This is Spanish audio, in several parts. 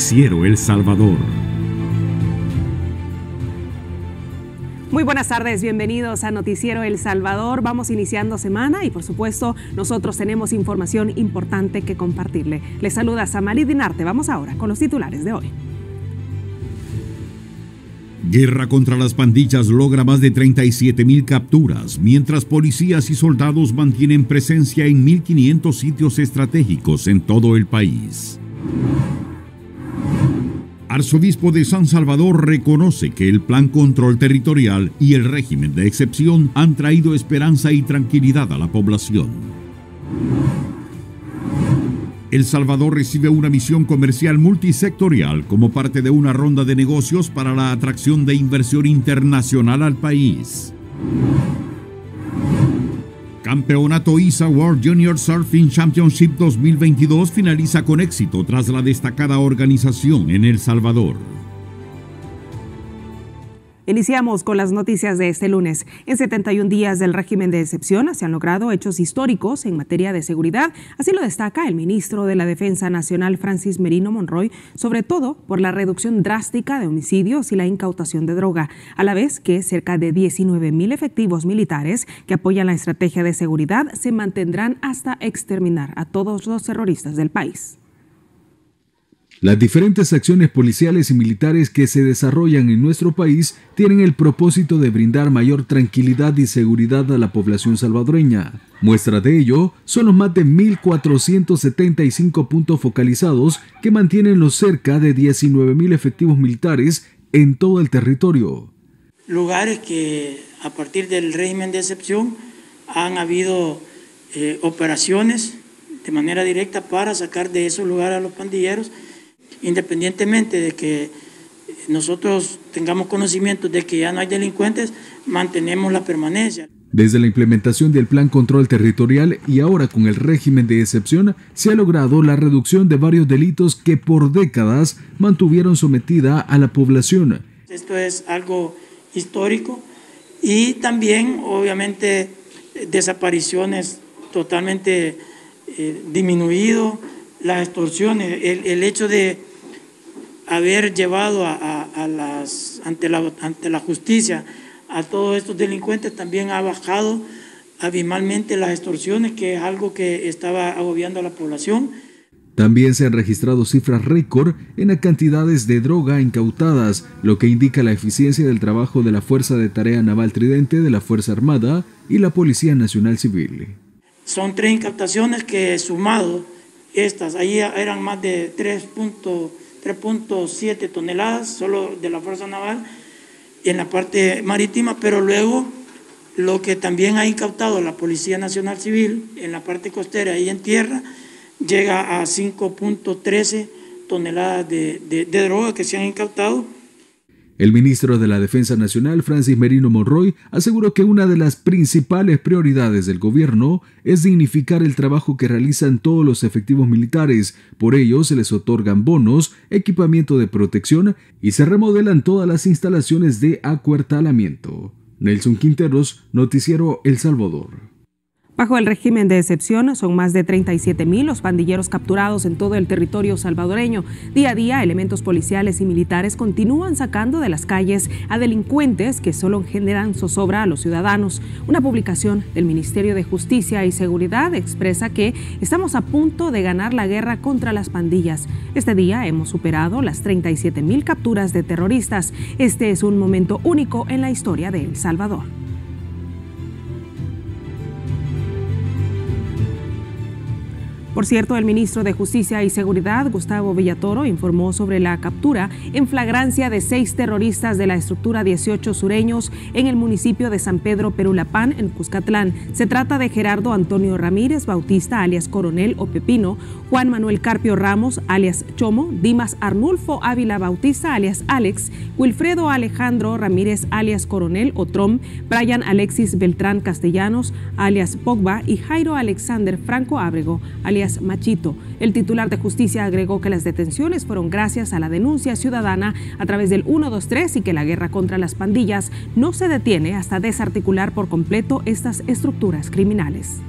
Noticiero El Salvador. Muy buenas tardes, bienvenidos a Noticiero El Salvador. Vamos iniciando semana y por supuesto nosotros tenemos información importante que compartirle. Les saluda Samari Dinarte. Vamos ahora con los titulares de hoy. Guerra contra las pandillas logra más de 37 mil capturas, mientras policías y soldados mantienen presencia en 1.500 sitios estratégicos en todo el país arzobispo de San Salvador, reconoce que el plan control territorial y el régimen de excepción han traído esperanza y tranquilidad a la población. El Salvador recibe una misión comercial multisectorial como parte de una ronda de negocios para la atracción de inversión internacional al país. Campeonato ISA World Junior Surfing Championship 2022 finaliza con éxito tras la destacada organización en El Salvador. Iniciamos con las noticias de este lunes. En 71 días del régimen de excepción se han logrado hechos históricos en materia de seguridad, así lo destaca el ministro de la Defensa Nacional Francis Merino Monroy, sobre todo por la reducción drástica de homicidios y la incautación de droga, a la vez que cerca de 19 mil efectivos militares que apoyan la estrategia de seguridad se mantendrán hasta exterminar a todos los terroristas del país. Las diferentes acciones policiales y militares que se desarrollan en nuestro país tienen el propósito de brindar mayor tranquilidad y seguridad a la población salvadoreña. Muestra de ello son los más de 1.475 puntos focalizados que mantienen los cerca de 19.000 efectivos militares en todo el territorio. Lugares que a partir del régimen de excepción han habido eh, operaciones de manera directa para sacar de esos lugares a los pandilleros Independientemente de que nosotros tengamos conocimiento de que ya no hay delincuentes, mantenemos la permanencia. Desde la implementación del Plan Control Territorial y ahora con el régimen de excepción, se ha logrado la reducción de varios delitos que por décadas mantuvieron sometida a la población. Esto es algo histórico y también, obviamente, desapariciones totalmente eh, disminuidas, las extorsiones, el, hecho de haber llevado a, las, ante, la, ante la justicia a todos estos delincuentes también ha bajado abismalmente las extorsiones, que es algo que estaba agobiando a la población. También se han registrado cifras récord en las cantidades de droga incautadas, lo que indica la eficiencia del trabajo de la Fuerza de Tarea Naval Tridente de la Fuerza Armada y la Policía Nacional Civil. Son tres incautaciones que sumado estas. Ahí eran más de 3.7 toneladas solo de la Fuerza Naval en la parte marítima, pero luego lo que también ha incautado la Policía Nacional Civil en la parte costera y en tierra llega a 5.13 toneladas de, de, de droga que se han incautado el ministro de la Defensa Nacional, Francis Merino Monroy, aseguró que una de las principales prioridades del gobierno es dignificar el trabajo que realizan todos los efectivos militares. Por ello, se les otorgan bonos, equipamiento de protección y se remodelan todas las instalaciones de acuartalamiento. Nelson Quinteros, Noticiero El Salvador. Bajo el régimen de excepción son más de 37 mil los pandilleros capturados en todo el territorio salvadoreño. Día a día, elementos policiales y militares continúan sacando de las calles a delincuentes que solo generan zozobra a los ciudadanos. Una publicación del Ministerio de Justicia y Seguridad expresa que estamos a punto de ganar la guerra contra las pandillas. Este día hemos superado las 37 mil capturas de terroristas. Este es un momento único en la historia de El Salvador. Por cierto, el ministro de Justicia y Seguridad, Gustavo Villatoro, informó sobre la captura en flagrancia de seis terroristas de la estructura 18 sureños en el municipio de San Pedro Perulapán, en Cuscatlán. Se trata de Gerardo Antonio Ramírez Bautista, alias Coronel o Pepino, Juan Manuel Carpio Ramos, alias Chomo, Dimas Arnulfo Ávila Bautista, alias Alex, Wilfredo Alejandro Ramírez, alias Coronel o Trom, Brian Alexis Beltrán Castellanos, alias Pogba y Jairo Alexander Franco Ábrego, alias Machito. El titular de justicia agregó que las detenciones fueron gracias a la denuncia ciudadana a través del 123 y que la guerra contra las pandillas no se detiene hasta desarticular por completo estas estructuras criminales.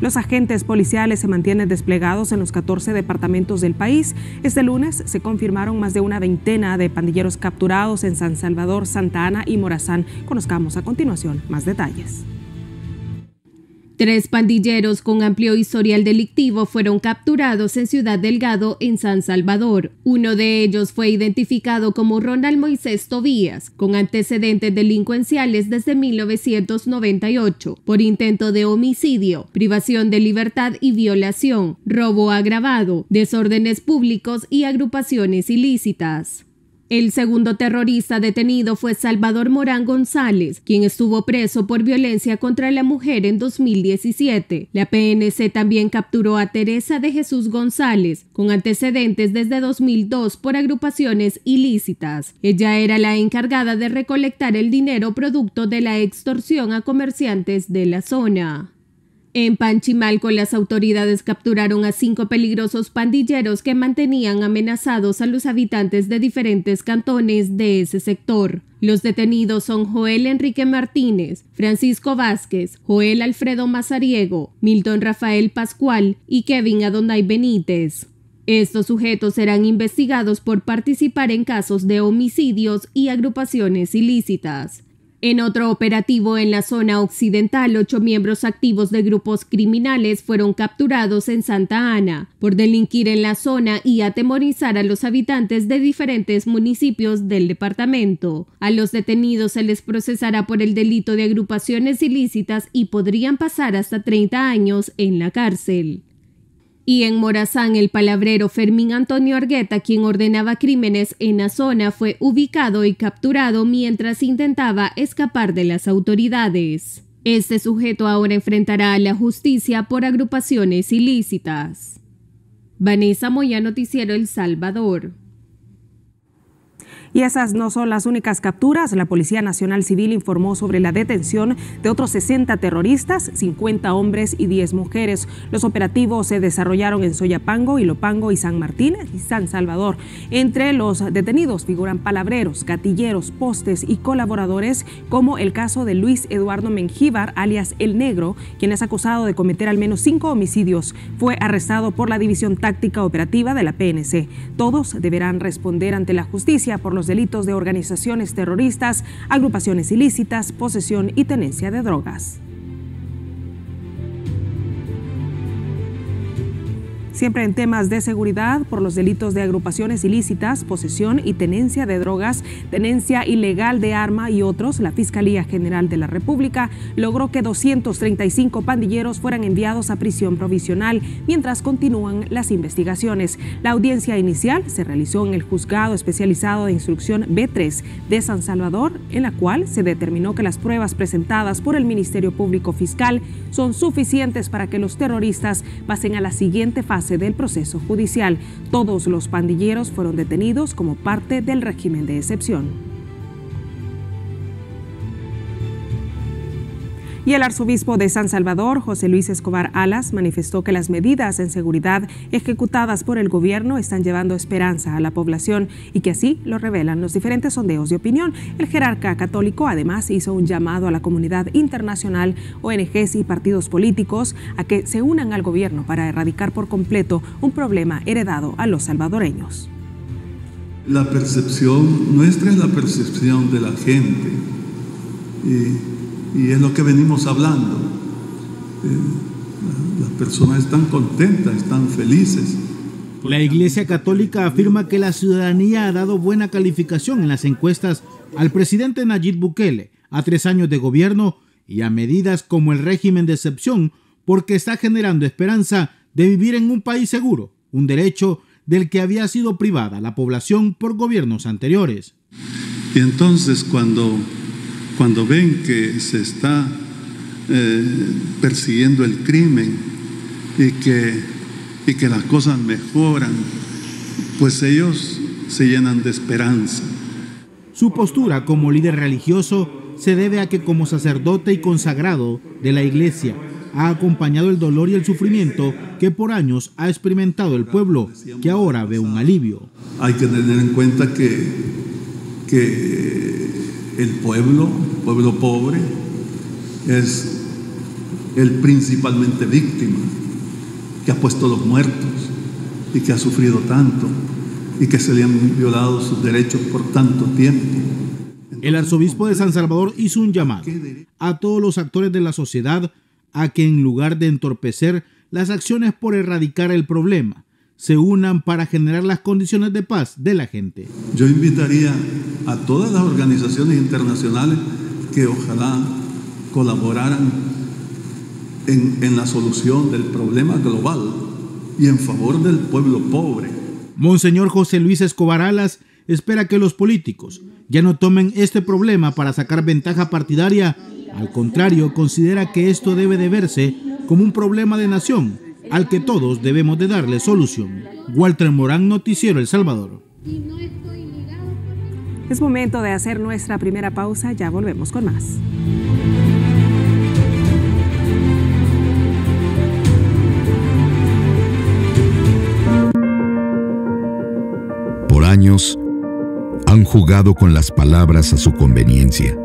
Los agentes policiales se mantienen desplegados en los 14 departamentos del país. Este lunes se confirmaron más de una veintena de pandilleros capturados en San Salvador, Santa Ana y Morazán. Conozcamos a continuación más detalles. Tres pandilleros con amplio historial delictivo fueron capturados en Ciudad Delgado, en San Salvador. Uno de ellos fue identificado como Ronald Moisés Tobías, con antecedentes delincuenciales desde 1998 por intento de homicidio, privación de libertad y violación, robo agravado, desórdenes públicos y agrupaciones ilícitas. El segundo terrorista detenido fue Salvador Morán González, quien estuvo preso por violencia contra la mujer en 2017. La PNC también capturó a Teresa de Jesús González, con antecedentes desde 2002 por agrupaciones ilícitas. Ella era la encargada de recolectar el dinero producto de la extorsión a comerciantes de la zona. En Panchimalco, las autoridades capturaron a cinco peligrosos pandilleros que mantenían amenazados a los habitantes de diferentes cantones de ese sector. Los detenidos son Joel Enrique Martínez, Francisco Vázquez, Joel Alfredo Mazariego, Milton Rafael Pascual y Kevin Adonai Benítez. Estos sujetos serán investigados por participar en casos de homicidios y agrupaciones ilícitas. En otro operativo en la zona occidental, ocho miembros activos de grupos criminales fueron capturados en Santa Ana por delinquir en la zona y atemorizar a los habitantes de diferentes municipios del departamento. A los detenidos se les procesará por el delito de agrupaciones ilícitas y podrían pasar hasta 30 años en la cárcel. Y en Morazán, el palabrero Fermín Antonio Argueta, quien ordenaba crímenes en la zona, fue ubicado y capturado mientras intentaba escapar de las autoridades. Este sujeto ahora enfrentará a la justicia por agrupaciones ilícitas. Vanessa Moya, Noticiero El Salvador. Y esas no son las únicas capturas. La Policía Nacional Civil informó sobre la detención de otros 60 terroristas, 50 hombres y 10 mujeres. Los operativos se desarrollaron en Soyapango, Ilopango y San Martín y San Salvador. Entre los detenidos figuran palabreros, gatilleros, postes y colaboradores, como el caso de Luis Eduardo Mengíbar, alias El Negro, quien es acusado de cometer al menos cinco homicidios. Fue arrestado por la División Táctica Operativa de la PNC. Todos deberán responder ante la justicia por los delitos de organizaciones terroristas, agrupaciones ilícitas, posesión y tenencia de drogas. Siempre en temas de seguridad por los delitos de agrupaciones ilícitas, posesión y tenencia de drogas, tenencia ilegal de arma y otros, la Fiscalía General de la República logró que 235 pandilleros fueran enviados a prisión provisional mientras continúan las investigaciones. La audiencia inicial se realizó en el Juzgado Especializado de Instrucción B3 de San Salvador, en la cual se determinó que las pruebas presentadas por el Ministerio Público Fiscal son suficientes para que los terroristas pasen a la siguiente fase del proceso judicial. Todos los pandilleros fueron detenidos como parte del régimen de excepción. Y el arzobispo de San Salvador, José Luis Escobar Alas, manifestó que las medidas en seguridad ejecutadas por el gobierno están llevando esperanza a la población y que así lo revelan los diferentes sondeos de opinión. El jerarca católico además hizo un llamado a la comunidad internacional, ONGs y partidos políticos a que se unan al gobierno para erradicar por completo un problema heredado a los salvadoreños. La percepción nuestra es la percepción de la gente. Eh, y es lo que venimos hablando. Eh, las personas están contentas, están felices. La Iglesia Católica afirma que la ciudadanía ha dado buena calificación en las encuestas al presidente Nayib Bukele a tres años de gobierno y a medidas como el régimen de excepción porque está generando esperanza de vivir en un país seguro, un derecho del que había sido privada la población por gobiernos anteriores. Y entonces cuando cuando ven que se está eh, persiguiendo el crimen y que, y que las cosas mejoran, pues ellos se llenan de esperanza. Su postura como líder religioso se debe a que como sacerdote y consagrado de la iglesia ha acompañado el dolor y el sufrimiento que por años ha experimentado el pueblo, que ahora ve un alivio. Hay que tener en cuenta que, que el pueblo, pueblo pobre, es el principalmente víctima, que ha puesto los muertos y que ha sufrido tanto y que se le han violado sus derechos por tanto tiempo. El arzobispo de San Salvador hizo un llamado a todos los actores de la sociedad a que en lugar de entorpecer las acciones por erradicar el problema, se unan para generar las condiciones de paz de la gente. Yo invitaría a todas las organizaciones internacionales que ojalá colaboraran en, la solución del problema global y en favor del pueblo pobre. Monseñor José Luis Escobar Alas espera que los políticos ya no tomen este problema para sacar ventaja partidaria. Al contrario, considera que esto debe de verse como un problema de nación al que todos debemos de darle solución. Walter Morán, Noticiero El Salvador. Es momento de hacer nuestra primera pausa, ya volvemos con más. Por años han jugado con las palabras a su conveniencia.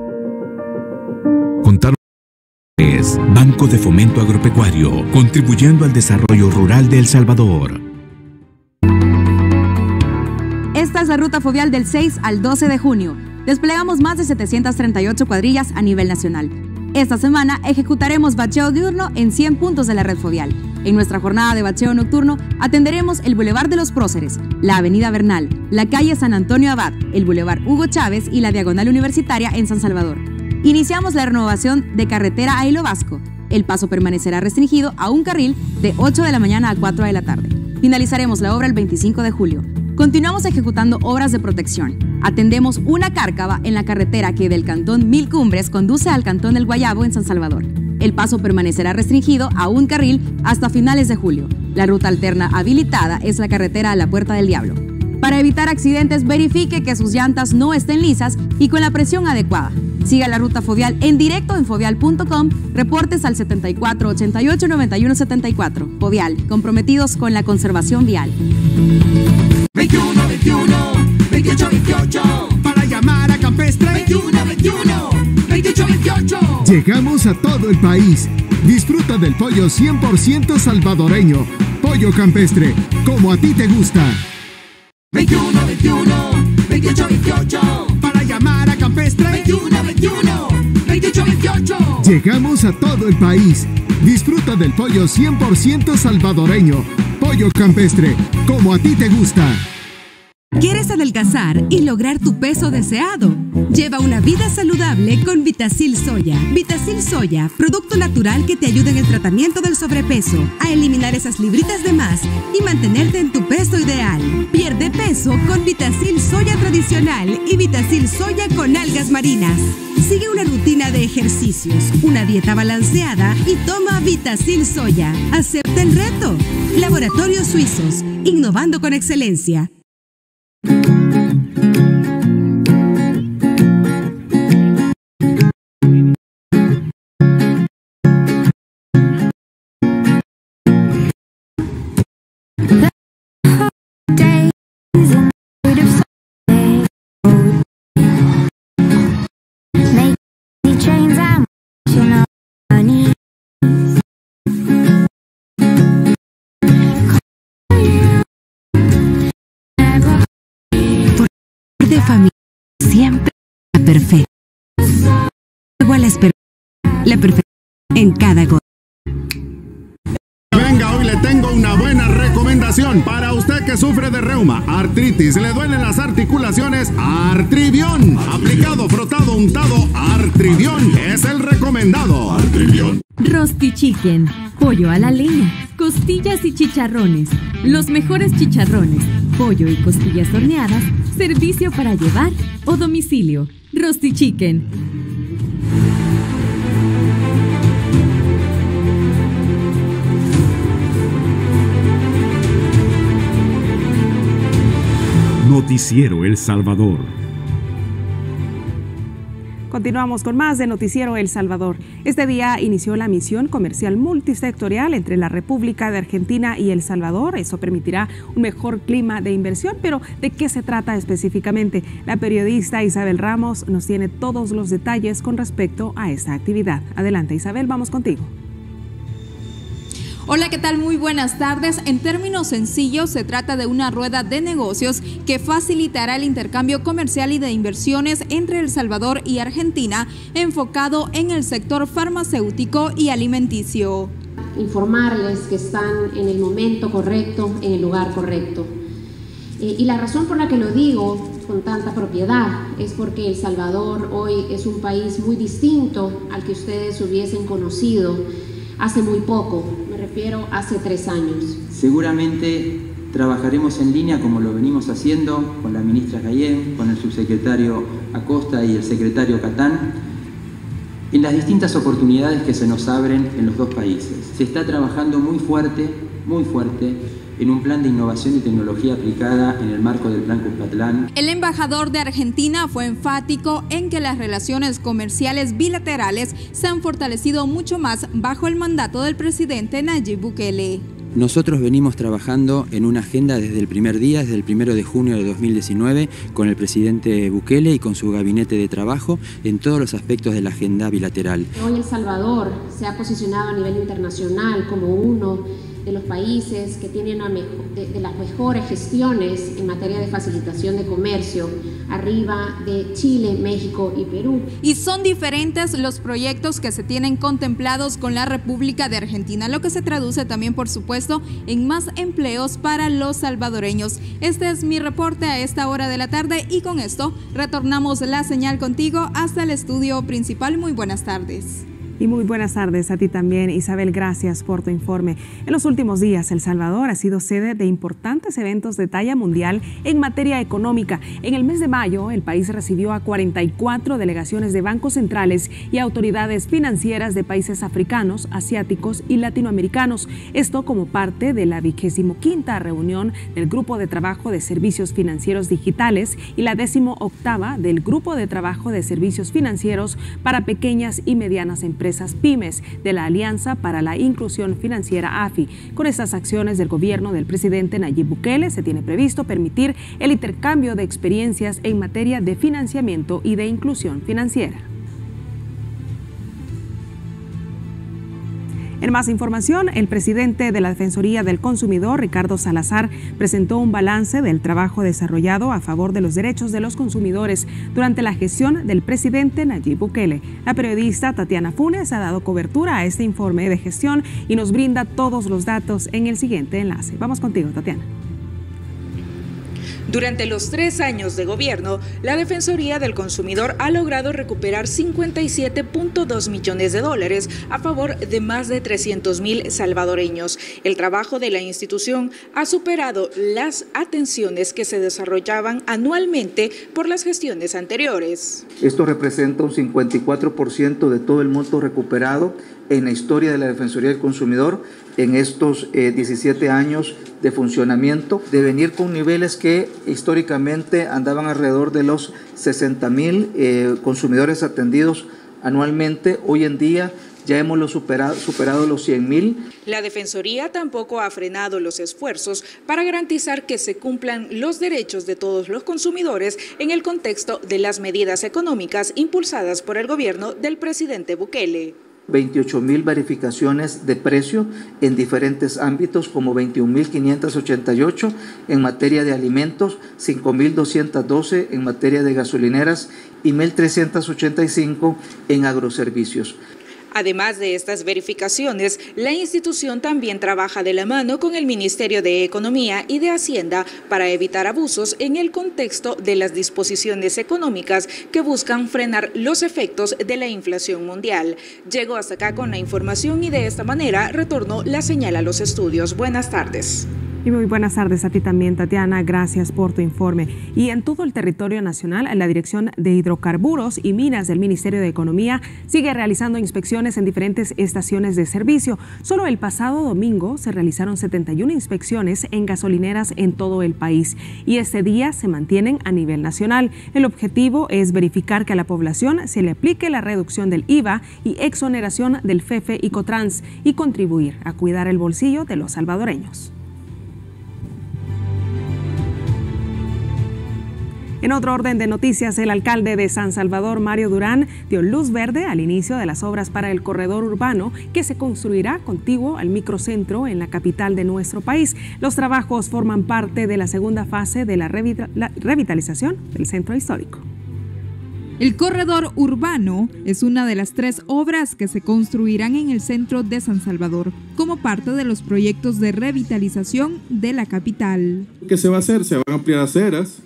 Contar. Banco de Fomento Agropecuario, contribuyendo al desarrollo rural de El Salvador. Esta es la ruta fovial del 6 al 12 de junio. Desplegamos más de 738 cuadrillas a nivel nacional. Esta semana ejecutaremos bacheo diurno en 100 puntos de la red fovial. En nuestra jornada de bacheo nocturno atenderemos el Boulevard de los Próceres, la Avenida Bernal, la calle San Antonio Abad, el Boulevard Hugo Chávez y la Diagonal Universitaria en San Salvador. Iniciamos la renovación de carretera a Hilo Vasco. El paso permanecerá restringido a un carril de 8 de la mañana a 4 de la tarde. Finalizaremos la obra el 25 de julio. Continuamos ejecutando obras de protección. Atendemos una cárcava en la carretera que del cantón Mil Cumbres conduce al cantón del Guayabo en San Salvador. El paso permanecerá restringido a un carril hasta finales de julio. La ruta alterna habilitada es la carretera a la Puerta del Diablo. Para evitar accidentes, verifique que sus llantas no estén lisas y con la presión adecuada. Siga la ruta fovial en directo en fovial.com Reportes al 74 88 91 74. comprometidos con la conservación vial. 21 21 28 28 para llamar a Campestre 21 21 28 28. Llegamos a todo el país. Disfruta del pollo 100% salvadoreño. Pollo campestre, como a ti te gusta. 21 21 28 28 Llegamos a todo el país. Disfruta del pollo 100% salvadoreño. Pollo campestre, como a ti te gusta. ¿Quieres adelgazar y lograr tu peso deseado? Lleva una vida saludable con Vitacil Soya. Vitacil Soya, producto natural que te ayuda en el tratamiento del sobrepeso, a eliminar esas libritas de más y mantenerte en tu peso ideal. Pierde peso con Vitasil Soya tradicional y Vitasil Soya con algas marinas. Sigue una rutina de ejercicios, una dieta balanceada y toma Vitacil Soya. Acepta el reto. Laboratorios Suizos, innovando con excelencia. en cada cosa. Venga, hoy le tengo una buena recomendación para usted que sufre de reuma, artritis, le duelen las articulaciones, Artribión. Aplicado, frotado, untado, Artribión es el recomendado. Artribión. Rosti Chicken, pollo a la leña, costillas y chicharrones. Los mejores chicharrones, pollo y costillas horneadas, servicio para llevar o domicilio. Rosti Chicken. Noticiero El Salvador. Continuamos con más de Noticiero El Salvador. Este día inició la misión comercial multisectorial entre la República de Argentina y El Salvador. Eso permitirá un mejor clima de inversión, pero ¿de qué se trata específicamente? La periodista Isabel Ramos nos tiene todos los detalles con respecto a esta actividad. Adelante Isabel, vamos contigo. Hola, ¿qué tal? Muy buenas tardes. En términos sencillos, se trata de una rueda de negocios que facilitará el intercambio comercial y de inversiones entre El Salvador y Argentina, enfocado en el sector farmacéutico y alimenticio. Informarles que están en el momento correcto, en el lugar correcto. Eh, y la razón por la que lo digo con tanta propiedad es porque El Salvador hoy es un país muy distinto al que ustedes hubiesen conocido hace muy poco refiero hace tres años. Seguramente trabajaremos en línea como lo venimos haciendo con la ministra Gallén, con el subsecretario Acosta y el secretario Catán, en las distintas oportunidades que se nos abren en los dos países. Se está trabajando muy fuerte, muy fuerte en un plan de innovación y tecnología aplicada en el marco del Plan Cuscatlán. El embajador de Argentina fue enfático en que las relaciones comerciales bilaterales se han fortalecido mucho más bajo el mandato del presidente Nayib Bukele. Nosotros venimos trabajando en una agenda desde el primer día, desde el primero de junio de 2019, con el presidente Bukele y con su gabinete de trabajo en todos los aspectos de la agenda bilateral. Hoy El Salvador se ha posicionado a nivel internacional como uno de los países que tienen las mejores gestiones en materia de facilitación de comercio, arriba de Chile, México y Perú. Y son diferentes los proyectos que se tienen contemplados con la República de Argentina, lo que se traduce también, por supuesto, en más empleos para los salvadoreños. Este es mi reporte a esta hora de la tarde y con esto retornamos la señal contigo hasta el estudio principal. Muy buenas tardes. Y muy buenas tardes a ti también, Isabel. Gracias por tu informe. En los últimos días, El Salvador ha sido sede de importantes eventos de talla mundial en materia económica. En el mes de mayo, el país recibió a 44 delegaciones de bancos centrales y autoridades financieras de países africanos, asiáticos y latinoamericanos. Esto como parte de la 25 quinta reunión del Grupo de Trabajo de Servicios Financieros Digitales y la décimo octava del Grupo de Trabajo de Servicios Financieros para Pequeñas y Medianas Empresas empresas pymes de la Alianza para la Inclusión Financiera AFI. Con estas acciones del gobierno del presidente Nayib Bukele se tiene previsto permitir el intercambio de experiencias en materia de financiamiento y de inclusión financiera. En más información, el presidente de la Defensoría del Consumidor, Ricardo Salazar, presentó un balance del trabajo desarrollado a favor de los derechos de los consumidores durante la gestión del presidente Nayib Bukele. La periodista Tatiana Funes ha dado cobertura a este informe de gestión y nos brinda todos los datos en el siguiente enlace. Vamos contigo, Tatiana. Durante los tres años de gobierno, la Defensoría del Consumidor ha logrado recuperar 57.2 millones de dólares a favor de más de 300 mil salvadoreños. El trabajo de la institución ha superado las atenciones que se desarrollaban anualmente por las gestiones anteriores. Esto representa un 54% de todo el monto recuperado en la historia de la Defensoría del Consumidor en estos 17 eh, años de funcionamiento, de venir con niveles que históricamente andaban alrededor de los 60 mil eh, consumidores atendidos anualmente. Hoy en día ya hemos superado, superado los 100 mil. La Defensoría tampoco ha frenado los esfuerzos para garantizar que se cumplan los derechos de todos los consumidores en el contexto de las medidas económicas impulsadas por el gobierno del presidente Bukele. 28.000 mil verificaciones de precio en diferentes ámbitos como 21.588 en materia de alimentos, 5.212 en materia de gasolineras y 1.385 en agroservicios. Además de estas verificaciones, la institución también trabaja de la mano con el Ministerio de Economía y de Hacienda para evitar abusos en el contexto de las disposiciones económicas que buscan frenar los efectos de la inflación mundial. Llego hasta acá con la información y de esta manera retorno la señal a los estudios. Buenas tardes. Y muy buenas tardes a ti también, Tatiana. Gracias por tu informe. Y en todo el territorio nacional, la Dirección de Hidrocarburos y Minas del Ministerio de Economía sigue realizando inspecciones en diferentes estaciones de servicio. Solo el pasado domingo se realizaron 71 inspecciones en gasolineras en todo el país y este día se mantienen a nivel nacional. El objetivo es verificar que a la población se le aplique la reducción del IVA y exoneración del FEFE e y COTRANS y contribuir a cuidar el bolsillo de los salvadoreños. En otro orden de noticias, el alcalde de San Salvador, Mario Durán, dio luz verde al inicio de las obras para el corredor urbano que se construirá contiguo al microcentro en la capital de nuestro país. Los trabajos forman parte de la segunda fase de la, revitalización del centro histórico. El corredor urbano es una de las tres obras que se construirán en el centro de San Salvador como parte de los proyectos de revitalización de la capital. ¿Qué se va a hacer? Se van a ampliar aceras,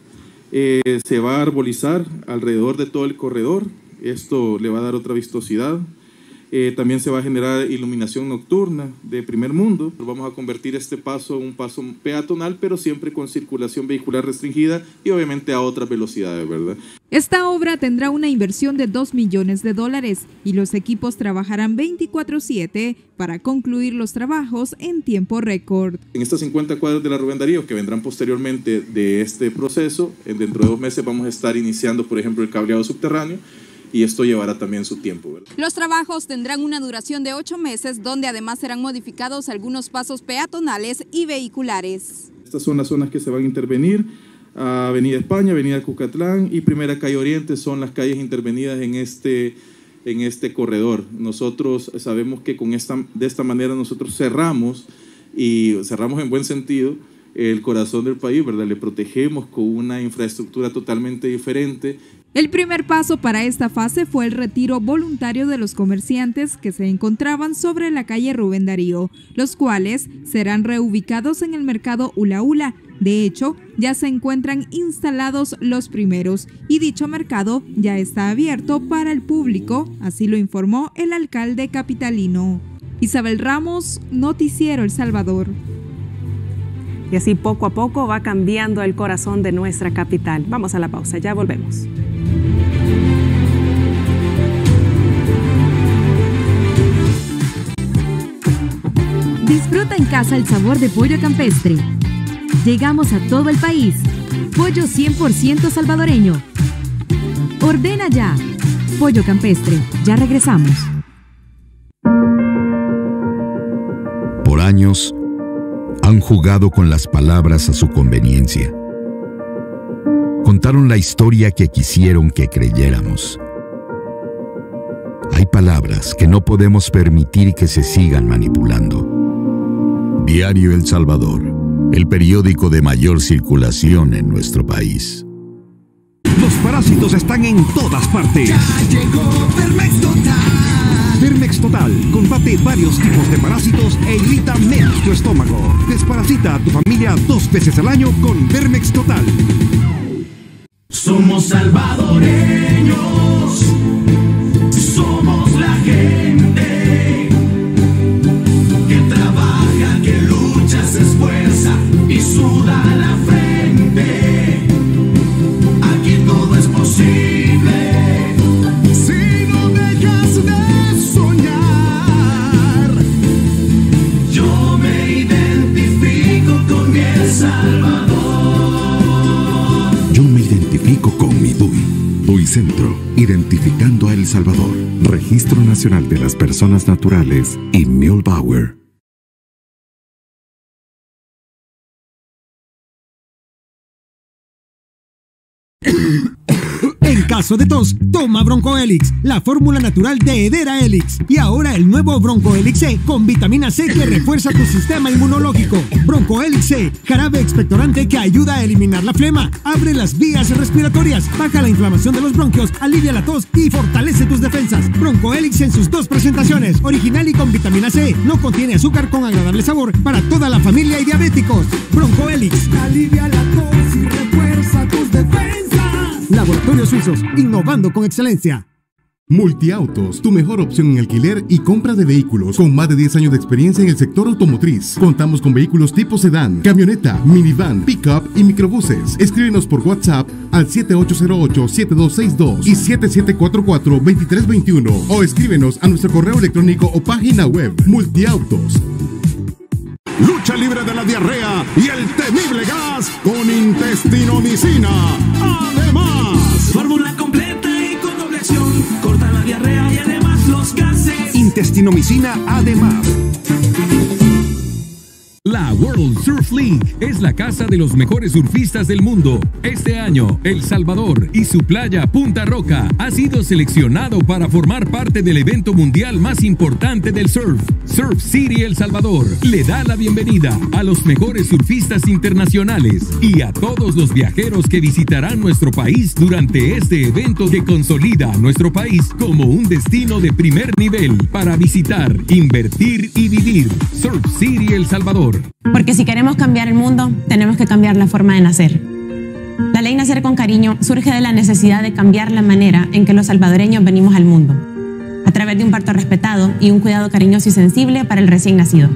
eh, se va a arbolizar alrededor de todo el corredor. Esto le va a dar otra vistosidad. Eh, también se va a generar iluminación nocturna de primer mundo. Vamos a convertir este paso en un paso peatonal, pero siempre con circulación vehicular restringida y obviamente a otras velocidades, ¿verdad? Esta obra tendrá una inversión de 2 millones de dólares y los equipos trabajarán 24/7 para concluir los trabajos en tiempo récord. En estas 50 cuadras de la Rubén Darío que vendrán posteriormente de este proceso, dentro de dos meses vamos a estar iniciando, por ejemplo, el cableado subterráneo y esto llevará también su tiempo. Los trabajos tendrán una duración de ocho meses, donde además serán modificados algunos pasos peatonales y vehiculares. Estas son las zonas que se van a intervenir. Avenida España, Avenida Cucatlán y Primera Calle Oriente son las calles intervenidas en este, en este corredor. Nosotros sabemos que con esta, de esta manera nosotros cerramos, y cerramos en buen sentido, el corazón del país, ¿verdad? Le protegemos con una infraestructura totalmente diferente el primer paso para esta fase fue el retiro voluntario de los comerciantes que se encontraban sobre la calle Rubén Darío, los cuales serán reubicados en el mercado Ula Ula. De hecho, ya se encuentran instalados los primeros y dicho mercado ya está abierto para el público, así lo informó el alcalde capitalino. Isabel Ramos, Noticiero El Salvador. Y así poco a poco va cambiando el corazón de nuestra capital. Vamos a la pausa, ya volvemos. Disfruta en casa el sabor de pollo campestre. Llegamos a todo el país. Pollo 100% salvadoreño. Ordena ya. Pollo campestre. Ya regresamos. Por años han jugado con las palabras a su conveniencia. Contaron la historia que quisieron que creyéramos. Hay palabras que no podemos permitir que se sigan manipulando. Diario El Salvador, el periódico de mayor circulación en nuestro país. Los parásitos están en todas partes. Ya llegó Vermex Total combate varios tipos de parásitos e irrita menos tu estómago. Desparasita a tu familia dos veces al año con Vermex Total. Somos salvadoreños Salvador, Registro Nacional de las Personas Naturales y Bauer. Paso de tos, toma Bronco la fórmula natural de Edera Elix Y ahora el nuevo Bronco Helix C con vitamina C que refuerza tu sistema inmunológico. Broncoelix Helix C, jarabe expectorante que ayuda a eliminar la flema, abre las vías respiratorias, baja la inflamación de los bronquios, alivia la tos y fortalece tus defensas. Broncoelix en sus dos presentaciones, original y con vitamina C. No contiene azúcar con agradable sabor para toda la familia y diabéticos. Broncoelix Alivia la tos y refuerza tus defensas. Laboratorios Suizos, innovando con excelencia. Multiautos, tu mejor opción en alquiler y compra de vehículos. Con más de 10 años de experiencia en el sector automotriz. Contamos con vehículos tipo sedán, camioneta, minivan, pickup y microbuses. Escríbenos por WhatsApp al 7808-7262 y 7744-2321. O escríbenos a nuestro correo electrónico o página web. Multiautos lucha libre de la diarrea y el temible gas con intestinomicina. Además, fórmula completa y con doble acción, corta la diarrea y además los gases. Intestinomicina, además. La World Surf League es la casa de los mejores surfistas del mundo. Este año, El Salvador y su playa Punta Roca ha sido seleccionado para formar parte del evento mundial más importante del surf. Surf City El Salvador le da la bienvenida a los mejores surfistas internacionales y a todos los viajeros que visitarán nuestro país durante este evento que consolida a nuestro país como un destino de primer nivel para visitar, invertir y vivir. Surf City El Salvador porque si queremos cambiar el mundo, tenemos que cambiar la forma de nacer. La ley Nacer con Cariño surge de la necesidad de cambiar la manera en que los salvadoreños venimos al mundo, a través de un parto respetado y un cuidado cariñoso y sensible para el recién nacido.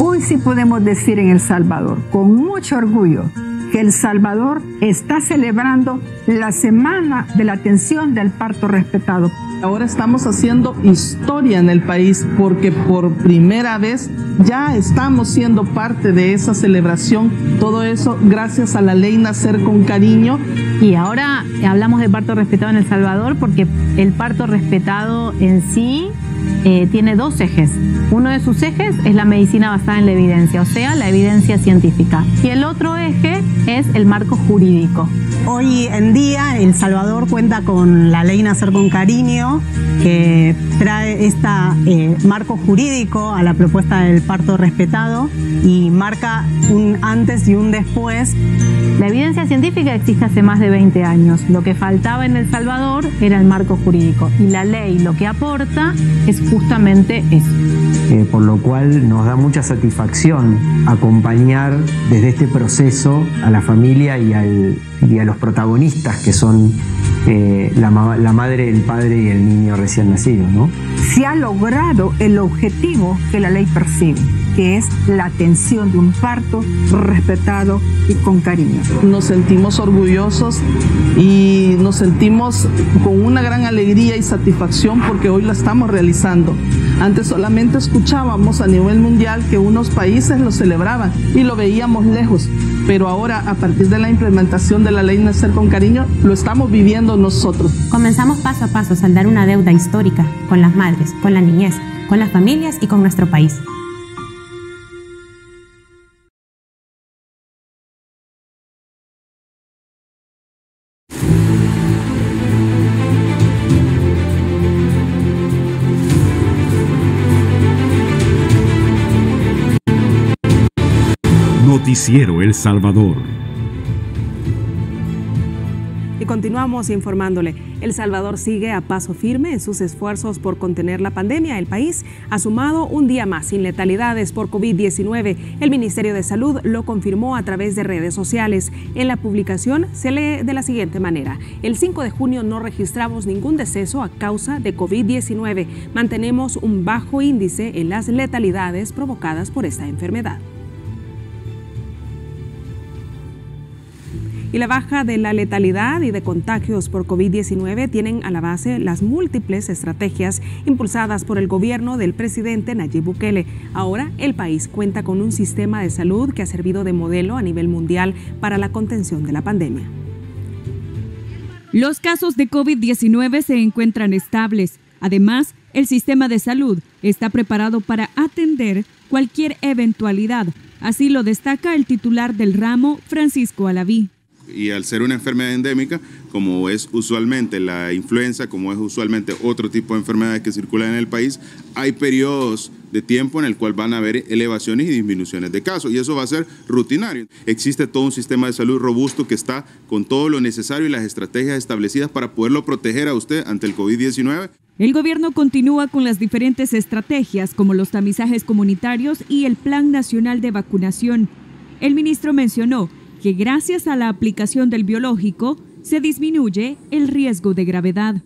Hoy sí podemos decir en El Salvador, con mucho orgullo, que El Salvador está celebrando la Semana de la Atención del Parto Respetado. Ahora estamos haciendo historia en el país porque por primera vez ya estamos siendo parte de esa celebración. Todo eso gracias a la ley Nacer con Cariño. Y ahora hablamos de parto respetado en El Salvador porque el parto respetado en sí eh, tiene dos ejes. Uno de sus ejes es la medicina basada en la evidencia, o sea, la evidencia científica. Y el otro eje es el marco jurídico. Hoy en día El Salvador cuenta con la ley Nacer con Cariño, que trae este marco jurídico a la propuesta del parto respetado y marca un antes y un después. La evidencia científica existe hace más de 20 años. Lo que faltaba en El Salvador era el marco jurídico. Y la ley lo que aporta justamente eso. Eh, por lo cual nos da mucha satisfacción acompañar desde este proceso a la familia y a los protagonistas que son eh, la, madre, el padre y el niño recién nacido, ¿no? Se ha logrado el objetivo que la ley persigue que es la atención de un parto respetado y con cariño. Nos sentimos orgullosos y nos sentimos con una gran alegría y satisfacción porque hoy la estamos realizando. Antes solamente escuchábamos a nivel mundial que unos países lo celebraban y lo veíamos lejos, pero ahora a partir de la implementación de la ley Nacer con Cariño lo estamos viviendo nosotros. Comenzamos paso a paso a saldar una deuda histórica con las madres, con la niñez, con las familias y con nuestro país. Noticiero El Salvador. Y continuamos informándole. El Salvador sigue a paso firme en sus esfuerzos por contener la pandemia. El país ha sumado un día más sin letalidades por COVID-19. El Ministerio de Salud lo confirmó a través de redes sociales. En la publicación se lee de la siguiente manera. El 5 de junio no registramos ningún deceso a causa de COVID-19. Mantenemos un bajo índice en las letalidades provocadas por esta enfermedad. Y la baja de la letalidad y de contagios por COVID-19 tienen a la base las múltiples estrategias impulsadas por el gobierno del presidente Nayib Bukele. Ahora el país cuenta con un sistema de salud que ha servido de modelo a nivel mundial para la contención de la pandemia. Los casos de COVID-19 se encuentran estables. Además, el sistema de salud está preparado para atender cualquier eventualidad. Así lo destaca el titular del ramo, Francisco Alaví y al ser una enfermedad endémica, como es usualmente la influenza, como es usualmente otro tipo de enfermedades que circulan en el país, hay periodos de tiempo en el cual van a haber elevaciones y disminuciones de casos y eso va a ser rutinario. Existe todo un sistema de salud robusto que está con todo lo necesario y las estrategias establecidas para poderlo proteger a usted ante el COVID-19. El gobierno continúa con las diferentes estrategias como los tamizajes comunitarios y el Plan Nacional de Vacunación. El ministro mencionó que gracias a la aplicación del biológico se disminuye el riesgo de gravedad.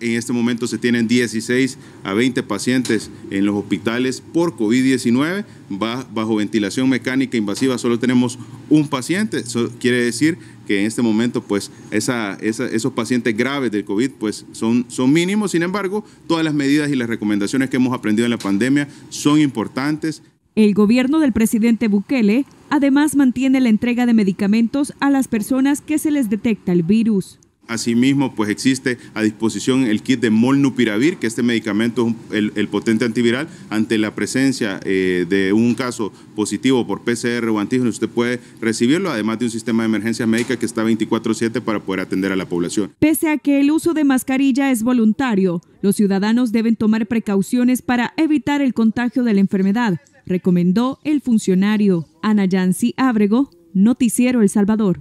En este momento se tienen 16 a 20 pacientes en los hospitales por COVID-19. Bajo ventilación mecánica invasiva solo tenemos un paciente. Eso quiere decir que en este momento pues esos pacientes graves del COVID pues son, son mínimos. Sin embargo, todas las medidas y las recomendaciones que hemos aprendido en la pandemia son importantes. El gobierno del presidente Bukele Además, mantiene la entrega de medicamentos a las personas que se les detecta el virus. Asimismo, pues existe a disposición el kit de molnupiravir, que este medicamento es el, potente antiviral. Ante la presencia eh, de un caso positivo por PCR o antígeno, usted puede recibirlo, además de un sistema de emergencia médica que está 24/7 para poder atender a la población. Pese a que el uso de mascarilla es voluntario, los ciudadanos deben tomar precauciones para evitar el contagio de la enfermedad, recomendó el funcionario. Ana Yancy Ábrego, Noticiero El Salvador.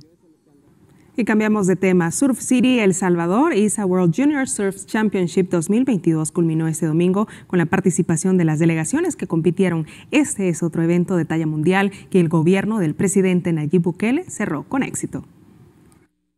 Y cambiamos de tema. Surf City El Salvador ISA World Junior Surf Championship 2022 culminó este domingo con la participación de las delegaciones que compitieron. Este es otro evento de talla mundial que el gobierno del presidente Nayib Bukele cerró con éxito.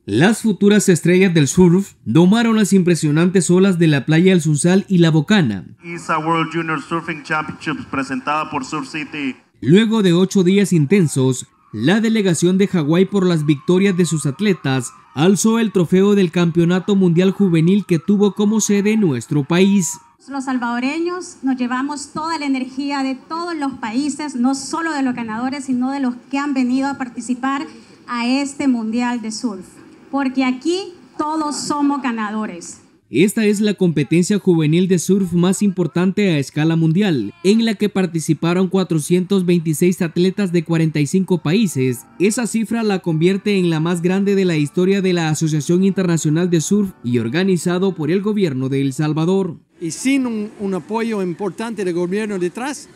Las futuras estrellas del surf domaron las impresionantes olas de la playa El Sunsal y La Bocana. ISA World Junior Surfing Championship presentada por Surf City Luego de ocho días intensos, la delegación de Hawái por las victorias de sus atletas alzó el trofeo del Campeonato Mundial Juvenil que tuvo como sede nuestro país. Los salvadoreños nos llevamos toda la energía de todos los países, no solo de los ganadores, sino de los que han venido a participar a este Mundial de Surf, porque aquí todos somos ganadores. Esta es la competencia juvenil de surf más importante a escala mundial, en la que participaron 426 atletas de 45 países. Esa cifra la convierte en la más grande de la historia de la Asociación Internacional de Surf y organizado por el gobierno de El Salvador. Y sin un, apoyo importante del gobierno detrás,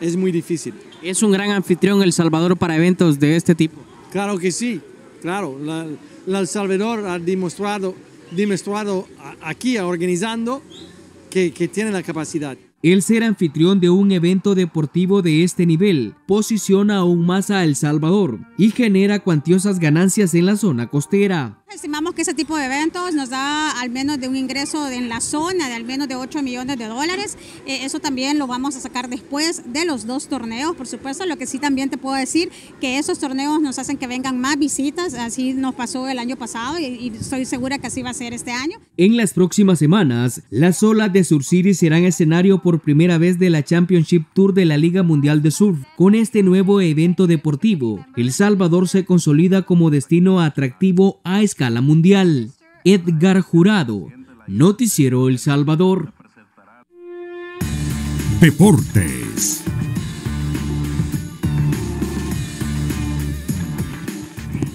es muy difícil. ¿Es un gran anfitrión El Salvador para eventos de este tipo? Claro que sí, claro. el Salvador ha demostrado demostrado aquí organizando que, que tiene la capacidad. El ser anfitrión de un evento deportivo de este nivel posiciona aún más a El Salvador y genera cuantiosas ganancias en la zona costera. Estimamos que ese tipo de eventos nos da al menos de un ingreso en la zona de al menos de 8 millones de dólares. Eh, eso también lo vamos a sacar después de los dos torneos, por supuesto. Lo que sí también te puedo decir que esos torneos nos hacen que vengan más visitas. Así nos pasó el año pasado y, estoy segura que así va a ser este año. En las próximas semanas, las olas de Sur City serán escenario por primera vez de la Championship Tour de la Liga Mundial de Surf. Con este nuevo evento deportivo, El Salvador se consolida como destino atractivo a escala mundial. Edgar Jurado, Noticiero El Salvador. Deportes.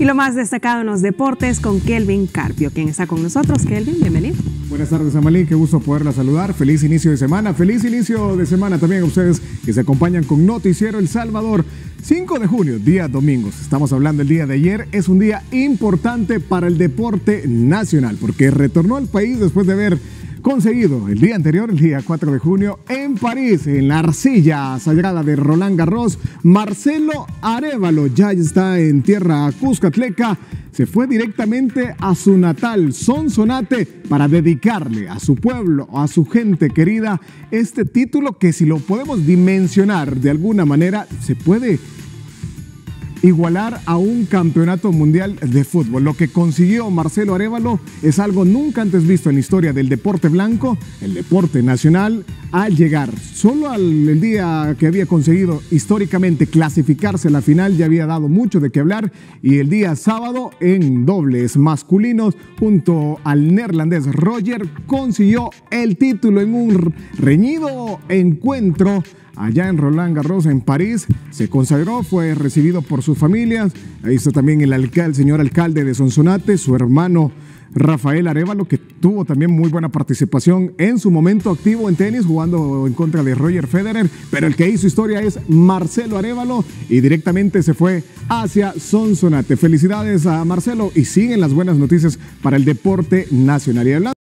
y lo más destacado en los deportes con Kelvin Carpio, quien está con nosotros. Kelvin, bienvenido. Buenas tardes, Amalí. Qué gusto poderla saludar. Feliz inicio de semana. Feliz inicio de semana también a ustedes que se acompañan con Noticiero El Salvador. 5 de junio, día domingo. Estamos hablando el día de ayer. Es un día importante para el deporte nacional porque retornó al país después de haber conseguido el día anterior, el día 4 de junio, en París, en la arcilla sagrada de Roland Garros, Marcelo Arevalo ya está en tierra cuscatleca, se fue directamente a su natal Sonsonate para dedicarle a su pueblo, a su gente querida, este título que si lo podemos dimensionar de alguna manera, se puede igualar a un campeonato mundial de fútbol. Lo que consiguió Marcelo Arevalo es algo nunca antes visto en la historia del deporte blanco, el deporte nacional, al llegar solo al día que había conseguido históricamente clasificarse a la final, ya había dado mucho de qué hablar y el día sábado en dobles masculinos junto al neerlandés Roger consiguió el título en un reñido encuentro allá en Roland Garros, en París. Se consagró, fue recibido por sus familias. Ahí está también el, señor alcalde de Sonsonate, su hermano Rafael Arevalo, que tuvo también muy buena participación en su momento activo en tenis, jugando en contra de Roger Federer, pero el que hizo historia es Marcelo Arevalo y directamente se fue hacia Sonsonate. Felicidades a Marcelo y siguen las buenas noticias para el deporte nacional. Y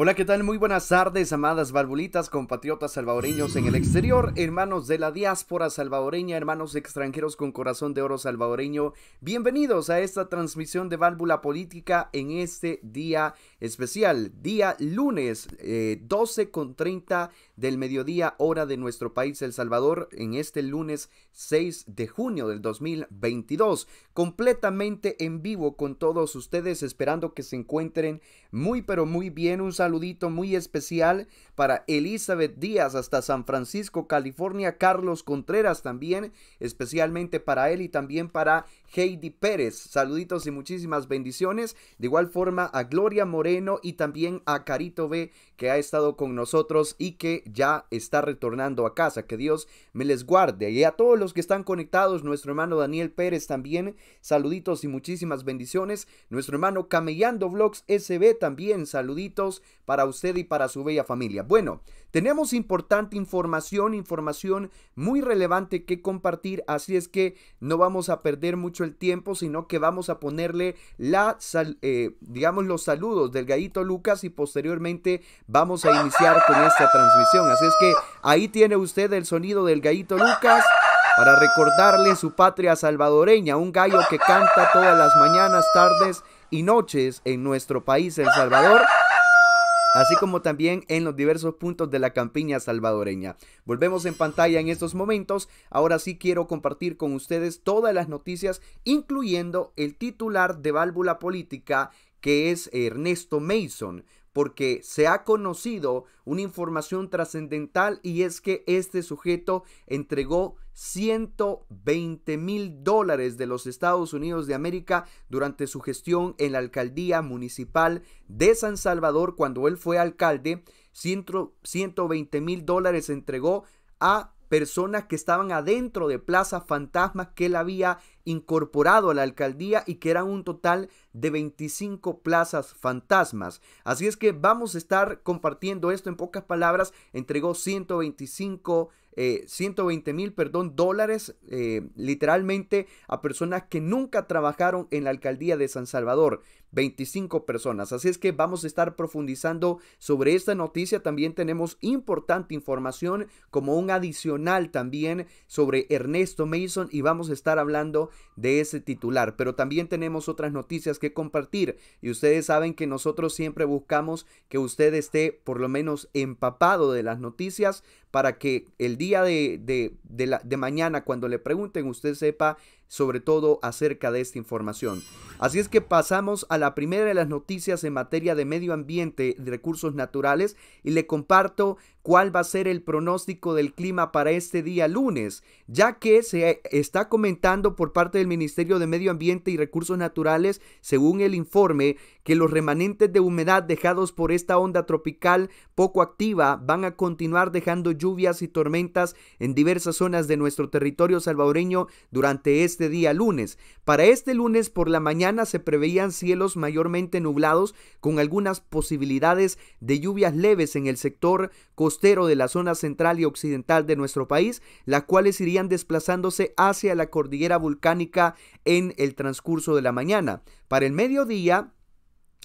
Hola, ¿qué tal? Muy buenas tardes, amadas valvulitas, compatriotas salvadoreños en el exterior, hermanos de la diáspora salvadoreña, hermanos extranjeros con corazón de oro salvadoreño. Bienvenidos a esta transmisión de Válvula Política en este día especial, día lunes 12 eh, con 30 del mediodía hora de nuestro país El Salvador en este lunes 6 de junio del 2022, completamente en vivo con todos ustedes, esperando que se encuentren muy pero muy bien. Un saludito muy especial para Elizabeth Díaz hasta San Francisco, California, Carlos Contreras también, especialmente para él y también para Heidi Pérez. Saluditos y muchísimas bendiciones. De igual forma a Gloria Moreno y también a Carito B que ha estado con nosotros y que ya está retornando a casa. Que Dios me les guarde. Y a todos los que están conectados, nuestro hermano Daniel Pérez también, saluditos y muchísimas bendiciones. Nuestro hermano Camellando Vlogs SB también, saluditos para usted y para su bella familia. Bueno, tenemos importante información, información muy relevante que compartir, así es que no vamos a perder mucho el tiempo, sino que vamos a ponerle la, sal, eh, digamos, los saludos del gallito Lucas y posteriormente vamos a iniciar con esta transmisión. Así es que ahí tiene usted el sonido del gallito Lucas para recordarle su patria salvadoreña, un gallo que canta todas las mañanas, tardes y noches en nuestro país, El Salvador así como también en los diversos puntos de la campiña salvadoreña. Volvemos en pantalla en estos momentos. Ahora sí quiero compartir con ustedes todas las noticias, incluyendo el titular de Válvula Política, que es Ernesto Mason porque se ha conocido una información trascendental y es que este sujeto entregó 120 mil dólares de los Estados Unidos de América durante su gestión en la alcaldía municipal de San Salvador cuando él fue alcalde. 120 mil dólares entregó a personas que estaban adentro de Plaza Fantasma que él había incorporado a la alcaldía y que eran un total de 25 plazas fantasmas. Así es que vamos a estar compartiendo esto en pocas palabras. Entregó 125 120 eh, mil, perdón, dólares eh, literalmente a personas que nunca trabajaron en la alcaldía de San Salvador. 25 personas. Así es que vamos a estar profundizando sobre esta noticia. También tenemos importante información como un adicional también sobre Ernesto Mason y vamos a estar hablando de ese titular. Pero también tenemos otras noticias que compartir y ustedes saben que nosotros siempre buscamos que usted esté por lo menos empapado de las noticias para que el día de, de, la, de mañana cuando le pregunten usted sepa sobre todo acerca de esta información. Así es que pasamos a la primera de las noticias en materia de medio ambiente y recursos naturales y le comparto cuál va a ser el pronóstico del clima para este día lunes, ya que se está comentando por parte del Ministerio de Medio Ambiente y Recursos Naturales, según el informe, que los remanentes de humedad dejados por esta onda tropical poco activa van a continuar dejando lluvias y tormentas en diversas zonas de nuestro territorio salvadoreño durante este día lunes. Para este lunes por la mañana se preveían cielos mayormente nublados con algunas posibilidades de lluvias leves en el sector costero de la zona central y occidental de nuestro país, las cuales irían desplazándose hacia la cordillera volcánica en el transcurso de la mañana. Para el mediodía,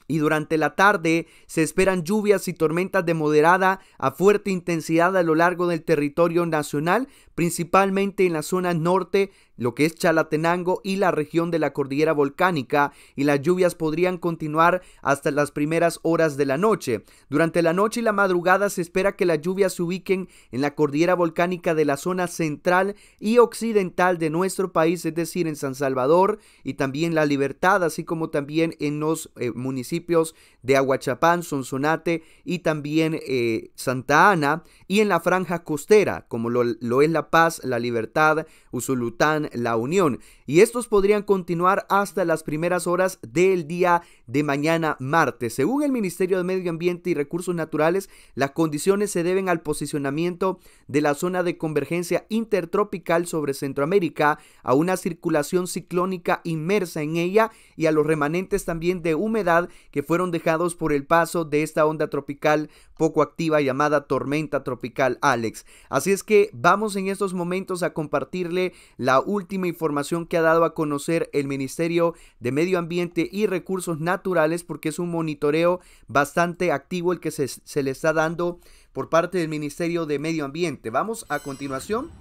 y durante la tarde se esperan lluvias y tormentas de moderada a fuerte intensidad a lo largo del territorio nacional, principalmente en la zona norte lo que es Chalatenango y la región de la cordillera volcánica, y las lluvias podrían continuar hasta las primeras horas de la noche. Durante la noche y la madrugada se espera que las lluvias se ubiquen en la cordillera volcánica de la zona central y occidental de nuestro país, es decir, en San Salvador y también La Libertad, así como también en los eh, municipios de Aguachapán, Sonsonate y también eh, Santa Ana, y en la franja costera, como lo, lo es La Paz, La Libertad, Usulután, la unión y estos podrían continuar hasta las primeras horas del día de mañana martes. Según el Ministerio de Medio Ambiente y Recursos Naturales, las condiciones se deben al posicionamiento de la zona de convergencia intertropical sobre Centroamérica, a una circulación ciclónica inmersa en ella y a los remanentes también de humedad que fueron dejados por el paso de esta onda tropical poco activa llamada tormenta tropical Alex. Así es que vamos en estos momentos a compartirle la última información que ha dado a conocer el Ministerio de Medio Ambiente y Recursos Naturales, porque es un monitoreo bastante activo el que se, se le está dando por parte del Ministerio de Medio Ambiente. Vamos a continuación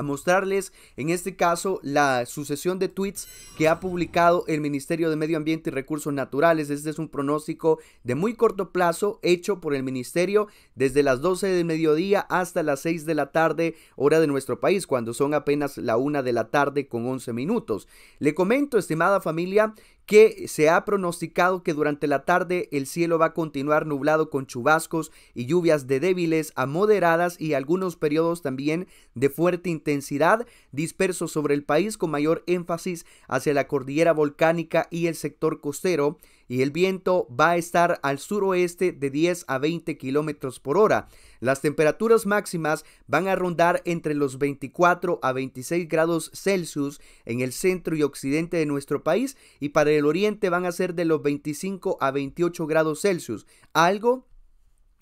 a mostrarles en este caso la sucesión de tweets que ha publicado el Ministerio de Medio Ambiente y Recursos Naturales. Este es un pronóstico de muy corto plazo hecho por el Ministerio desde las 12 del mediodía hasta las 6 de la tarde hora de nuestro país, cuando son apenas la 1 de la tarde con 11 minutos. Le comento, estimada familia, que se ha pronosticado que durante la tarde el cielo va a continuar nublado con chubascos y lluvias de débiles a moderadas y algunos periodos también de fuerte intensidad dispersos sobre el país con mayor énfasis hacia la cordillera volcánica y el sector costero y el viento va a estar al suroeste de 10 a 20 kilómetros por hora. Las temperaturas máximas van a rondar entre los 24 a 26 grados Celsius en el centro y occidente de nuestro país y para el oriente van a ser de los 25 a 28 grados Celsius, algo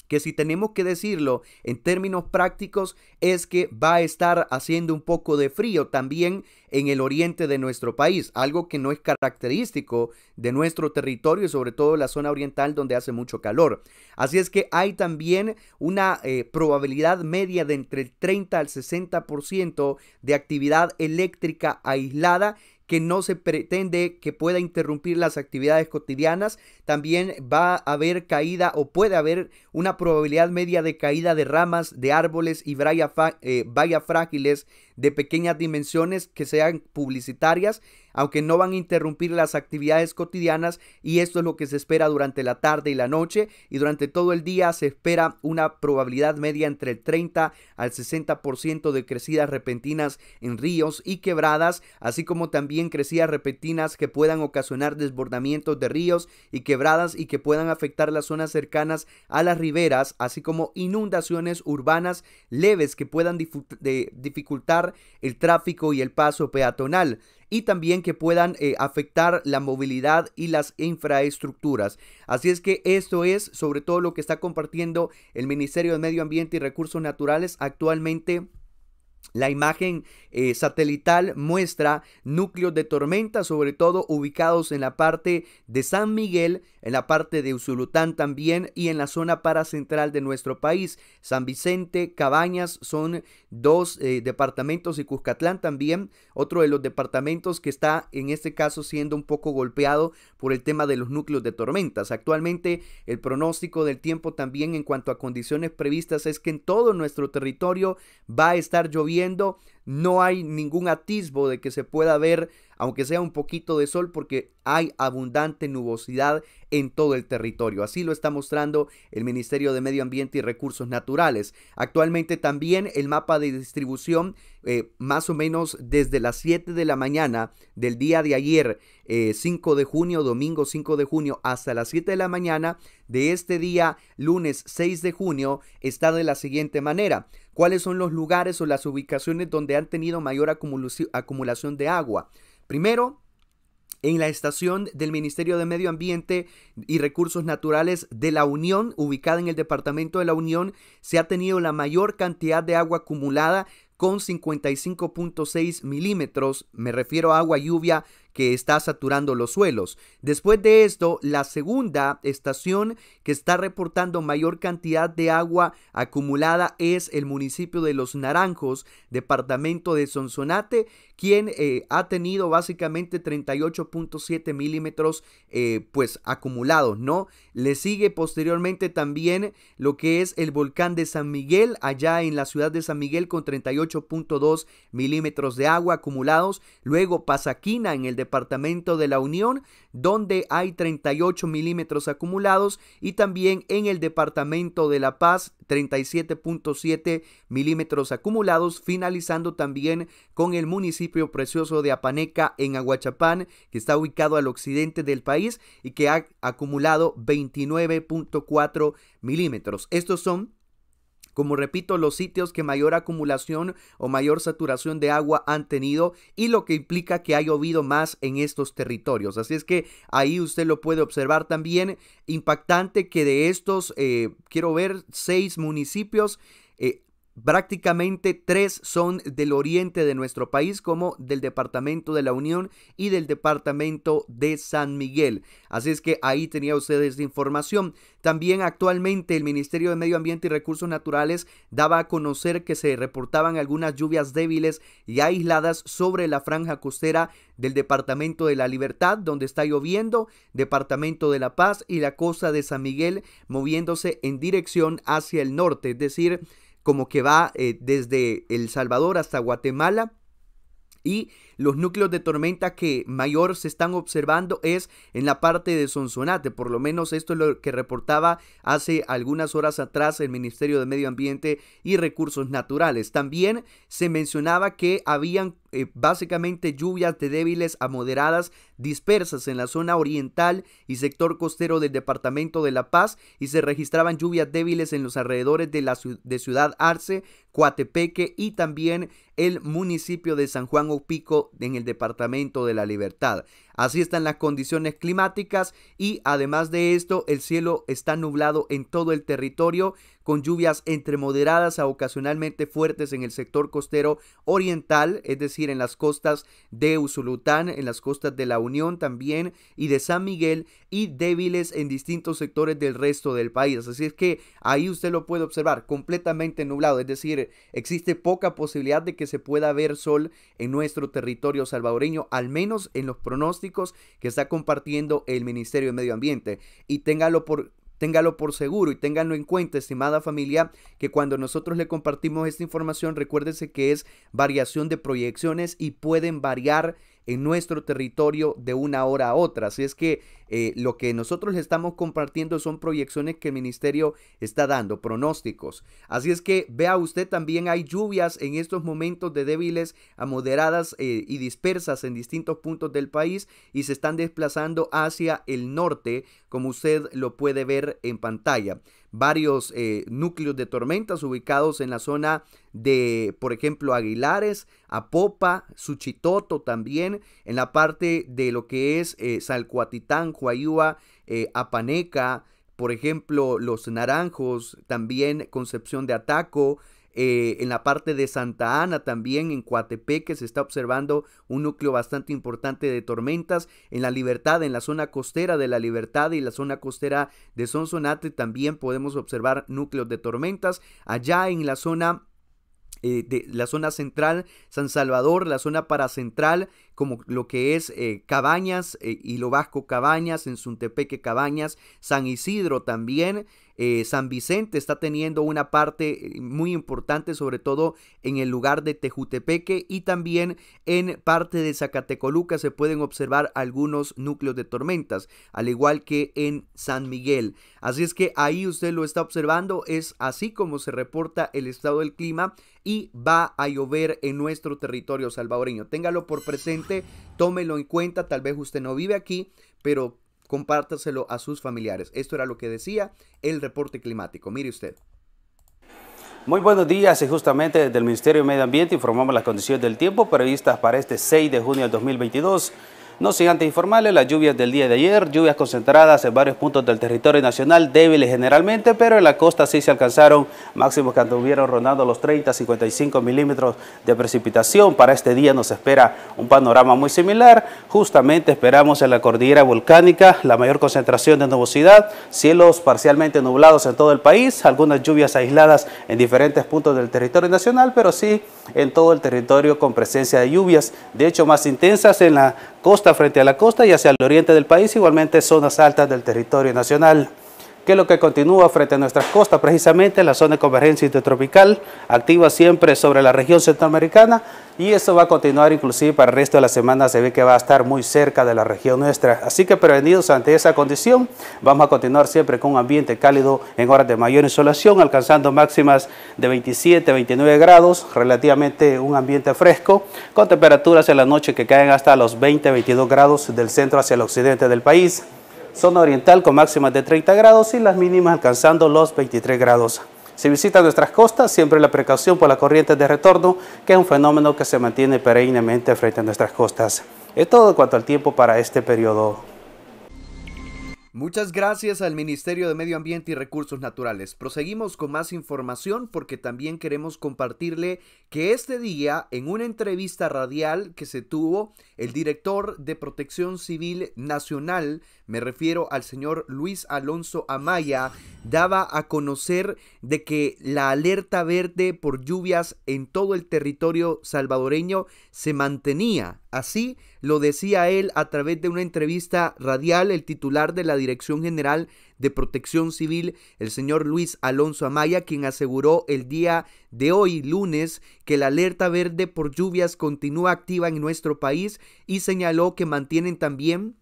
que si tenemos que decirlo en términos prácticos es que va a estar haciendo un poco de frío también en el oriente de nuestro país, algo que no es característico de nuestro territorio y sobre todo la zona oriental donde hace mucho calor. Así es que hay también una eh, probabilidad media de entre el 30 al 60% de actividad eléctrica aislada que no se pretende que pueda interrumpir las actividades cotidianas. También va a haber caída o puede haber una probabilidad media de caída de ramas, de árboles y vallas eh, frágiles de pequeñas dimensiones que sean publicitarias, aunque no van a interrumpir las actividades cotidianas y esto es lo que se espera durante la tarde y la noche y durante todo el día se espera una probabilidad media entre el 30 al 60% de crecidas repentinas en ríos y quebradas, así como también crecidas repentinas que puedan ocasionar desbordamientos de ríos y quebradas y que puedan afectar las zonas cercanas a las riberas, así como inundaciones urbanas leves que puedan dificultar el tráfico y el paso peatonal y también que puedan eh, afectar la movilidad y las infraestructuras. Así es que esto es sobre todo lo que está compartiendo el Ministerio de Medio Ambiente y Recursos Naturales actualmente. La imagen eh, satelital muestra núcleos de tormenta, sobre todo ubicados en la parte de San Miguel, en la parte de Usulután también y en la zona paracentral de nuestro país. San Vicente, Cabañas son dos eh, departamentos y Cuscatlán también, otro de los departamentos que está en este caso siendo un poco golpeado por el tema de los núcleos de tormentas. Actualmente el pronóstico del tiempo también en cuanto a condiciones previstas es que en todo nuestro territorio va a estar lloviendo, no hay ningún atisbo de que se pueda ver aunque sea un poquito de sol, porque hay abundante nubosidad en todo el territorio. Así lo está mostrando el Ministerio de Medio Ambiente y Recursos Naturales. Actualmente también el mapa de distribución, eh, más o menos desde las 7 de la mañana del día de ayer, 5 eh, de junio, domingo 5 de junio, hasta las 7 de la mañana de este día, lunes 6 de junio, está de la siguiente manera. ¿Cuáles son los lugares o las ubicaciones donde han tenido mayor acumulación de agua? Primero, en la estación del Ministerio de Medio Ambiente y Recursos Naturales de la Unión, ubicada en el Departamento de la Unión, se ha tenido la mayor cantidad de agua acumulada con 55.6 milímetros, me refiero a agua lluvia que está saturando los suelos. Después de esto, la segunda estación que está reportando mayor cantidad de agua acumulada es el municipio de Los Naranjos, departamento de Sonsonate, quien eh, ha tenido básicamente 38.7 milímetros eh, pues acumulados, ¿no? Le sigue posteriormente también lo que es el volcán de San Miguel, allá en la ciudad de San Miguel con 38.2 milímetros de agua acumulados. Luego Pasaquina en el departamento departamento de la Unión, donde hay 38 milímetros acumulados, y también en el departamento de La Paz, 37.7 milímetros acumulados, finalizando también con el municipio precioso de Apaneca en Aguachapán, que está ubicado al occidente del país y que ha acumulado 29.4 milímetros. Estos son como repito, los sitios que mayor acumulación o mayor saturación de agua han tenido y lo que implica que ha llovido más en estos territorios. Así es que ahí usted lo puede observar también. Impactante que de estos, eh, quiero ver, seis municipios. Eh, Prácticamente tres son del oriente de nuestro país, como del Departamento de la Unión y del Departamento de San Miguel. Así es que ahí tenía ustedes información. También actualmente el Ministerio de Medio Ambiente y Recursos Naturales daba a conocer que se reportaban algunas lluvias débiles y aisladas sobre la franja costera del Departamento de la Libertad, donde está lloviendo, Departamento de la Paz y la costa de San Miguel, moviéndose en dirección hacia el norte, es decir, como que va eh, desde El Salvador hasta Guatemala y los núcleos de tormenta que mayor se están observando es en la parte de Sonsonate, por lo menos esto es lo que reportaba hace algunas horas atrás el Ministerio de Medio Ambiente y Recursos Naturales. También se mencionaba que habían eh, básicamente lluvias de débiles a moderadas dispersas en la zona oriental y sector costero del departamento de La Paz y se registraban lluvias débiles en los alrededores de, la, de Ciudad Arce, Coatepeque y también el municipio de San Juan Opico en el Departamento de la Libertad. Así están las condiciones climáticas y además de esto el cielo está nublado en todo el territorio con lluvias entre moderadas a ocasionalmente fuertes en el sector costero oriental, es decir, en las costas de Usulután, en las costas de La Unión también y de San Miguel y débiles en distintos sectores del resto del país. Así es que ahí usted lo puede observar completamente nublado, es decir, existe poca posibilidad de que se pueda ver sol en nuestro territorio salvadoreño, al menos en los pronósticos que está compartiendo el Ministerio de Medio Ambiente. Y téngalo por, Téngalo por seguro y ténganlo en cuenta, estimada familia, que cuando nosotros le compartimos esta información, recuérdese que es variación de proyecciones y pueden variar en nuestro territorio de una hora a otra. Así es que eh, lo que nosotros estamos compartiendo son proyecciones que el ministerio está dando, pronósticos. Así es que vea usted también hay lluvias en estos momentos de débiles a moderadas eh, y dispersas en distintos puntos del país y se están desplazando hacia el norte, como usted lo puede ver en pantalla varios eh, núcleos de tormentas ubicados en la zona de, por ejemplo, Aguilares, Apopa, Suchitoto también, en la parte de lo que es eh, Salcuatitán, Huayúa, eh, Apaneca, por ejemplo, Los Naranjos, también Concepción de Ataco, eh, en la parte de Santa Ana también, en Coatepeque, se está observando un núcleo bastante importante de tormentas. En la Libertad, en la zona costera de la Libertad y la zona costera de Sonsonate también podemos observar núcleos de tormentas. Allá en la zona eh, de la zona central, San Salvador, la zona paracentral, como lo que es eh, Cabañas, y Hilo Vasco Cabañas, en Suntepeque Cabañas, San Isidro también, eh, San Vicente está teniendo una parte eh, muy importante, sobre todo en el lugar de Tejutepeque y también en parte de Zacatecoluca se pueden observar algunos núcleos de tormentas, al igual que en San Miguel. Así es que ahí usted lo está observando, es así como se reporta el estado del clima y va a llover en nuestro territorio salvadoreño. Téngalo por presente, tómelo en cuenta, tal vez usted no vive aquí, pero compártaselo a sus familiares. Esto era lo que decía el reporte climático. Mire usted. Muy buenos días y justamente desde el Ministerio de Medio Ambiente informamos las condiciones del tiempo previstas para este 6 de junio del 2022. No sigan antes las lluvias del día de ayer, lluvias concentradas en varios puntos del territorio nacional, débiles generalmente, pero en la costa sí se alcanzaron máximos que anduvieron rondando los 30-55 milímetros de precipitación. Para este día nos espera un panorama muy similar. Justamente esperamos en la cordillera volcánica la mayor concentración de nubosidad, cielos parcialmente nublados en todo el país, algunas lluvias aisladas en diferentes puntos del territorio nacional, pero sí en todo el territorio con presencia de lluvias, de hecho más intensas en la costa frente a la costa y hacia el oriente del país, igualmente zonas altas del territorio nacional que lo que continúa frente a nuestras costas, precisamente la zona de convergencia intertropical, activa siempre sobre la región centroamericana y eso va a continuar inclusive para el resto de la semana, se ve que va a estar muy cerca de la región nuestra, así que prevenidos ante esa condición, vamos a continuar siempre con un ambiente cálido en horas de mayor insolación, alcanzando máximas de 27, 29 grados, relativamente un ambiente fresco, con temperaturas en la noche que caen hasta los 20, 22 grados del centro hacia el occidente del país zona oriental con máximas de 30 grados y las mínimas alcanzando los 23 grados. Si visita nuestras costas, siempre la precaución por las corrientes de retorno, que es un fenómeno que se mantiene perennemente frente a nuestras costas. Es todo en cuanto al tiempo para este periodo. Muchas gracias al Ministerio de Medio Ambiente y Recursos Naturales. Proseguimos con más información porque también queremos compartirle que este día, en una entrevista radial que se tuvo, el director de Protección Civil Nacional me refiero al señor Luis Alonso Amaya, daba a conocer de que la alerta verde por lluvias en todo el territorio salvadoreño se mantenía. Así lo decía él a través de una entrevista radial, el titular de la Dirección General de Protección Civil, el señor Luis Alonso Amaya, quien aseguró el día de hoy, lunes, que la alerta verde por lluvias continúa activa en nuestro país y señaló que mantienen también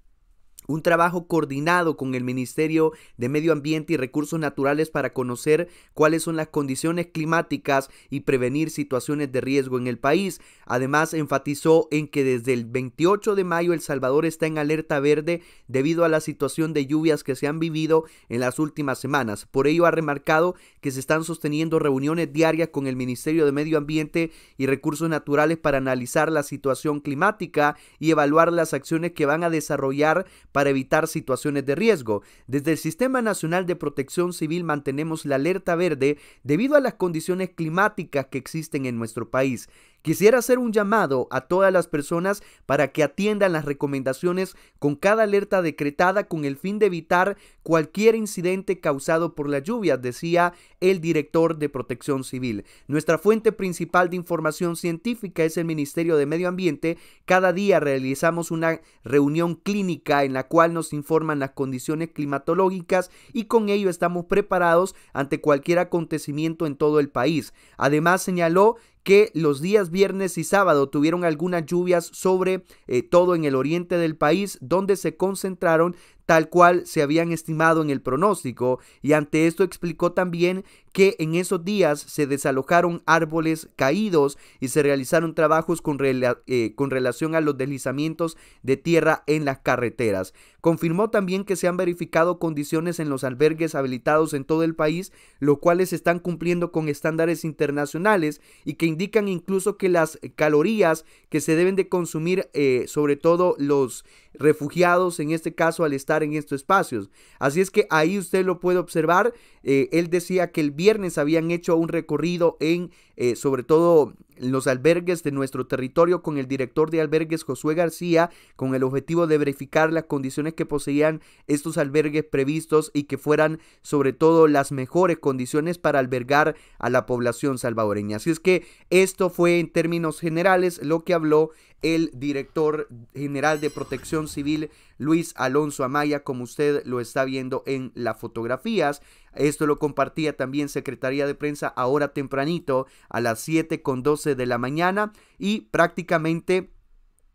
un trabajo coordinado con el Ministerio de Medio Ambiente y Recursos Naturales para conocer cuáles son las condiciones climáticas y prevenir situaciones de riesgo en el país. Además, enfatizó en que desde el 28 de mayo El Salvador está en alerta verde debido a la situación de lluvias que se han vivido en las últimas semanas. Por ello, ha remarcado que se están sosteniendo reuniones diarias con el Ministerio de Medio Ambiente y Recursos Naturales para analizar la situación climática y evaluar las acciones que van a desarrollar para evitar situaciones de riesgo. Desde el Sistema Nacional de Protección Civil mantenemos la alerta verde debido a las condiciones climáticas que existen en nuestro país. Quisiera hacer un llamado a todas las personas para que atiendan las recomendaciones con cada alerta decretada con el fin de evitar cualquier incidente causado por la lluvia, decía el director de Protección Civil. Nuestra fuente principal de información científica es el Ministerio de Medio Ambiente. Cada día realizamos una reunión clínica en la cual nos informan las condiciones climatológicas y con ello estamos preparados ante cualquier acontecimiento en todo el país. Además señaló que los días viernes y sábado tuvieron algunas lluvias sobre eh, todo en el oriente del país, donde se concentraron tal cual se habían estimado en el pronóstico, y ante esto explicó también que en esos días se desalojaron árboles caídos y se realizaron trabajos con, eh, con relación a los deslizamientos de tierra en las carreteras. Confirmó también que se han verificado condiciones en los albergues habilitados en todo el país, los cuales están cumpliendo con estándares internacionales y que indican incluso que las calorías que se deben de consumir, eh, sobre todo los refugiados, en este caso, al estar en estos espacios. Así es que ahí usted lo puede observar. Eh, él decía que el viernes habían hecho un recorrido en, eh, sobre todo, los albergues de nuestro territorio con el director de albergues Josué García con el objetivo de verificar las condiciones que poseían estos albergues previstos y que fueran sobre todo las mejores condiciones para albergar a la población salvadoreña. Así es que esto fue en términos generales lo que habló el director general de protección civil Luis Alonso Amaya, como usted lo está viendo en las fotografías. Esto lo compartía también Secretaría de Prensa ahora tempranito a las 7 con 12 de la mañana y prácticamente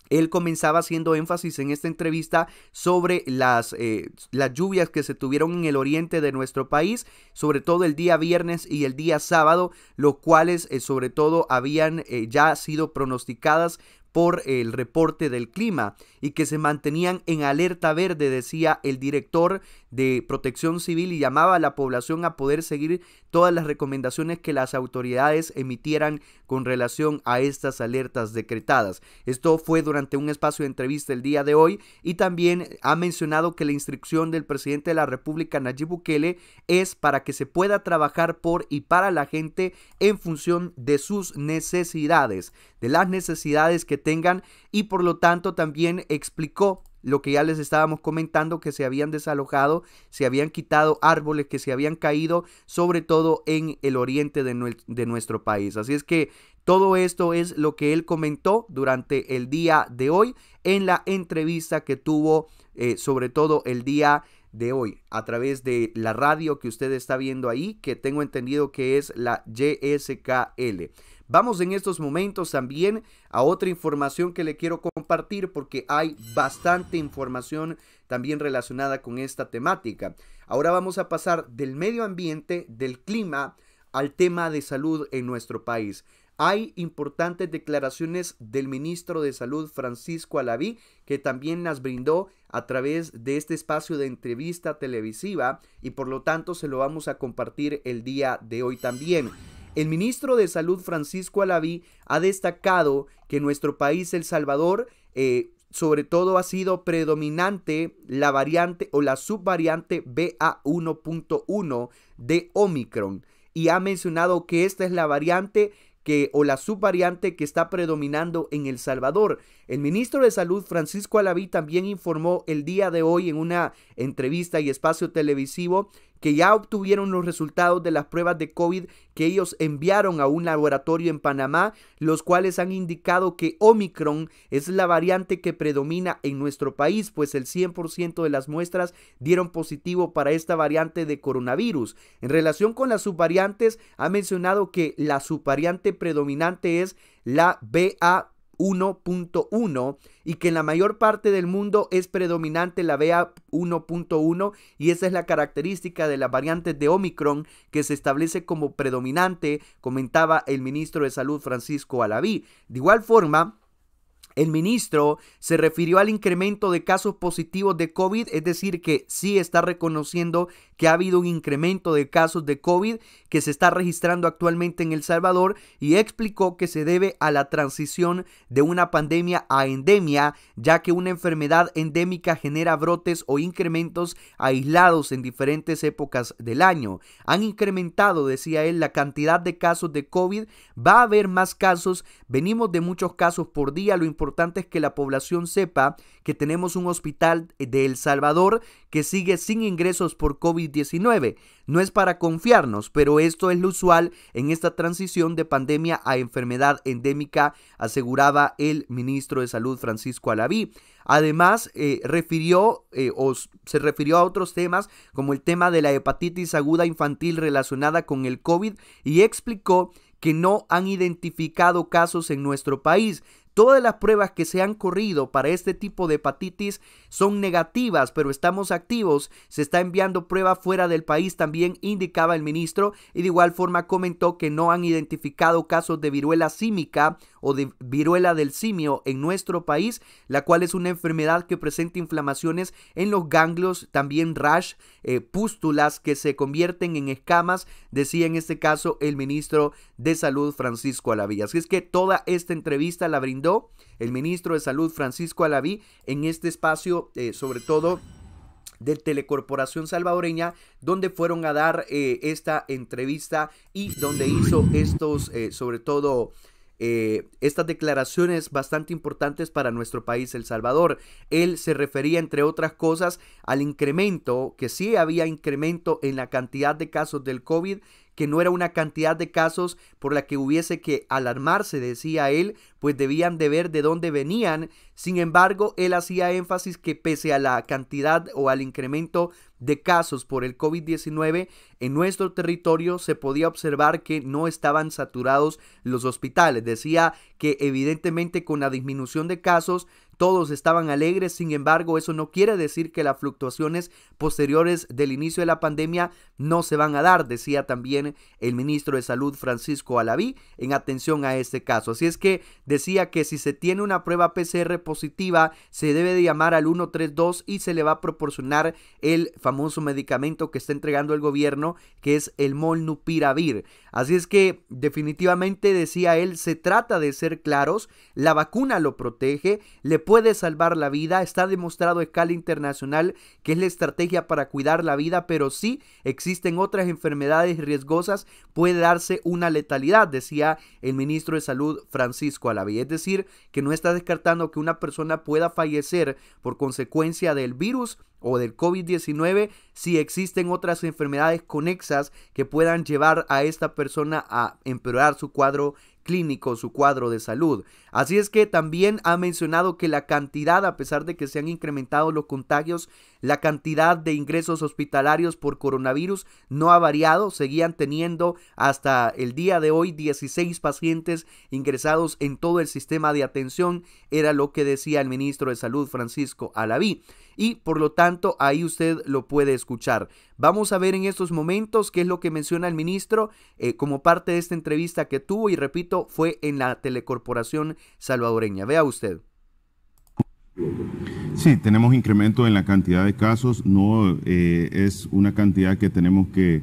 él comenzaba haciendo énfasis en esta entrevista sobre las, eh, las, lluvias que se tuvieron en el oriente de nuestro país, sobre todo el día viernes y el día sábado, los cuales eh, sobre todo habían eh, ya sido pronosticadas por el reporte del clima y que se mantenían en alerta verde, decía el director de protección civil y llamaba a la población a poder seguir todas las recomendaciones que las autoridades emitieran con relación a estas alertas decretadas. Esto fue durante un espacio de entrevista el día de hoy y también ha mencionado que la instrucción del presidente de la República, Nayib Bukele, es para que se pueda trabajar por y para la gente en función de sus necesidades, de las necesidades que tengan y por lo tanto también explicó lo que ya les estábamos comentando, que se habían desalojado, se habían quitado árboles que se habían caído, sobre todo en el oriente de, nuestro país. Así es que todo esto es lo que él comentó durante el día de hoy en la entrevista que tuvo, eh, sobre todo el día de hoy, a través de la radio que usted está viendo ahí, que tengo entendido que es la JSKL. Vamos en estos momentos también a otra información que le quiero compartir porque hay bastante información también relacionada con esta temática. Ahora vamos a pasar del medio ambiente, del clima, al tema de salud en nuestro país. Hay importantes declaraciones del ministro de Salud Francisco Alaví, que también las brindó a través de este espacio de entrevista televisiva y por lo tanto se lo vamos a compartir el día de hoy también. El ministro de Salud Francisco Alaví ha destacado que nuestro país, El Salvador, eh, sobre todo ha sido predominante la variante o la subvariante BA1.1 de Omicron y ha mencionado que esta es la variante que o la subvariante que está predominando en El Salvador. El ministro de Salud Francisco Alaví también informó el día de hoy en una entrevista y espacio televisivo que ya obtuvieron los resultados de las pruebas de COVID que ellos enviaron a un laboratorio en Panamá, los cuales han indicado que Omicron es la variante que predomina en nuestro país, pues el 100% de las muestras dieron positivo para esta variante de coronavirus. En relación con las subvariantes, ha mencionado que la subvariante predominante es la BA 1.1 y que en la mayor parte del mundo es predominante la BA1.1 y esa es la característica de las variantes de Omicron que se establece como predominante, comentaba el ministro de Salud Francisco Alaví. De igual forma, el ministro se refirió al incremento de casos positivos de COVID, es decir, que sí está reconociendo que ha habido un incremento de casos de COVID que se está registrando actualmente en El Salvador y explicó que se debe a la transición de una pandemia a endemia, ya que una enfermedad endémica genera brotes o incrementos aislados en diferentes épocas del año. Han incrementado, decía él, la cantidad de casos de COVID, va a haber más casos, venimos de muchos casos por día, lo importante importante es que la población sepa que tenemos un hospital de El Salvador que sigue sin ingresos por COVID-19. No es para confiarnos, pero esto es lo usual en esta transición de pandemia a enfermedad endémica, aseguraba el ministro de Salud Francisco Alaví. Además, eh, refirió eh, o se refirió a otros temas como el tema de la hepatitis aguda infantil relacionada con el COVID y explicó que no han identificado casos en nuestro país. Todas las pruebas que se han corrido para este tipo de hepatitis son negativas, pero estamos activos. Se está enviando pruebas fuera del país también, indicaba el ministro, y de igual forma comentó que no han identificado casos de viruela símica o de viruela del simio en nuestro país, la cual es una enfermedad que presenta inflamaciones en los ganglios, también rash, eh, pústulas que se convierten en escamas, decía en este caso el ministro de Salud Francisco Alavilla. Así es que toda esta entrevista la brindó el ministro de Salud Francisco Alaví en este espacio, eh, sobre todo de Telecorporación Salvadoreña, donde fueron a dar eh, esta entrevista y donde hizo estos, eh, sobre todo, estas declaraciones bastante importantes para nuestro país, El Salvador. Él se refería, entre otras cosas, al incremento, que sí había incremento en la cantidad de casos del COVID que no era una cantidad de casos por la que hubiese que alarmarse, decía él, pues debían de ver de dónde venían. Sin embargo, él hacía énfasis que pese a la cantidad o al incremento de casos por el COVID-19 en nuestro territorio se podía observar que no estaban saturados los hospitales. Decía que evidentemente con la disminución de casos todos estaban alegres, sin embargo eso no quiere decir que las fluctuaciones posteriores del inicio de la pandemia no se van a dar, decía también el ministro de Salud Francisco Alaví en atención a este caso. Así es que decía que si se tiene una prueba PCR positiva se debe de llamar al 132 y se le va a proporcionar el famoso medicamento que está entregando el gobierno, que es el molnupiravir. Así es que definitivamente, decía él, se trata de ser claros, la vacuna lo protege, le puede salvar la vida, está demostrado a escala internacional que es la estrategia para cuidar la vida, pero si existen otras enfermedades riesgosas, puede darse una letalidad, decía el ministro de Salud Francisco Alaví. Es decir, que no está descartando que una persona pueda fallecer por consecuencia del virus o del COVID-19 si existen otras enfermedades conexas que puedan llevar a esta persona a empeorar su cuadro clínico, su cuadro de salud. Así es que también ha mencionado que la cantidad, a pesar de que se han incrementado los contagios, la cantidad de ingresos hospitalarios por coronavirus no ha variado. Seguían teniendo hasta el día de hoy 16 pacientes ingresados en todo el sistema de atención, era lo que decía el ministro de Salud Francisco Alaví. Y por lo tanto, ahí usted lo puede escuchar. Vamos a ver en estos momentos qué es lo que menciona el ministro eh, como parte de esta entrevista que tuvo y repito, fue en la telecorporación salvadoreña. Vea usted. Sí, tenemos incremento en la cantidad de casos, no eh, es una cantidad que tenemos que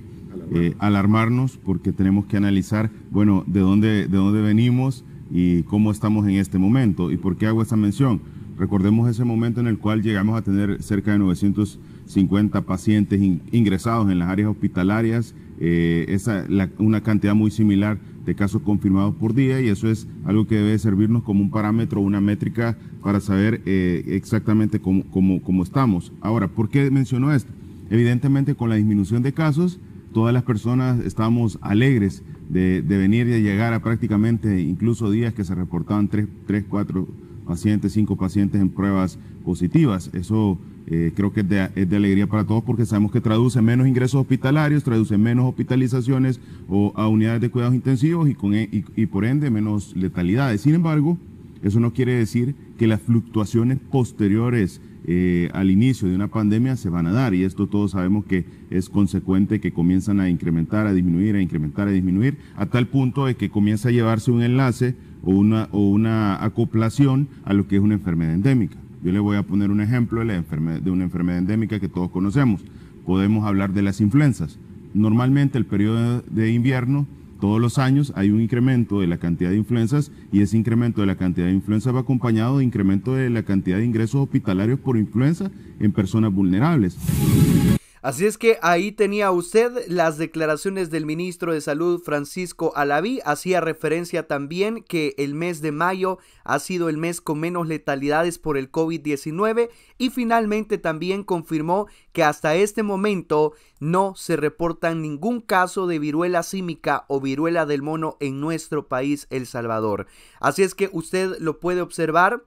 eh, alarmarnos porque tenemos que analizar, bueno, de dónde, de dónde venimos y cómo estamos en este momento. ¿Y por qué hago esa mención? Recordemos ese momento en el cual llegamos a tener cerca de 950 pacientes ingresados en las áreas hospitalarias, eh, esa, una cantidad muy similar de casos confirmados por día y eso es algo que debe servirnos como un parámetro, una métrica para saber eh, exactamente cómo, cómo, estamos. Ahora, ¿por qué menciono esto? Evidentemente con la disminución de casos, todas las personas estamos alegres de, venir y de llegar a prácticamente incluso días que se reportaban tres 3 4 pacientes, cinco pacientes en pruebas positivas. Eso eh, creo que es de, alegría para todos porque sabemos que traduce menos ingresos hospitalarios, traduce menos hospitalizaciones o a unidades de cuidados intensivos y, con, e, y, y por ende menos letalidades. Sin embargo, eso no quiere decir que las fluctuaciones posteriores eh, al inicio de una pandemia se van a dar y esto todos sabemos que es consecuente que comienzan a incrementar, a disminuir, a incrementar, a disminuir, a tal punto de que comienza a llevarse un enlace o una, o una acoplación a lo que es una enfermedad endémica. Yo le voy a poner un ejemplo de, la enfermedad de una enfermedad endémica que todos conocemos. Podemos hablar de las influencias. Normalmente el periodo de invierno todos los años hay un incremento de la cantidad de influencias y ese incremento de la cantidad de influencias va acompañado de incremento de la cantidad de ingresos hospitalarios por influenza en personas vulnerables. Así es que ahí tenía usted las declaraciones del ministro de Salud Francisco Alaví. Hacía referencia también que el mes de mayo ha sido el mes con menos letalidades por el COVID-19 y finalmente también confirmó que hasta este momento no se reporta ningún caso de viruela símica o viruela del mono en nuestro país, El Salvador. Así es que usted lo puede observar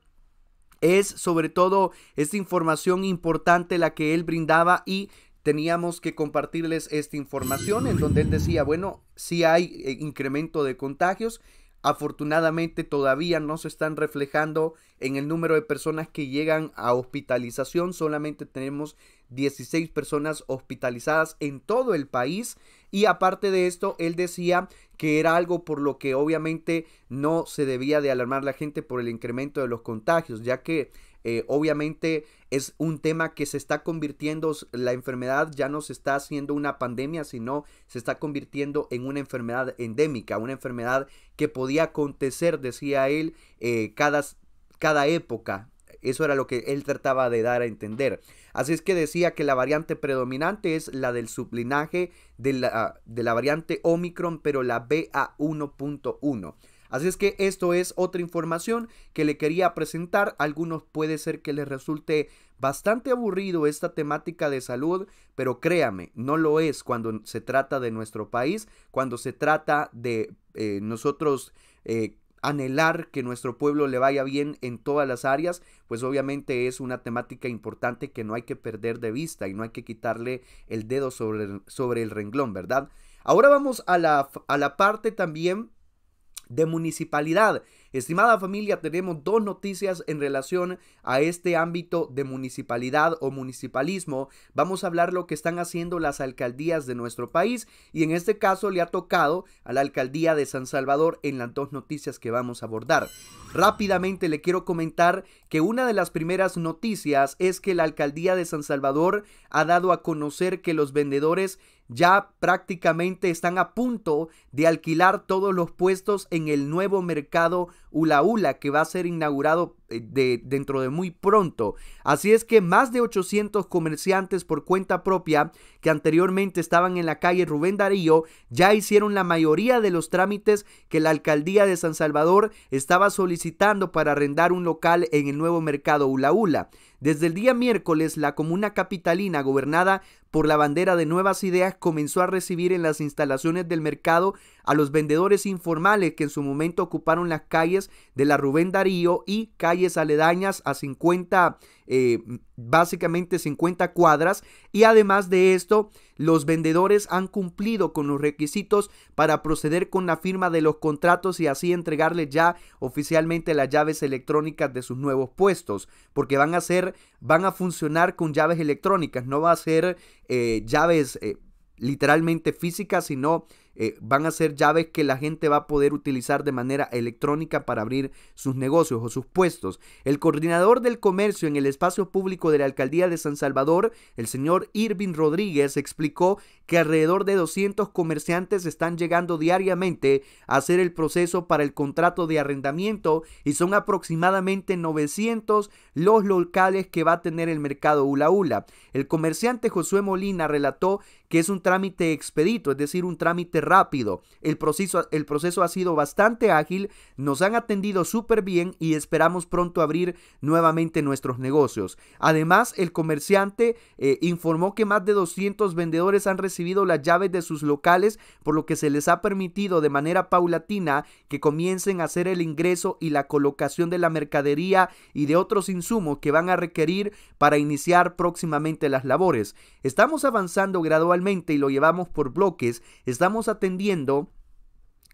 es sobre todo esta información importante la que él brindaba y teníamos que compartirles esta información en donde él decía, bueno, si sí hay eh, incremento de contagios, afortunadamente todavía no se están reflejando en el número de personas que llegan a hospitalización, solamente tenemos 16 personas hospitalizadas en todo el país y aparte de esto, él decía que era algo por lo que obviamente no se debía de alarmar la gente por el incremento de los contagios, ya que eh, obviamente es un tema que se está convirtiendo, la enfermedad ya no se está haciendo una pandemia, sino se está convirtiendo en una enfermedad endémica, una enfermedad que podía acontecer, decía él, eh, cada, cada época. Eso era lo que él trataba de dar a entender. Así es que decía que la variante predominante es la del sublinaje de la, de la variante Omicron, pero la BA1.1. Así es que esto es otra información que le quería presentar. algunos puede ser que les resulte bastante aburrido esta temática de salud, pero créame, no lo es cuando se trata de nuestro país, cuando se trata de eh, nosotros... Eh, anhelar que nuestro pueblo le vaya bien en todas las áreas, pues obviamente es una temática importante que no hay que perder de vista y no hay que quitarle el dedo sobre, sobre el renglón, ¿verdad? Ahora vamos a la, a la parte también de municipalidad Estimada familia, tenemos dos noticias en relación a este ámbito de municipalidad o municipalismo. Vamos a hablar lo que están haciendo las alcaldías de nuestro país y en este caso le ha tocado a la alcaldía de San Salvador en las dos noticias que vamos a abordar. Rápidamente le quiero comentar que una de las primeras noticias es que la alcaldía de San Salvador ha dado a conocer que los vendedores ya prácticamente están a punto de alquilar todos los puestos en el nuevo mercado Ula Ula, que va a ser inaugurado eh, dentro de muy pronto. Así es que más de 800 comerciantes por cuenta propia que anteriormente estaban en la calle Rubén Darío ya hicieron la mayoría de los trámites que la alcaldía de San Salvador estaba solicitando para arrendar un local en el nuevo mercado Ula Ula. Desde el día miércoles, la comuna capitalina gobernada por la bandera de Nuevas Ideas comenzó a recibir en las instalaciones del mercado a los vendedores informales que en su momento ocuparon las calles de la Rubén Darío y calle aledañas a 50, eh, básicamente 50 cuadras. Y además de esto, los vendedores han cumplido con los requisitos para proceder con la firma de los contratos y así entregarle ya oficialmente las llaves electrónicas de sus nuevos puestos, porque van a ser, van a funcionar con llaves electrónicas, no va a ser eh, llaves eh, literalmente físicas, sino eh, van a ser llaves que la gente va a poder utilizar de manera electrónica para abrir sus negocios o sus puestos. El coordinador del comercio en el espacio público de la alcaldía de San Salvador, el señor Irving Rodríguez, explicó que alrededor de 200 comerciantes están llegando diariamente a hacer el proceso para el contrato de arrendamiento y son aproximadamente 900 los locales que va a tener el mercado Ula Ula. El comerciante Josué Molina relató que es un trámite expedito, es decir, un trámite rápido. El proceso, el proceso ha sido bastante ágil, nos han atendido súper bien y esperamos pronto abrir nuevamente nuestros negocios. Además, el comerciante eh, informó que más de 200 vendedores han recibido las llaves de sus locales, por lo que se les ha permitido de manera paulatina que comiencen a hacer el ingreso y la colocación de la mercadería y de otros insumos que van a requerir para iniciar próximamente las labores. Estamos avanzando gradualmente y lo llevamos por bloques, estamos atendiendo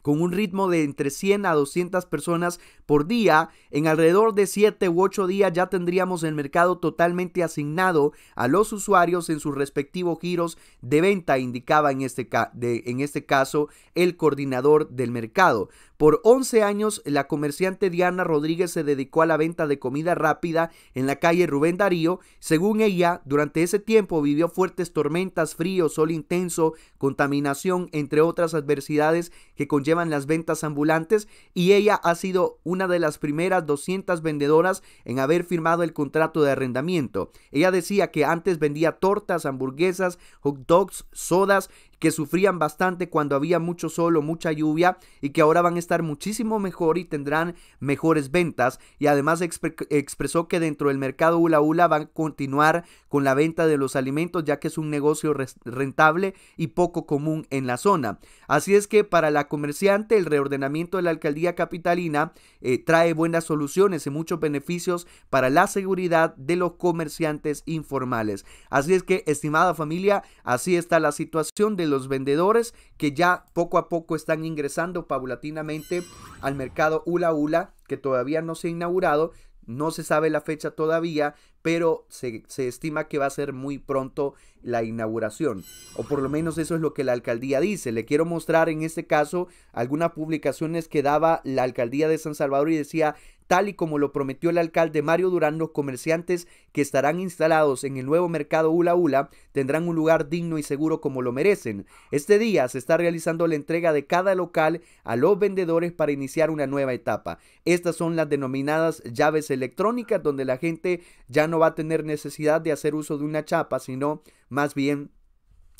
con un ritmo de entre 100 a 200 personas por día, en alrededor de 7 u 8 días ya tendríamos el mercado totalmente asignado a los usuarios en sus respectivos giros de venta, indicaba en este, en este caso el coordinador del mercado. Por 11 años, la comerciante Diana Rodríguez se dedicó a la venta de comida rápida en la calle Rubén Darío. Según ella, durante ese tiempo vivió fuertes tormentas, frío, sol intenso, contaminación, entre otras adversidades que conllevan las ventas ambulantes, y ella ha sido una de las primeras 200 vendedoras en haber firmado el contrato de arrendamiento. Ella decía que antes vendía tortas, hamburguesas, hot dogs, sodas que sufrían bastante cuando había mucho sol o mucha lluvia y que ahora van a estar muchísimo mejor y tendrán mejores ventas. Y además expresó que dentro del mercado Ula Ula van a continuar con la venta de los alimentos ya que es un negocio rentable y poco común en la zona. Así es que para la comerciante el reordenamiento de la alcaldía capitalina eh, trae buenas soluciones y muchos beneficios para la seguridad de los comerciantes informales. Así es que estimada familia, así está la situación de los vendedores que ya poco a poco están ingresando paulatinamente al mercado Ula Ula, que todavía no se ha inaugurado, no se sabe la fecha todavía, pero se, estima que va a ser muy pronto la inauguración. O por lo menos eso es lo que la alcaldía dice. Le quiero mostrar en este caso algunas publicaciones que daba la alcaldía de San Salvador y decía, tal y como lo prometió el alcalde Mario Durán, los comerciantes que estarán instalados en el nuevo mercado Ula Ula tendrán un lugar digno y seguro como lo merecen. Este día se está realizando la entrega de cada local a los vendedores para iniciar una nueva etapa. Estas son las denominadas llaves electrónicas donde la gente ya no va a tener necesidad de hacer uso de una chapa, sino más bien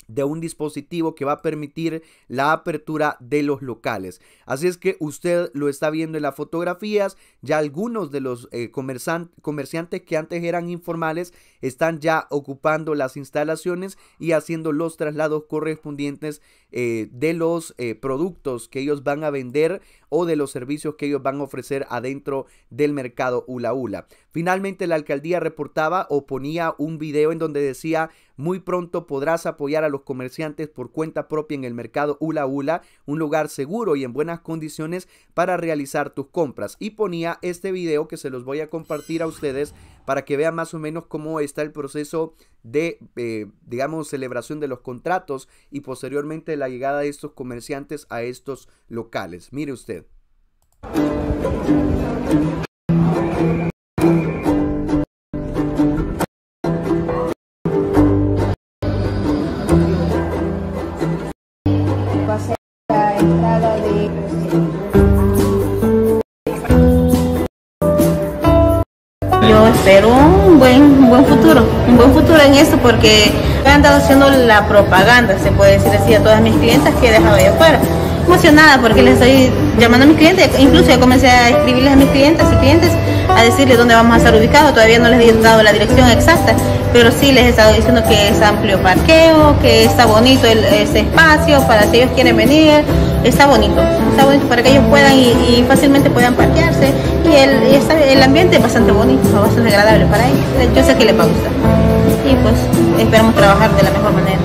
de un dispositivo que va a permitir la apertura de los locales. Así es que usted lo está viendo en las fotografías, ya algunos de los eh, comerciantes que antes eran informales están ya ocupando las instalaciones y haciendo los traslados correspondientes eh, de los eh, productos que ellos van a vender o de los servicios que ellos van a ofrecer adentro del mercado Ula Ula. Finalmente la alcaldía reportaba o ponía un video en donde decía muy pronto podrás apoyar a los comerciantes por cuenta propia en el mercado Ula Ula, un lugar seguro y en buenas condiciones para realizar tus compras. Y ponía este video que se los voy a compartir a ustedes para que vean más o menos cómo está el proceso de, eh, digamos, celebración de los contratos y posteriormente la llegada de estos comerciantes a estos locales. Mire usted. pero un buen, buen futuro, un buen futuro en esto porque han estado haciendo la propaganda, se puede decir así, a todas mis clientes que he dejado allá afuera. Emocionada porque les estoy llamando a mis clientes, incluso ya comencé a escribirles a mis clientes y clientes a decirles dónde vamos a estar ubicados, todavía no les he dado la dirección exacta, pero sí les he estado diciendo que es amplio parqueo, que está bonito ese espacio para si ellos quieren venir está bonito, está bonito para que ellos puedan y, fácilmente puedan parquearse y el, el ambiente es bastante bonito, bastante agradable para ellos, yo sé que les va a gustar y pues esperamos trabajar de la mejor manera.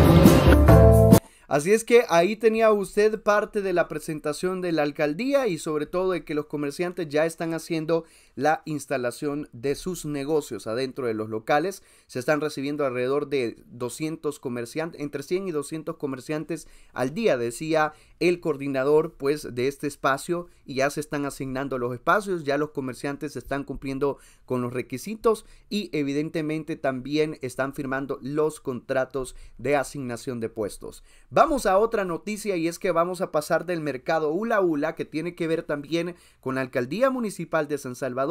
Así es que ahí tenía usted parte de la presentación de la alcaldía y sobre todo de que los comerciantes ya están haciendo la instalación de sus negocios adentro de los locales. Se están recibiendo alrededor de 200 comerciantes, entre 100 y 200 comerciantes al día, decía el coordinador pues de este espacio y ya se están asignando los espacios, ya los comerciantes están cumpliendo con los requisitos y evidentemente también están firmando los contratos de asignación de puestos. Vamos a otra noticia y es que vamos a pasar del mercado Ula Ula que tiene que ver también con la alcaldía municipal de San Salvador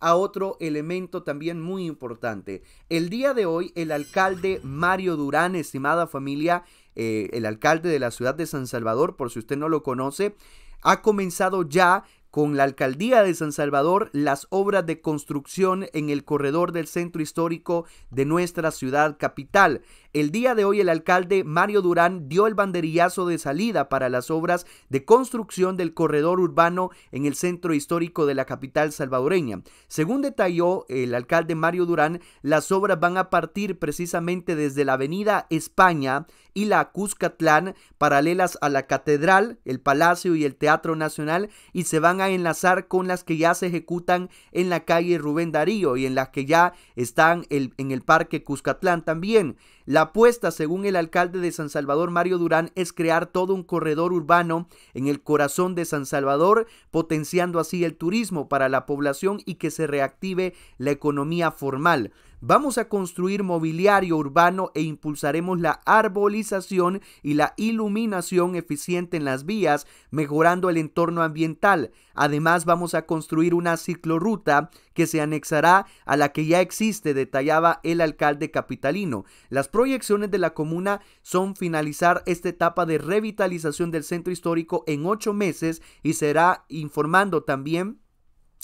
a otro elemento también muy importante. El día de hoy, el alcalde Mario Durán, estimada familia, eh, el alcalde de la ciudad de San Salvador, por si usted no lo conoce, ha comenzado ya con la alcaldía de San Salvador las obras de construcción en el corredor del centro histórico de nuestra ciudad capital. El día de hoy el alcalde Mario Durán dio el banderillazo de salida para las obras de construcción del corredor urbano en el centro histórico de la capital salvadoreña. Según detalló el alcalde Mario Durán, las obras van a partir precisamente desde la avenida España y la Cuscatlán, paralelas a la Catedral, el Palacio y el Teatro Nacional, y se van a enlazar con las que ya se ejecutan en la calle Rubén Darío y en las que ya están en el Parque Cuscatlán también. La apuesta, según el alcalde de San Salvador, Mario Durán, es crear todo un corredor urbano en el corazón de San Salvador, potenciando así el turismo para la población y que se reactive la economía formal. Vamos a construir mobiliario urbano e impulsaremos la arbolización y la iluminación eficiente en las vías, mejorando el entorno ambiental. Además, vamos a construir una ciclorruta que se anexará a la que ya existe, detallaba el alcalde capitalino. Las proyecciones de la comuna son finalizar esta etapa de revitalización del centro histórico en ocho meses y será informando también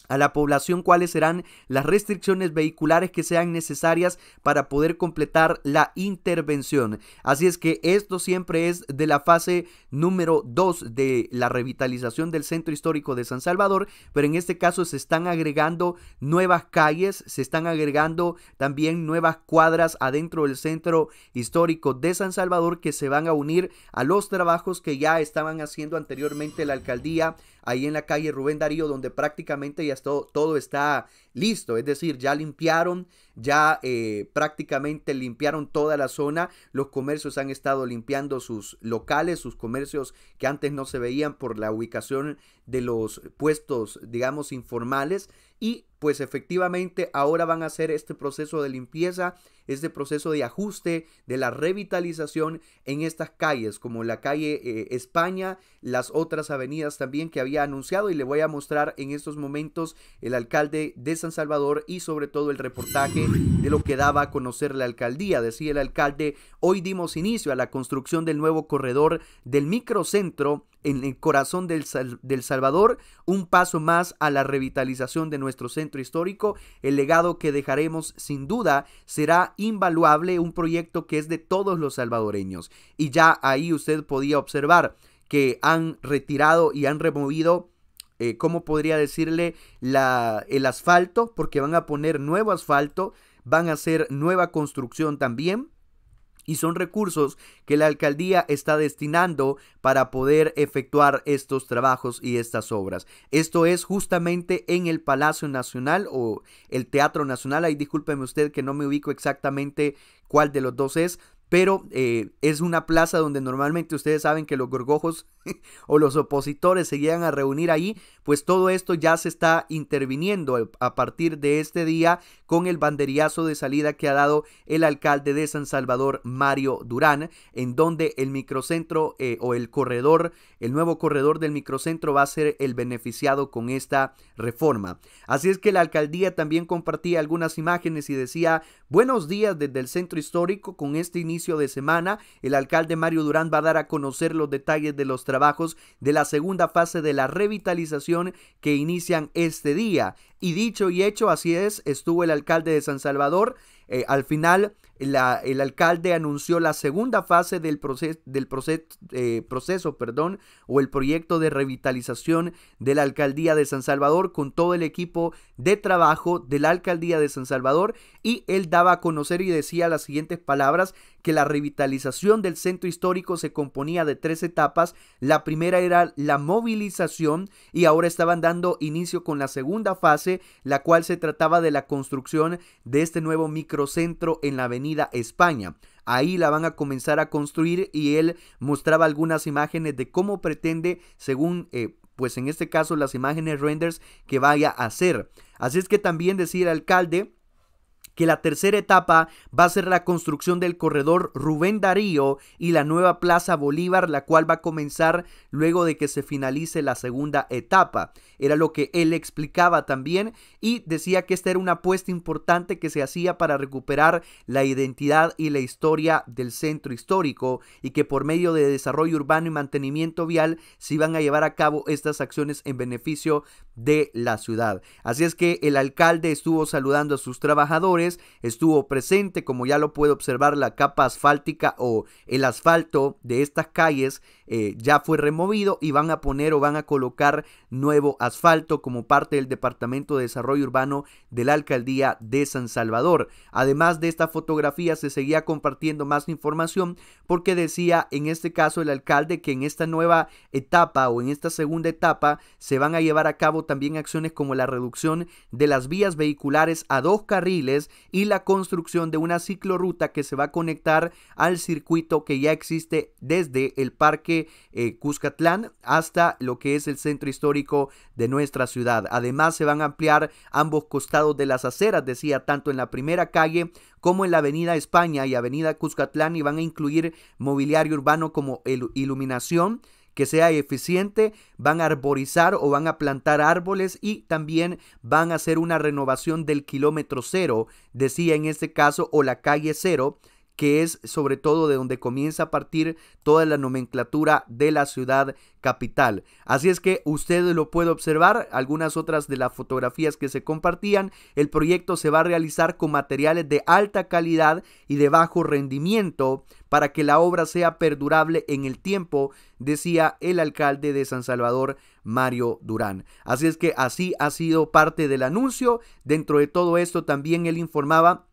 a la población cuáles serán las restricciones vehiculares que sean necesarias para poder completar la intervención. Así es que esto siempre es de la fase número 2 de la revitalización del centro histórico de San Salvador, pero en este caso se están agregando nuevas calles, se están agregando también nuevas cuadras adentro del centro histórico de San Salvador que se van a unir a los trabajos que ya estaban haciendo anteriormente la alcaldía ahí en la calle Rubén Darío, donde prácticamente esto todo, todo está Listo, es decir, ya limpiaron, ya eh, prácticamente limpiaron toda la zona, los comercios han estado limpiando sus locales, sus comercios que antes no se veían por la ubicación de los puestos, digamos, informales y pues efectivamente ahora van a hacer este proceso de limpieza, este proceso de ajuste, de la revitalización en estas calles, como la calle eh, España, las otras avenidas también que había anunciado y le voy a mostrar en estos momentos el alcalde de San Salvador y sobre todo el reportaje de lo que daba a conocer la alcaldía. Decía el alcalde, hoy dimos inicio a la construcción del nuevo corredor del microcentro en el corazón del, Salvador, un paso más a la revitalización de nuestro centro histórico. El legado que dejaremos sin duda será invaluable, un proyecto que es de todos los salvadoreños. Y ya ahí usted podía observar que han retirado y han removido eh, ¿cómo podría decirle? La, el asfalto, porque van a poner nuevo asfalto, van a hacer nueva construcción también. Y son recursos que la alcaldía está destinando para poder efectuar estos trabajos y estas obras. Esto es justamente en el Palacio Nacional o el Teatro Nacional. Ahí discúlpeme usted que no me ubico exactamente cuál de los dos es, pero eh, es una plaza donde normalmente ustedes saben que los gorgojos o los opositores se llegan a reunir ahí pues todo esto ya se está interviniendo a partir de este día con el banderillazo de salida que ha dado el alcalde de San Salvador, Mario Durán, en donde el microcentro eh, o el corredor, el nuevo corredor del microcentro va a ser el beneficiado con esta reforma. Así es que la alcaldía también compartía algunas imágenes y decía, buenos días desde el centro histórico con este inicio de semana. El alcalde Mario Durán va a dar a conocer los detalles de los trabajos de la segunda fase de la revitalización que inician este día. Y dicho y hecho, así es, estuvo el alcalde de San Salvador eh, al final el alcalde anunció la segunda fase del, del eh, proceso perdón, o el proyecto de revitalización de la alcaldía de San Salvador con todo el equipo de trabajo de la alcaldía de San Salvador y él daba a conocer y decía las siguientes palabras que la revitalización del centro histórico se componía de tres etapas. La primera era la movilización y ahora estaban dando inicio con la segunda fase, la cual se trataba de la construcción de este nuevo microcentro en la avenida España. Ahí la van a comenzar a construir y él mostraba algunas imágenes de cómo pretende, según, eh, pues en este caso, las imágenes renders que vaya a hacer. Así es que también decía el alcalde que la tercera etapa va a ser la construcción del corredor Rubén Darío y la nueva Plaza Bolívar, la cual va a comenzar luego de que se finalice la segunda etapa. Era lo que él explicaba también y decía que esta era una apuesta importante que se hacía para recuperar la identidad y la historia del centro histórico y que por medio de desarrollo urbano y mantenimiento vial se iban a llevar a cabo estas acciones en beneficio de la ciudad. Así es que el alcalde estuvo saludando a sus trabajadores estuvo presente, como ya lo puede observar la capa asfáltica o el asfalto de estas calles eh, ya fue removido y van a poner o van a colocar nuevo asfalto como parte del Departamento de Desarrollo Urbano de la Alcaldía de San Salvador. Además de esta fotografía se seguía compartiendo más información porque decía en este caso el alcalde que en esta nueva etapa o en esta segunda etapa se van a llevar a cabo también acciones como la reducción de las vías vehiculares a dos carriles y la construcción de una ciclorruta que se va a conectar al circuito que ya existe desde el parque eh, Cuscatlán hasta lo que es el centro histórico de nuestra ciudad. Además, se van a ampliar ambos costados de las aceras, decía, tanto en la primera calle como en la Avenida España y Avenida Cuscatlán y van a incluir mobiliario urbano como iluminación que sea eficiente, van a arborizar o van a plantar árboles y también van a hacer una renovación del kilómetro cero, decía en este caso, o la calle cero, que es sobre todo de donde comienza a partir toda la nomenclatura de la ciudad capital. Así es que usted lo puede observar, algunas otras de las fotografías que se compartían, el proyecto se va a realizar con materiales de alta calidad y de bajo rendimiento para que la obra sea perdurable en el tiempo, decía el alcalde de San Salvador, Mario Durán. Así es que así ha sido parte del anuncio. Dentro de todo esto también él informaba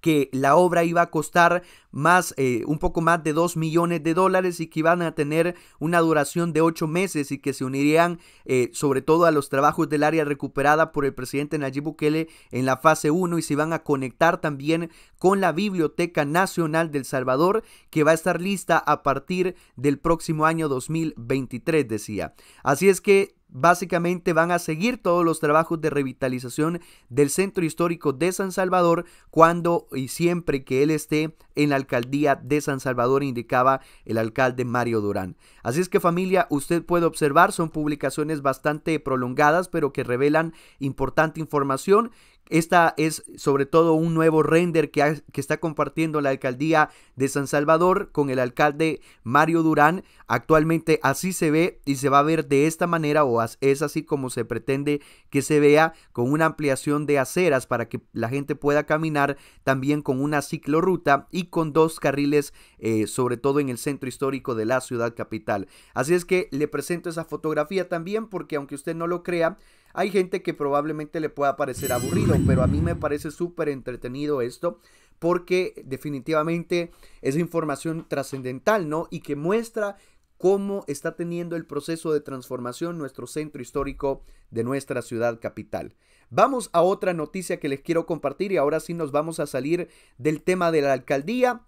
que la obra iba a costar más, eh, un poco más de 2 millones de dólares y que iban a tener una duración de 8 meses y que se unirían eh, sobre todo a los trabajos del área recuperada por el presidente Nayib Bukele en la fase 1 y se van a conectar también con la Biblioteca Nacional del Salvador que va a estar lista a partir del próximo año 2023, decía. Así es que Básicamente van a seguir todos los trabajos de revitalización del centro histórico de San Salvador cuando y siempre que él esté en la alcaldía de San Salvador, indicaba el alcalde Mario Durán. Así es que familia, usted puede observar, son publicaciones bastante prolongadas, pero que revelan importante información esta es sobre todo un nuevo render que, está compartiendo la alcaldía de San Salvador con el alcalde Mario Durán. Actualmente así se ve y se va a ver de esta manera o es así como se pretende que se vea con una ampliación de aceras para que la gente pueda caminar también con una ciclorruta y con dos carriles eh, sobre todo en el centro histórico de la ciudad capital. Así es que le presento esa fotografía también porque aunque usted no lo crea, hay gente que probablemente le pueda parecer aburrido, pero a mí me parece súper entretenido esto porque definitivamente es información trascendental, ¿no? Y que muestra cómo está teniendo el proceso de transformación nuestro centro histórico de nuestra ciudad capital. Vamos a otra noticia que les quiero compartir y ahora sí nos vamos a salir del tema de la alcaldía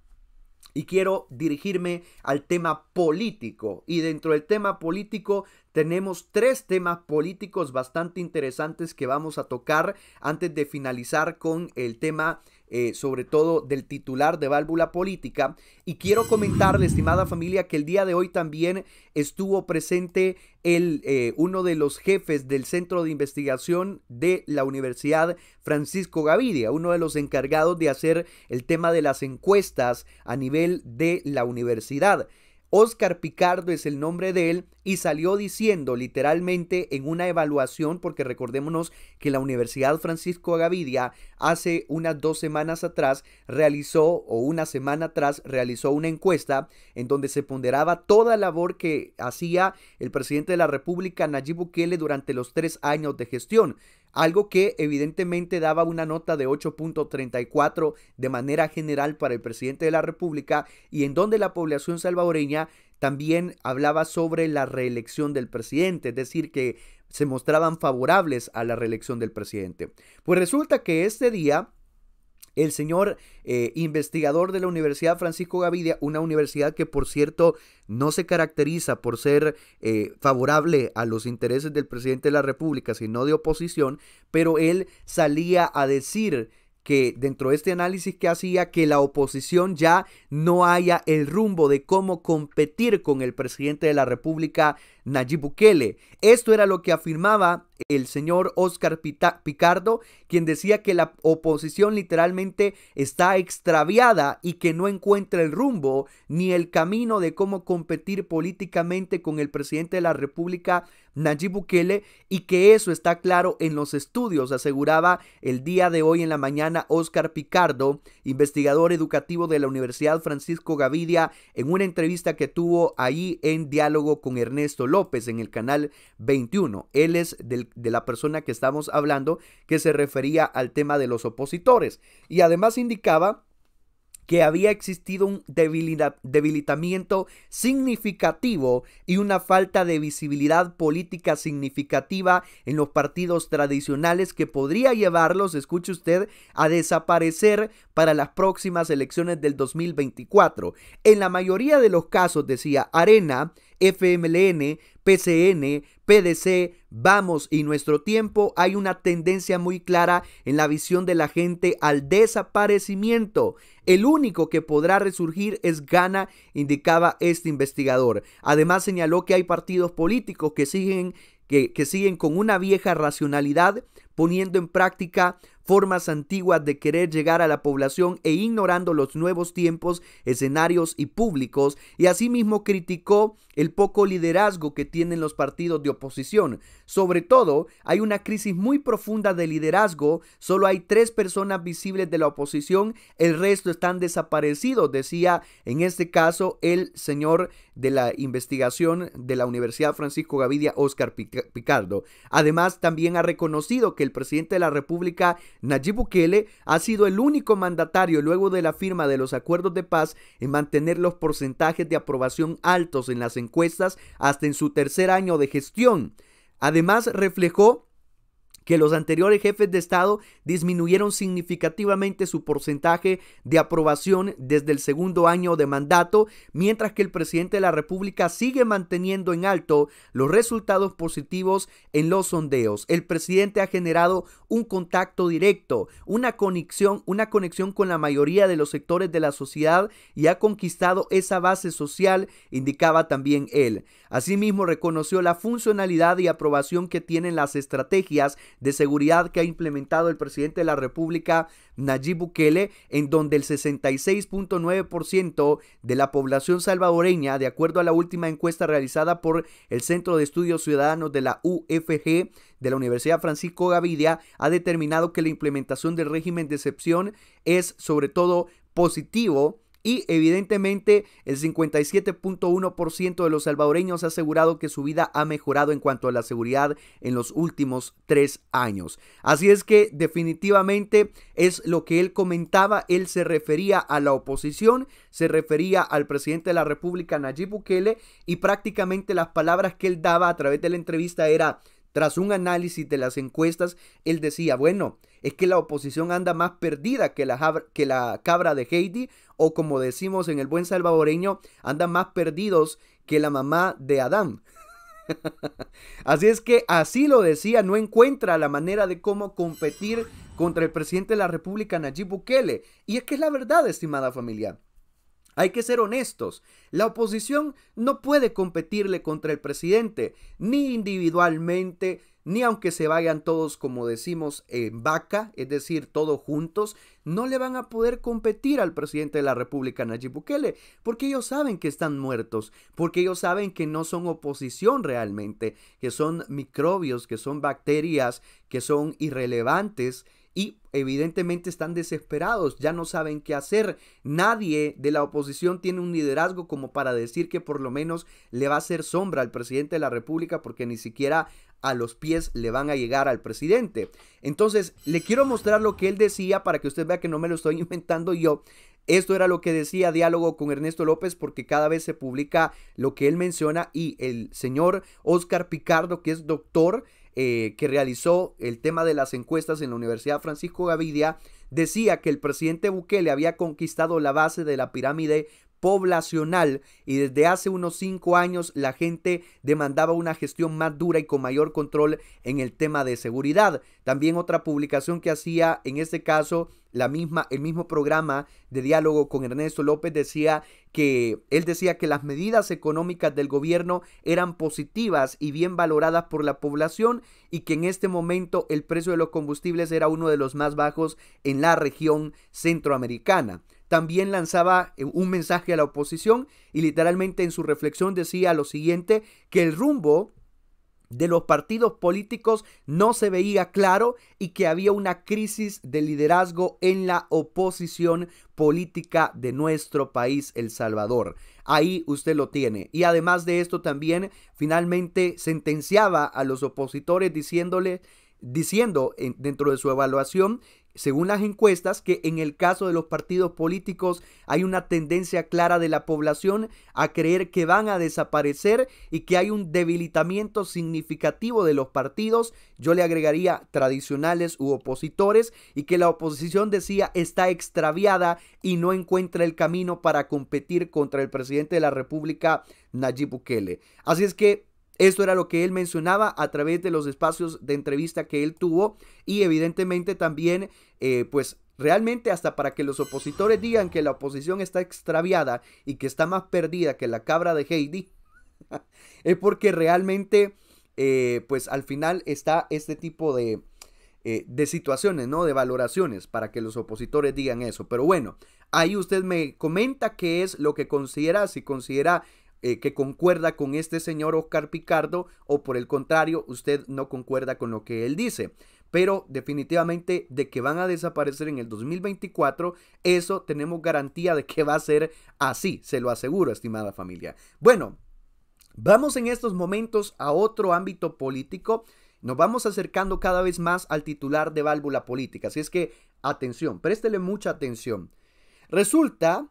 y quiero dirigirme al tema político. Y dentro del tema político tenemos tres temas políticos bastante interesantes que vamos a tocar antes de finalizar con el tema eh, sobre todo del titular de Válvula Política. Y quiero comentarle, estimada familia, que el día de hoy también estuvo presente el, eh, uno de los jefes del Centro de Investigación de la Universidad Francisco Gavidia, uno de los encargados de hacer el tema de las encuestas a nivel de la universidad. Oscar Picardo es el nombre de él y salió diciendo literalmente en una evaluación, porque recordémonos que la Universidad Francisco Gavidia hace unas dos semanas atrás realizó, o una semana atrás realizó una encuesta en donde se ponderaba toda labor que hacía el presidente de la República, Nayib Bukele, durante los tres años de gestión algo que evidentemente daba una nota de 8.34 de manera general para el presidente de la República y en donde la población salvadoreña también hablaba sobre la reelección del presidente, es decir, que se mostraban favorables a la reelección del presidente. Pues resulta que este día el señor eh, investigador de la Universidad Francisco Gavidia, una universidad que por cierto no se caracteriza por ser eh, favorable a los intereses del presidente de la República, sino de oposición, pero él salía a decir que dentro de este análisis que hacía que la oposición ya no haya el rumbo de cómo competir con el presidente de la República Nayib Bukele. Esto era lo que afirmaba el señor Oscar Picardo, quien decía que la oposición literalmente está extraviada y que no encuentra el rumbo ni el camino de cómo competir políticamente con el presidente de la República, Nayib Bukele, y que eso está claro en los estudios, aseguraba el día de hoy en la mañana Oscar Picardo, investigador educativo de la Universidad Francisco Gavidia, en una entrevista que tuvo ahí en diálogo con Ernesto López en el canal 21. Él es del, de la persona que estamos hablando que se refería al tema de los opositores y además indicaba que había existido un debilitamiento significativo y una falta de visibilidad política significativa en los partidos tradicionales que podría llevarlos, escuche usted, a desaparecer para las próximas elecciones del 2024. En la mayoría de los casos, decía Arena, FMLN, PCN, PDC, Vamos y Nuestro Tiempo, hay una tendencia muy clara en la visión de la gente al desaparecimiento. El único que podrá resurgir es Gana, indicaba este investigador. Además señaló que hay partidos políticos que siguen, que, que siguen con una vieja racionalidad poniendo en práctica formas antiguas de querer llegar a la población e ignorando los nuevos tiempos, escenarios y públicos, y asimismo criticó el poco liderazgo que tienen los partidos de oposición. Sobre todo, hay una crisis muy profunda de liderazgo, solo hay tres personas visibles de la oposición, el resto están desaparecidos, decía en este caso el señor de la investigación de la Universidad Francisco Gavidia, Oscar Picardo. Además, también ha reconocido que el presidente de la República, Nayib Bukele, ha sido el único mandatario luego de la firma de los acuerdos de paz en mantener los porcentajes de aprobación altos en las encuestas hasta en su tercer año de gestión. Además, reflejó que los anteriores jefes de Estado disminuyeron significativamente su porcentaje de aprobación desde el segundo año de mandato, mientras que el presidente de la República sigue manteniendo en alto los resultados positivos en los sondeos. El presidente ha generado un contacto directo, una conexión, una conexión con la mayoría de los sectores de la sociedad y ha conquistado esa base social, indicaba también él. Asimismo, reconoció la funcionalidad y aprobación que tienen las estrategias de seguridad que ha implementado el presidente de la República, Nayib Bukele, en donde el 66.9% de la población salvadoreña, de acuerdo a la última encuesta realizada por el Centro de Estudios Ciudadanos de la UFG de la Universidad Francisco Gavidia, ha determinado que la implementación del régimen de excepción es sobre todo positivo y evidentemente el 57.1% de los salvadoreños ha asegurado que su vida ha mejorado en cuanto a la seguridad en los últimos tres años. Así es que definitivamente es lo que él comentaba, él se refería a la oposición, se refería al presidente de la República Nayib Bukele y prácticamente las palabras que él daba a través de la entrevista era tras un análisis de las encuestas, él decía, bueno, es que la oposición anda más perdida que la, que la cabra de Heidi, o como decimos en el buen salvadoreño, anda más perdidos que la mamá de Adán. así es que así lo decía, no encuentra la manera de cómo competir contra el presidente de la República, Nayib Bukele. Y es que es la verdad, estimada familia. Hay que ser honestos, la oposición no puede competirle contra el presidente, ni individualmente, ni aunque se vayan todos, como decimos, en vaca, es decir, todos juntos, no le van a poder competir al presidente de la República, Nayib Bukele, porque ellos saben que están muertos, porque ellos saben que no son oposición realmente, que son microbios, que son bacterias, que son irrelevantes, y evidentemente están desesperados, ya no saben qué hacer. Nadie de la oposición tiene un liderazgo como para decir que por lo menos le va a hacer sombra al presidente de la República porque ni siquiera a los pies le van a llegar al presidente. Entonces, le quiero mostrar lo que él decía para que usted vea que no me lo estoy inventando yo. Esto era lo que decía Diálogo con Ernesto López porque cada vez se publica lo que él menciona y el señor Oscar Picardo, que es doctor, eh, que realizó el tema de las encuestas en la Universidad Francisco Gavidia, decía que el presidente Bukele había conquistado la base de la pirámide poblacional y desde hace unos cinco años la gente demandaba una gestión más dura y con mayor control en el tema de seguridad. También otra publicación que hacía en este caso la misma, el mismo programa de diálogo con Ernesto López decía que él decía que las medidas económicas del gobierno eran positivas y bien valoradas por la población y que en este momento el precio de los combustibles era uno de los más bajos en la región centroamericana también lanzaba eh, un mensaje a la oposición y literalmente en su reflexión decía lo siguiente, que el rumbo de los partidos políticos no se veía claro y que había una crisis de liderazgo en la oposición política de nuestro país, El Salvador. Ahí usted lo tiene. Y además de esto también finalmente sentenciaba a los opositores diciéndole diciendo dentro de su evaluación según las encuestas, que en el caso de los partidos políticos hay una tendencia clara de la población a creer que van a desaparecer y que hay un debilitamiento significativo de los partidos, yo le agregaría tradicionales u opositores, y que la oposición decía está extraviada y no encuentra el camino para competir contra el presidente de la República, Nayib Bukele. Así es que esto era lo que él mencionaba a través de los espacios de entrevista que él tuvo y evidentemente también eh, pues Realmente hasta para que los opositores digan que la oposición está extraviada y que está más perdida que la cabra de Heidi, es porque realmente, eh, pues al final está este tipo de, eh, de situaciones, ¿no? De valoraciones para que los opositores digan eso. Pero bueno, ahí usted me comenta qué es lo que considera, si considera eh, que concuerda con este señor Oscar Picardo o por el contrario usted no concuerda con lo que él dice. Pero definitivamente de que van a desaparecer en el 2024, eso tenemos garantía de que va a ser así, se lo aseguro, estimada familia. Bueno, vamos en estos momentos a otro ámbito político. Nos vamos acercando cada vez más al titular de válvula política. Así es que, atención, préstele mucha atención. Resulta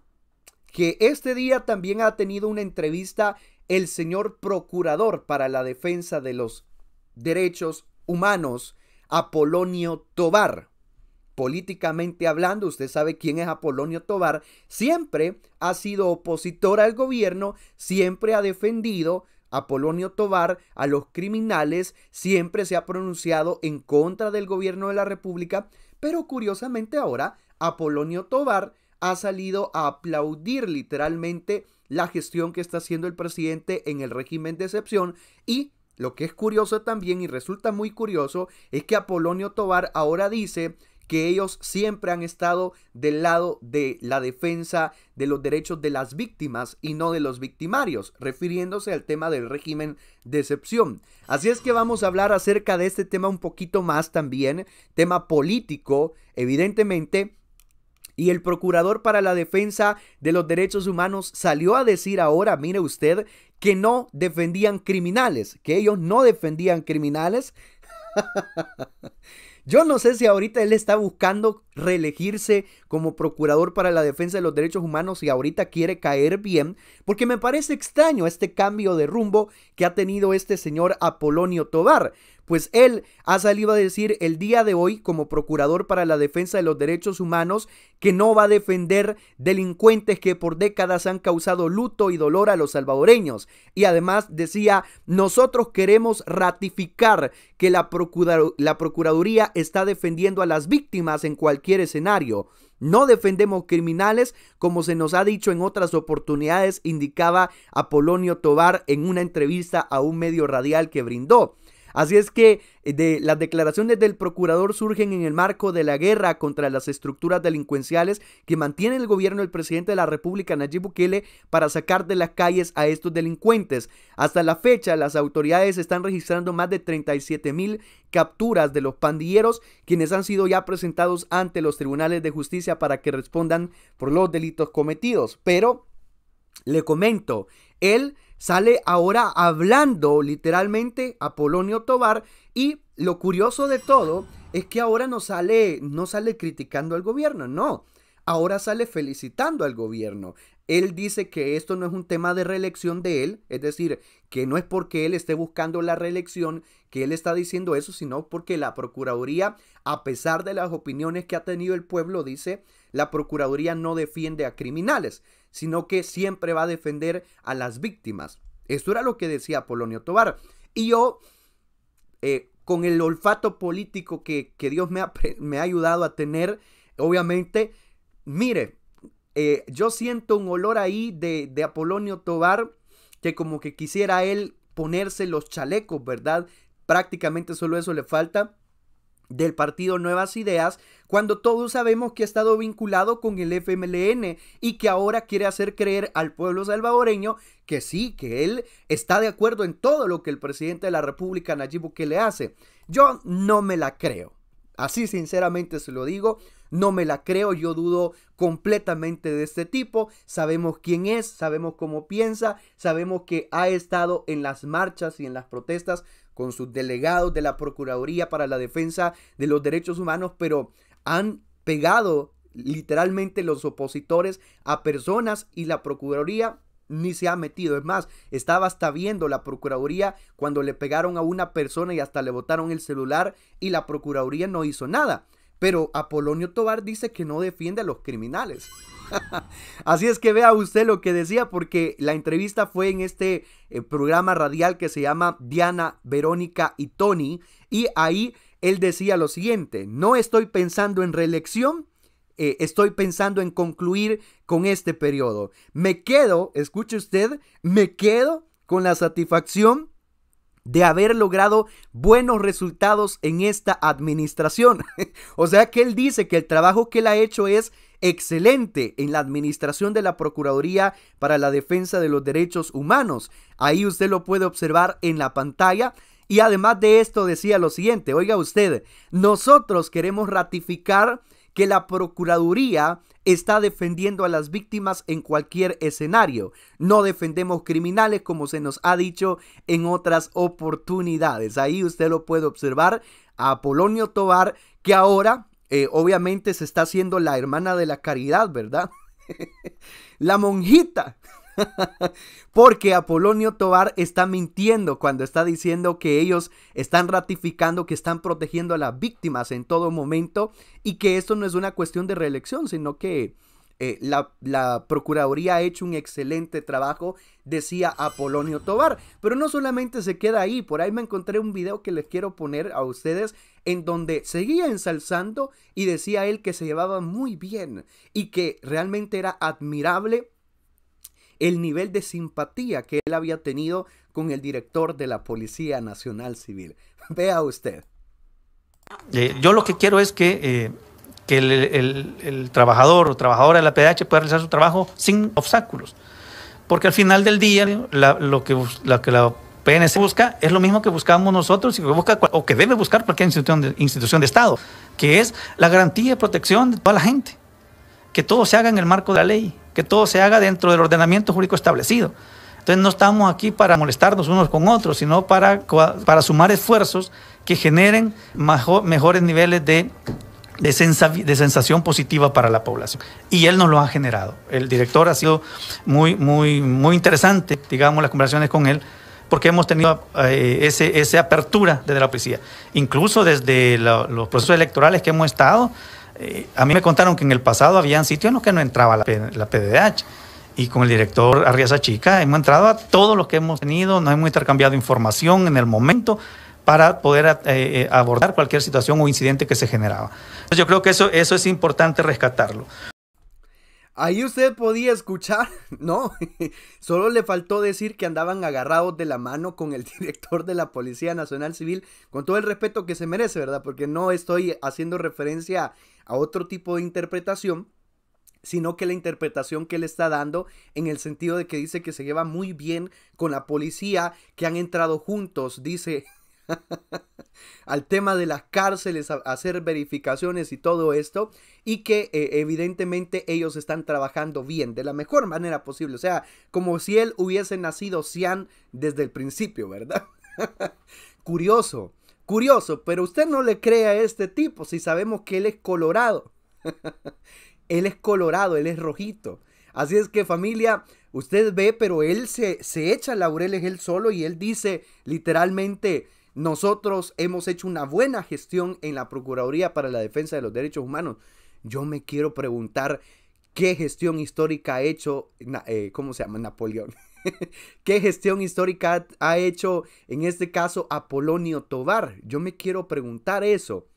que este día también ha tenido una entrevista el señor procurador para la defensa de los derechos humanos, Apolonio Tobar. Políticamente hablando, usted sabe quién es Apolonio Tobar, siempre ha sido opositor al gobierno, siempre ha defendido a Apolonio Tobar a los criminales, siempre se ha pronunciado en contra del gobierno de la República, pero curiosamente ahora Apolonio Tobar ha salido a aplaudir literalmente la gestión que está haciendo el presidente en el régimen de excepción y lo que es curioso también y resulta muy curioso es que Apolonio Tobar ahora dice que ellos siempre han estado del lado de la defensa de los derechos de las víctimas y no de los victimarios, refiriéndose al tema del régimen de excepción. Así es que vamos a hablar acerca de este tema un poquito más también, tema político, evidentemente y el procurador para la defensa de los derechos humanos salió a decir ahora, mire usted, que no defendían criminales, que ellos no defendían criminales. Yo no sé si ahorita él está buscando reelegirse como procurador para la defensa de los derechos humanos y ahorita quiere caer bien, porque me parece extraño este cambio de rumbo que ha tenido este señor Apolonio Tobar, pues él ha salido a decir el día de hoy como procurador para la defensa de los derechos humanos que no va a defender delincuentes que por décadas han causado luto y dolor a los salvadoreños. Y además decía, nosotros queremos ratificar que la, Procuraduría está defendiendo a las víctimas en cualquier escenario. No defendemos criminales, como se nos ha dicho en otras oportunidades, indicaba Apolonio Tobar en una entrevista a un medio radial que brindó. Así es que eh, de, las declaraciones del procurador surgen en el marco de la guerra contra las estructuras delincuenciales que mantiene el gobierno del presidente de la República, Nayib Bukele, para sacar de las calles a estos delincuentes. Hasta la fecha, las autoridades están registrando más de 37 mil capturas de los pandilleros, quienes han sido ya presentados ante los tribunales de justicia para que respondan por los delitos cometidos. Pero, le comento, él sale ahora hablando literalmente a Polonio Tobar y lo curioso de todo es que ahora no sale, no sale criticando al gobierno, no. Ahora sale felicitando al gobierno. Él dice que esto no es un tema de reelección de él, es decir, que no es porque él esté buscando la reelección que él está diciendo eso, sino porque la Procuraduría, a pesar de las opiniones que ha tenido el pueblo, dice, la Procuraduría no defiende a criminales sino que siempre va a defender a las víctimas. Esto era lo que decía Apolonio Tobar. Y yo, eh, con el olfato político que, Dios me ha, ayudado a tener, obviamente, mire, eh, yo siento un olor ahí de, de Apolonio Tobar que como que quisiera él ponerse los chalecos, ¿verdad? Prácticamente solo eso le falta del partido Nuevas Ideas, cuando todos sabemos que ha estado vinculado con el FMLN y que ahora quiere hacer creer al pueblo salvadoreño que sí, que él está de acuerdo en todo lo que el presidente de la República, Nayib Bukele, hace. Yo no me la creo. Así sinceramente se lo digo, no me la creo, yo dudo completamente de este tipo. Sabemos quién es, sabemos cómo piensa, sabemos que ha estado en las marchas y en las protestas con sus delegados de la Procuraduría para la Defensa de los Derechos Humanos, pero han pegado literalmente los opositores a personas y la Procuraduría ni se ha metido. Es más, estaba hasta viendo la Procuraduría cuando le pegaron a una persona y hasta le botaron el celular y la Procuraduría no hizo nada. Pero Apolonio Tobar dice que no defiende a los criminales. Así es que vea usted lo que decía, porque la entrevista fue en este eh, programa radial que se llama Diana, Verónica y Tony, y ahí él decía lo siguiente, no estoy pensando en reelección, eh, estoy pensando en concluir con este periodo. Me quedo, escuche usted, me quedo con la satisfacción de haber logrado buenos resultados en esta administración. o sea que él dice que el trabajo que él ha hecho es excelente en la administración de la Procuraduría para la Defensa de los Derechos Humanos. Ahí usted lo puede observar en la pantalla. Y además de esto decía lo siguiente, oiga usted, nosotros queremos ratificar que la Procuraduría está defendiendo a las víctimas en cualquier escenario. No defendemos criminales como se nos ha dicho en otras oportunidades. Ahí usted lo puede observar a Polonio Tobar, que ahora eh, obviamente se está haciendo la hermana de la caridad, ¿verdad? la monjita. Porque Apolonio Tobar está mintiendo cuando está diciendo que ellos están ratificando, que están protegiendo a las víctimas en todo momento y que esto no es una cuestión de reelección, sino que eh, la, la, Procuraduría ha hecho un excelente trabajo, decía Apolonio Tobar. Pero no solamente se queda ahí, por ahí me encontré un video que les quiero poner a ustedes en donde seguía ensalzando y decía él que se llevaba muy bien y que realmente era admirable el nivel de simpatía que él había tenido con el director de la Policía Nacional Civil. Vea usted. Eh, yo lo que quiero es que, eh, el, trabajador o trabajadora de la PDH pueda realizar su trabajo sin obstáculos. Porque al final del día, lo que, la, que la PNC busca es lo mismo que buscamos nosotros y que busca, o que debe buscar cualquier institución de, institución de Estado, que es la garantía y protección de toda la gente. Que todo se haga en el marco de la ley, que todo se haga dentro del ordenamiento jurídico establecido. Entonces no estamos aquí para molestarnos unos con otros, sino para, para sumar esfuerzos que generen mejores niveles de, de, sensación positiva para la población. Y él nos lo ha generado. El director ha sido muy, muy, muy interesante, digamos, las conversaciones con él, porque hemos tenido eh, esa apertura desde la policía. Incluso desde los procesos electorales que hemos estado, eh, a mí me contaron que en el pasado habían sitios en los que no entraba la, PDH. Y con el director Arriaza Chica hemos entrado a todos los que hemos tenido, nos hemos intercambiado información en el momento para poder eh, eh, abordar cualquier situación o incidente que se generaba. yo creo que eso, eso es importante rescatarlo. Ahí usted podía escuchar, ¿no? Solo le faltó decir que andaban agarrados de la mano con el director de la Policía Nacional Civil, con todo el respeto que se merece, ¿verdad? Porque no estoy haciendo referencia a otro tipo de interpretación, sino que la interpretación que él está dando en el sentido de que dice que se lleva muy bien con la policía, que han entrado juntos, dice al tema de las cárceles, hacer verificaciones y todo esto, y que eh, evidentemente ellos están trabajando bien, de la mejor manera posible, o sea, como si él hubiese nacido Cian desde el principio, ¿verdad? Curioso. Curioso, pero usted no le cree a este tipo si sabemos que él es colorado. él es colorado, él es rojito. Así es que familia, usted ve, pero él se, se echa laureles él solo y él dice literalmente, nosotros hemos hecho una buena gestión en la Procuraduría para la Defensa de los Derechos Humanos. Yo me quiero preguntar qué gestión histórica ha hecho, eh, ¿cómo se llama? Napoleón. ¿Qué gestión histórica ha hecho en este caso Apolonio Tobar? Yo me quiero preguntar eso.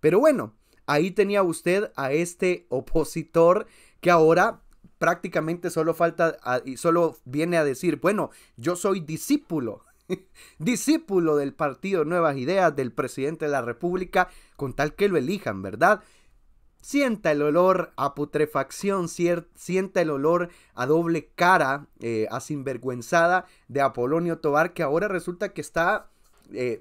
Pero bueno, ahí tenía usted a este opositor que ahora prácticamente solo falta y solo viene a decir, bueno, yo soy discípulo, discípulo del partido Nuevas Ideas del presidente de la República, con tal que lo elijan, ¿verdad? Sienta el olor a putrefacción, sienta el olor a doble cara, eh, a sinvergüenzada de Apolonio Tobar, que ahora resulta que está eh,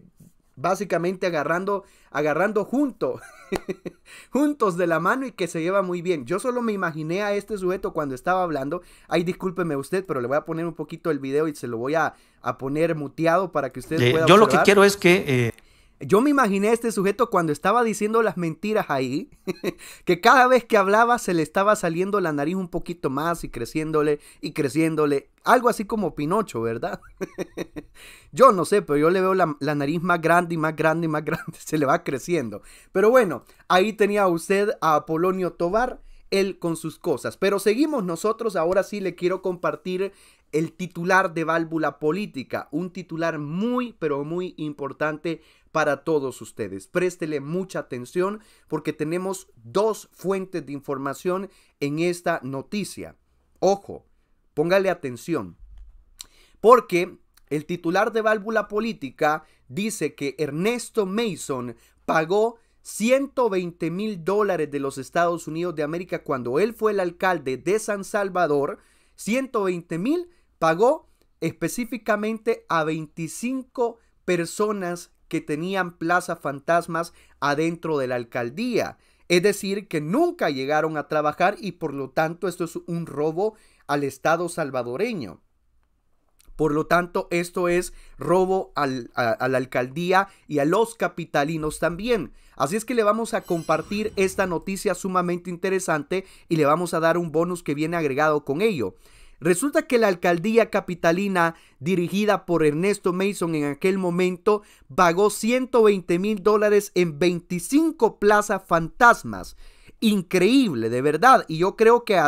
básicamente agarrando, agarrando junto, juntos de la mano y que se lleva muy bien. Yo solo me imaginé a este sujeto cuando estaba hablando. Ay, discúlpeme usted, pero le voy a poner un poquito el video y se lo voy a, poner muteado para que usted Yo lo que quiero es que eh, yo me imaginé a este sujeto cuando estaba diciendo las mentiras ahí, que cada vez que hablaba se le estaba saliendo la nariz un poquito más y creciéndole y creciéndole, algo así como Pinocho, ¿verdad? yo no sé, pero yo le veo la, nariz más grande y más grande y más grande, se le va creciendo. Pero bueno, ahí tenía usted a Apolonio Tobar él con sus cosas. Pero seguimos nosotros, ahora sí le quiero compartir el titular de válvula política, un titular muy, pero muy importante para todos ustedes. Préstele mucha atención porque tenemos dos fuentes de información en esta noticia. Ojo, póngale atención, porque el titular de válvula política dice que Ernesto Mason pagó 120 mil dólares de los Estados Unidos de América cuando él fue el alcalde de San Salvador, 120 mil pagó específicamente a 25 personas que tenían plaza fantasmas adentro de la alcaldía. Es decir, que nunca llegaron a trabajar y por lo tanto esto es un robo al Estado salvadoreño. Por lo tanto, esto es robo a, la alcaldía y a los capitalinos también. Así es que le vamos a compartir esta noticia sumamente interesante y le vamos a dar un bonus que viene agregado con ello. Resulta que la alcaldía capitalina dirigida por Ernesto Mason en aquel momento pagó 120 mil dólares en 25 plazas fantasmas. Increíble, de verdad. Y yo creo que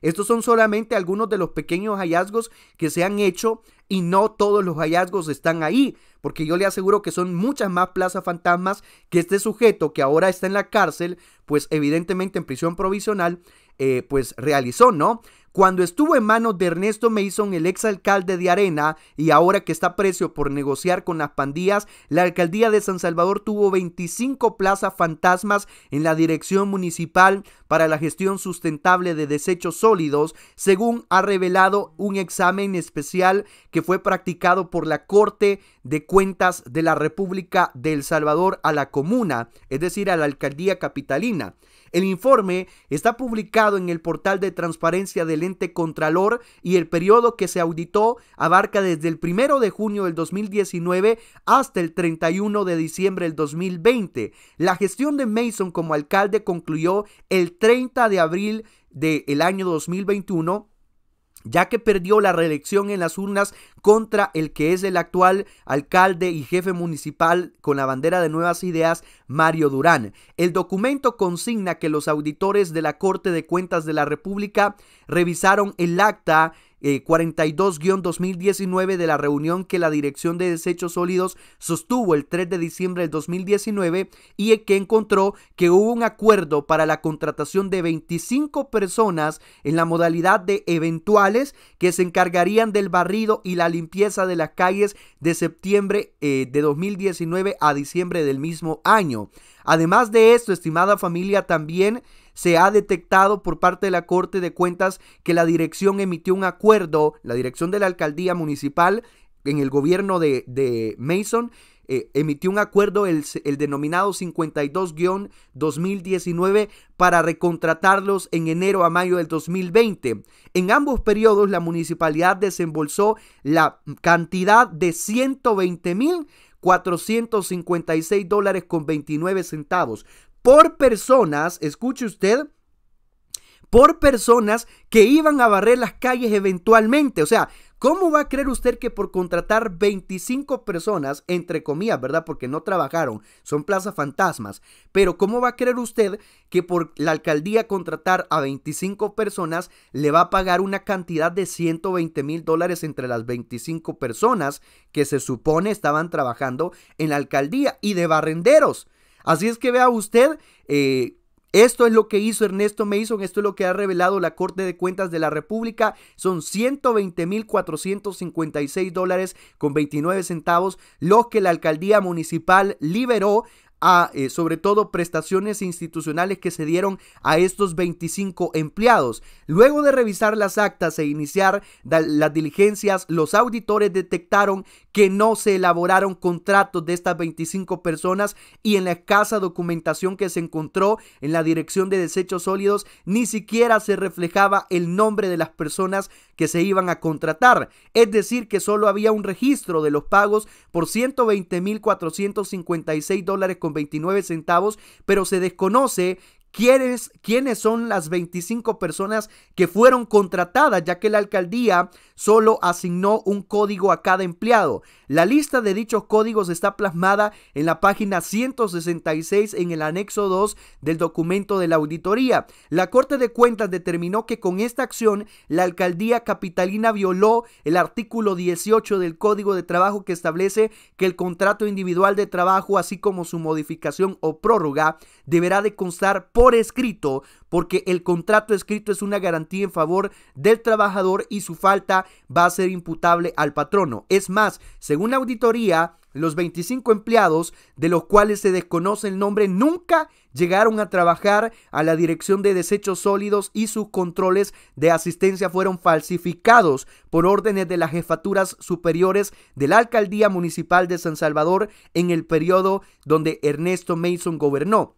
estos son solamente algunos de los pequeños hallazgos que se han hecho y no todos los hallazgos están ahí, porque yo le aseguro que son muchas más plazas fantasmas que este sujeto que ahora está en la cárcel, pues evidentemente en prisión provisional, eh, pues realizó, ¿no? Cuando estuvo en manos de Ernesto Mason, el exalcalde de Arena, y ahora que está precio por negociar con las pandillas, la alcaldía de San Salvador tuvo 25 plazas fantasmas en la Dirección Municipal para la Gestión Sustentable de Desechos Sólidos, según ha revelado un examen especial que fue practicado por la Corte de Cuentas de la República de El Salvador a la comuna, es decir, a la alcaldía capitalina. El informe está publicado en el portal de transparencia del ente Contralor y el periodo que se auditó abarca desde el 1 de junio del 2019 hasta el 31 de diciembre del 2020. La gestión de Mason como alcalde concluyó el 30 de abril del año 2021 ya que perdió la reelección en las urnas contra el que es el actual alcalde y jefe municipal con la bandera de nuevas ideas, Mario Durán. El documento consigna que los auditores de la Corte de Cuentas de la República revisaron el acta 42-2019 eh, de la reunión que la Dirección de Desechos Sólidos sostuvo el 3 de diciembre del 2019 y que encontró que hubo un acuerdo para la contratación de 25 personas en la modalidad de eventuales que se encargarían del barrido y la limpieza de las calles de septiembre eh, de 2019 a diciembre del mismo año. Además de esto, estimada familia, también se ha detectado por parte de la Corte de Cuentas que la dirección emitió un acuerdo, la dirección de la alcaldía municipal en el gobierno de, Mason, eh, emitió un acuerdo, el, denominado 52-2019, para recontratarlos en enero a mayo del 2020. En ambos periodos, la municipalidad desembolsó la cantidad de 120 mil dólares con 29 centavos por personas, escuche usted, por personas que iban a barrer las calles eventualmente. O sea, ¿cómo va a creer usted que por contratar 25 personas, entre comillas, ¿verdad? Porque no trabajaron, son plazas fantasmas. Pero ¿cómo va a creer usted que por la alcaldía contratar a 25 personas le va a pagar una cantidad de 120 mil dólares entre las 25 personas que se supone estaban trabajando en la alcaldía y de barrenderos? Así es que vea usted, eh, esto es lo que hizo Ernesto Mason, esto es lo que ha revelado la Corte de Cuentas de la República. Son mil 120.456 dólares con 29 centavos los que la alcaldía municipal liberó eh, sobre todo, prestaciones institucionales que se dieron a estos 25 empleados. Luego de revisar las actas e iniciar las diligencias, los auditores detectaron que no se elaboraron contratos de estas 25 personas y en la escasa documentación que se encontró en la Dirección de Desechos Sólidos ni siquiera se reflejaba el nombre de las personas que se iban a contratar, es decir, que solo había un registro de los pagos por mil 120.456 dólares con 29 centavos, pero se desconoce ¿Quiénes, son las 25 personas que fueron contratadas, ya que la alcaldía solo asignó un código a cada empleado. La lista de dichos códigos está plasmada en la página 166 en el anexo 2 del documento de la auditoría. La Corte de Cuentas determinó que con esta acción la alcaldía capitalina violó el artículo 18 del Código de Trabajo que establece que el contrato individual de trabajo, así como su modificación o prórroga, deberá de constar por escrito, porque el contrato escrito es una garantía en favor del trabajador y su falta va a ser imputable al patrono. Es más, según la auditoría, los 25 empleados, de los cuales se desconoce el nombre, nunca llegaron a trabajar a la Dirección de Desechos Sólidos y sus controles de asistencia fueron falsificados por órdenes de las jefaturas superiores de la Alcaldía Municipal de San Salvador en el periodo donde Ernesto Mason gobernó.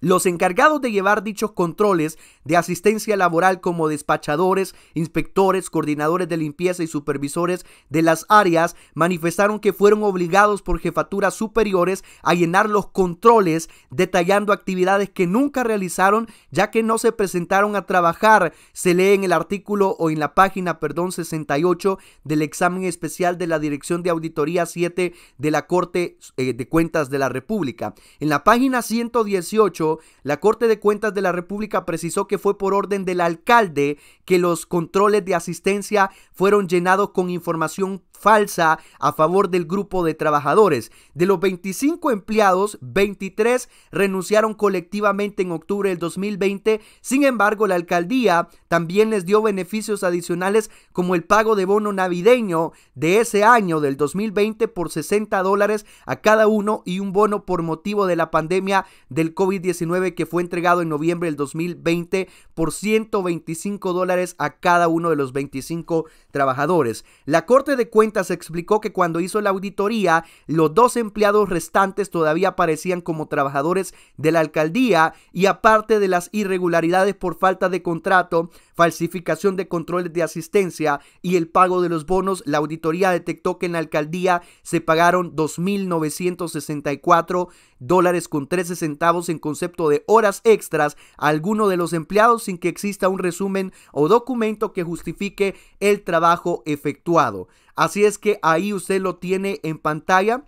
Los encargados de llevar dichos controles de asistencia laboral como despachadores, inspectores, coordinadores de limpieza y supervisores de las áreas manifestaron que fueron obligados por jefaturas superiores a llenar los controles detallando actividades que nunca realizaron ya que no se presentaron a trabajar. Se lee en el artículo o en la página, perdón, 68 del examen especial de la Dirección de Auditoría 7 de la Corte eh, de Cuentas de la República. En la página 118 la Corte de Cuentas de la República precisó que fue por orden del alcalde que los controles de asistencia fueron llenados con información falsa a favor del grupo de trabajadores. De los 25 empleados, 23 renunciaron colectivamente en octubre del 2020. Sin embargo, la alcaldía también les dio beneficios adicionales como el pago de bono navideño de ese año del 2020 por 60 dólares a cada uno y un bono por motivo de la pandemia del COVID-19 que fue entregado en noviembre del 2020 por 125 dólares a cada uno de los 25 trabajadores. La Corte de Cuentas se explicó que cuando hizo la auditoría, los dos empleados restantes todavía aparecían como trabajadores de la alcaldía y aparte de las irregularidades por falta de contrato, falsificación de controles de asistencia y el pago de los bonos, la auditoría detectó que en la alcaldía se pagaron 2.964 dólares con 13 centavos en concepto de horas extras a alguno de los empleados sin que exista un resumen o documento que justifique el trabajo efectuado. Así es que ahí usted lo tiene en pantalla.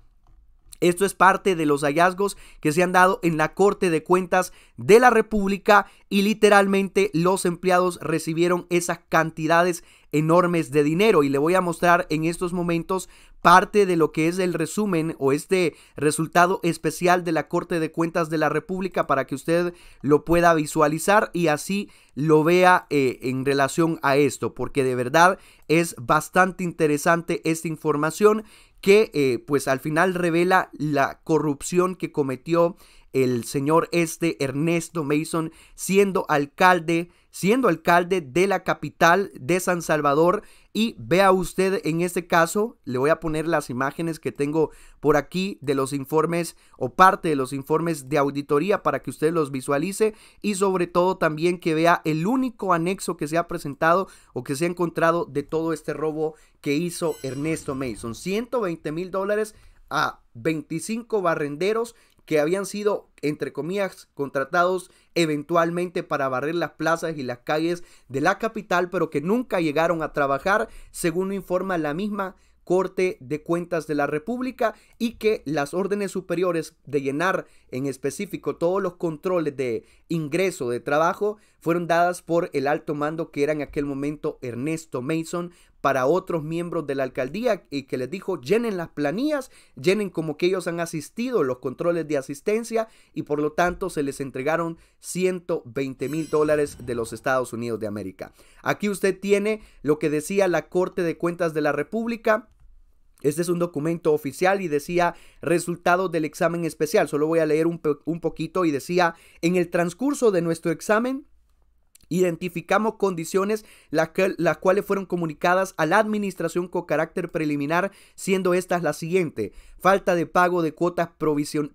Esto es parte de los hallazgos que se han dado en la Corte de Cuentas de la República y literalmente los empleados recibieron esas cantidades enormes de dinero y le voy a mostrar en estos momentos parte de lo que es el resumen o este resultado especial de la Corte de Cuentas de la República para que usted lo pueda visualizar y así lo vea eh, en relación a esto, porque de verdad es bastante interesante esta información que eh, pues al final revela la corrupción que cometió el señor este Ernesto Mason siendo alcalde, siendo alcalde de la capital de San Salvador. Y vea usted en este caso, le voy a poner las imágenes que tengo por aquí de los informes o parte de los informes de auditoría para que usted los visualice y sobre todo también que vea el único anexo que se ha presentado o que se ha encontrado de todo este robo que hizo Ernesto Mason. 120 mil dólares a 25 barrenderos que habían sido, entre comillas, contratados eventualmente para barrer las plazas y las calles de la capital, pero que nunca llegaron a trabajar, según informa la misma Corte de Cuentas de la República y que las órdenes superiores de llenar en específico todos los controles de ingreso de trabajo fueron dadas por el alto mando que era en aquel momento Ernesto Mason, para otros miembros de la alcaldía y que les dijo llenen las planillas, llenen como que ellos han asistido los controles de asistencia y por lo tanto se les entregaron 120 mil dólares de los Estados Unidos de América. Aquí usted tiene lo que decía la Corte de Cuentas de la República. Este es un documento oficial y decía resultados del examen especial. Solo voy a leer un, un poquito y decía, en el transcurso de nuestro examen, Identificamos condiciones las, que, las, cuales fueron comunicadas a la administración con carácter preliminar, siendo estas las siguientes falta de pago de cuotas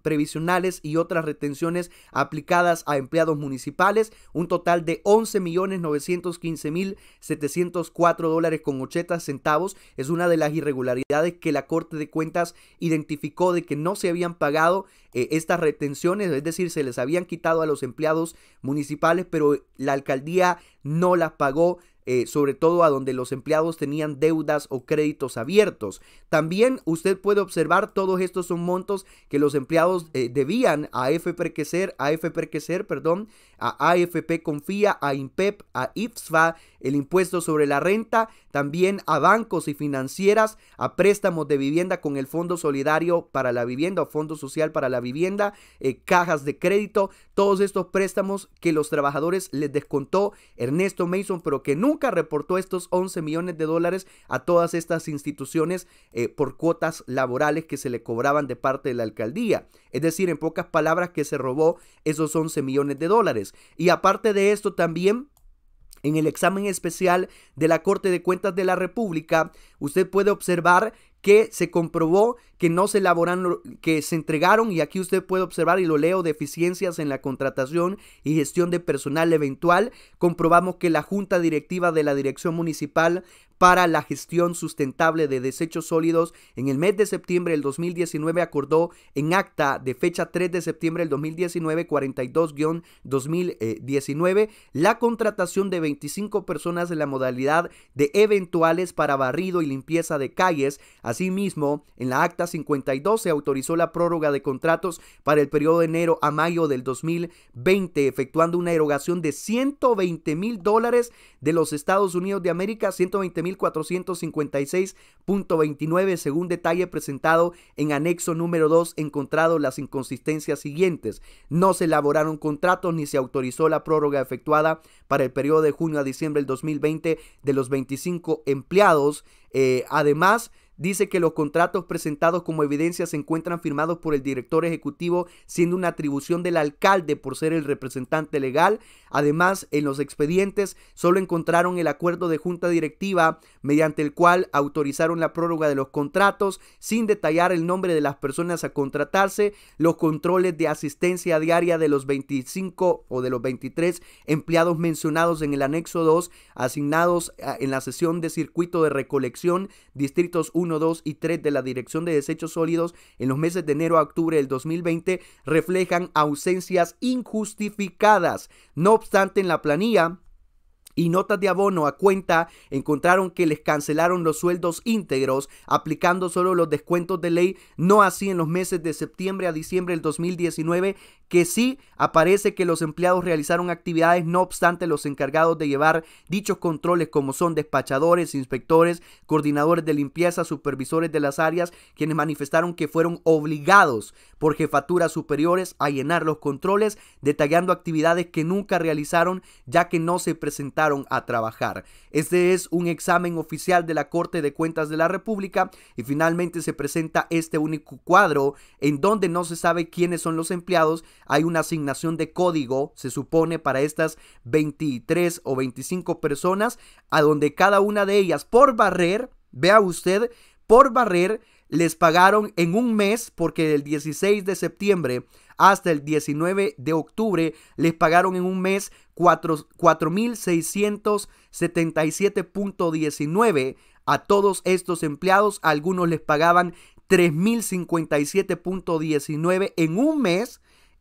previsionales y otras retenciones aplicadas a empleados municipales, un total de 11.915.704 dólares con 80 centavos. Es una de las irregularidades que la Corte de Cuentas identificó de que no se habían pagado eh, estas retenciones, es decir, se les habían quitado a los empleados municipales, pero la alcaldía no las pagó eh, sobre todo a donde los empleados tenían deudas o créditos abiertos. También usted puede observar todos estos son montos que los empleados eh, debían a FPRQCER, a perdón, a AFP Confía, a INPEP, a IFSFA, el impuesto sobre la renta, también a bancos y financieras, a préstamos de vivienda con el Fondo Solidario para la Vivienda o Fondo Social para la Vivienda, eh, cajas de crédito, todos estos préstamos que los trabajadores les descontó Ernesto Mason, pero que nunca nunca reportó estos 11 millones de dólares a todas estas instituciones eh, por cuotas laborales que se le cobraban de parte de la alcaldía. Es decir, en pocas palabras, que se robó esos 11 millones de dólares. Y aparte de esto, también en el examen especial de la Corte de Cuentas de la República, usted puede observar que se comprobó que no se elaboraron, que se entregaron, y aquí usted puede observar y lo leo, deficiencias en la contratación y gestión de personal eventual. Comprobamos que la Junta Directiva de la Dirección Municipal para la gestión sustentable de desechos sólidos en el mes de septiembre del 2019 acordó en acta de fecha 3 de septiembre del 2019 42-2019 la contratación de 25 personas de la modalidad de eventuales para barrido y limpieza de calles. Asimismo, en la acta 52 se autorizó la prórroga de contratos para el periodo de enero a mayo del 2020 efectuando una erogación de 120 mil dólares de los Estados Unidos de América, 120 mil 456.29 según detalle presentado en anexo número 2 encontrado las inconsistencias siguientes. No se elaboraron contratos ni se autorizó la prórroga efectuada para el periodo de junio a diciembre del 2020 de los 25 empleados. Eh, además, dice que los contratos presentados como evidencia se encuentran firmados por el director ejecutivo, siendo una atribución del alcalde por ser el representante legal. Además, en los expedientes solo encontraron el acuerdo de junta directiva mediante el cual autorizaron la prórroga de los contratos sin detallar el nombre de las personas a contratarse, los controles de asistencia diaria de los 25 o de los 23 empleados mencionados en el anexo 2 asignados eh, en la sesión de circuito de recolección, distritos 1 1, 2 y 3 de la Dirección de Desechos Sólidos en los meses de enero a octubre del 2020 reflejan ausencias injustificadas. No obstante, en la planilla y notas de abono a cuenta encontraron que les cancelaron los sueldos íntegros aplicando solo los descuentos de ley, no así en los meses de septiembre a diciembre del 2019 que sí aparece que los empleados realizaron actividades, no obstante los encargados de llevar dichos controles como son despachadores, inspectores, coordinadores de limpieza, supervisores de las áreas, quienes manifestaron que fueron obligados por jefaturas superiores a llenar los controles, detallando actividades que nunca realizaron ya que no se presentaron a trabajar. Este es un examen oficial de la Corte de Cuentas de la República y finalmente se presenta este único cuadro en donde no se sabe quiénes son los empleados, hay una asignación de código, se supone, para estas 23 o 25 personas, a donde cada una de ellas por barrer, vea usted, por barrer les pagaron en un mes, porque del 16 de septiembre hasta el 19 de octubre les pagaron en un mes 4.677.19 a todos estos empleados. algunos les pagaban 3.057.19 en un mes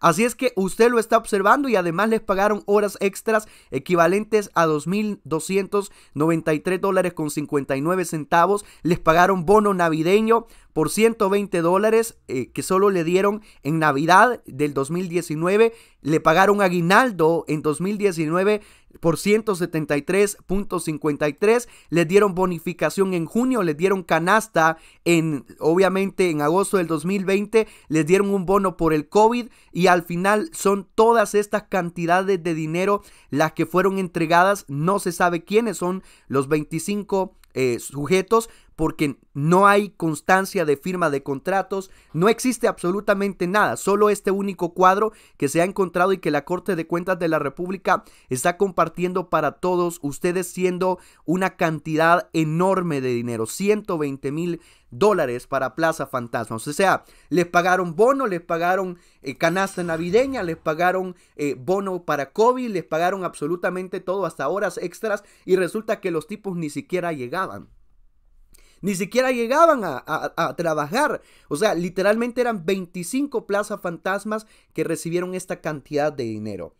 Así es que usted lo está observando y además les pagaron horas extras equivalentes a 2.293 dólares con 59 centavos. Les pagaron bono navideño por 120 dólares eh, que solo le dieron en Navidad del 2019. Le pagaron aguinaldo en 2019 por 173.53. Les dieron bonificación en junio, les dieron canasta en, obviamente, en agosto del 2020, les dieron un bono por el COVID y al final son todas estas cantidades de dinero las que fueron entregadas. No se sabe quiénes son los 25 eh, sujetos, porque no hay constancia de firma de contratos, no existe absolutamente nada, solo este único cuadro que se ha encontrado y que la Corte de Cuentas de la República está compartiendo para todos ustedes siendo una cantidad enorme de dinero, 120 mil dólares para Plaza Fantasma, O sea, les pagaron bono, les pagaron eh, canasta navideña, les pagaron eh, bono para COVID, les pagaron absolutamente todo hasta horas extras y resulta que los tipos ni siquiera llegaban. Ni siquiera llegaban a, trabajar. O sea, literalmente eran 25 plazas fantasmas que recibieron esta cantidad de dinero.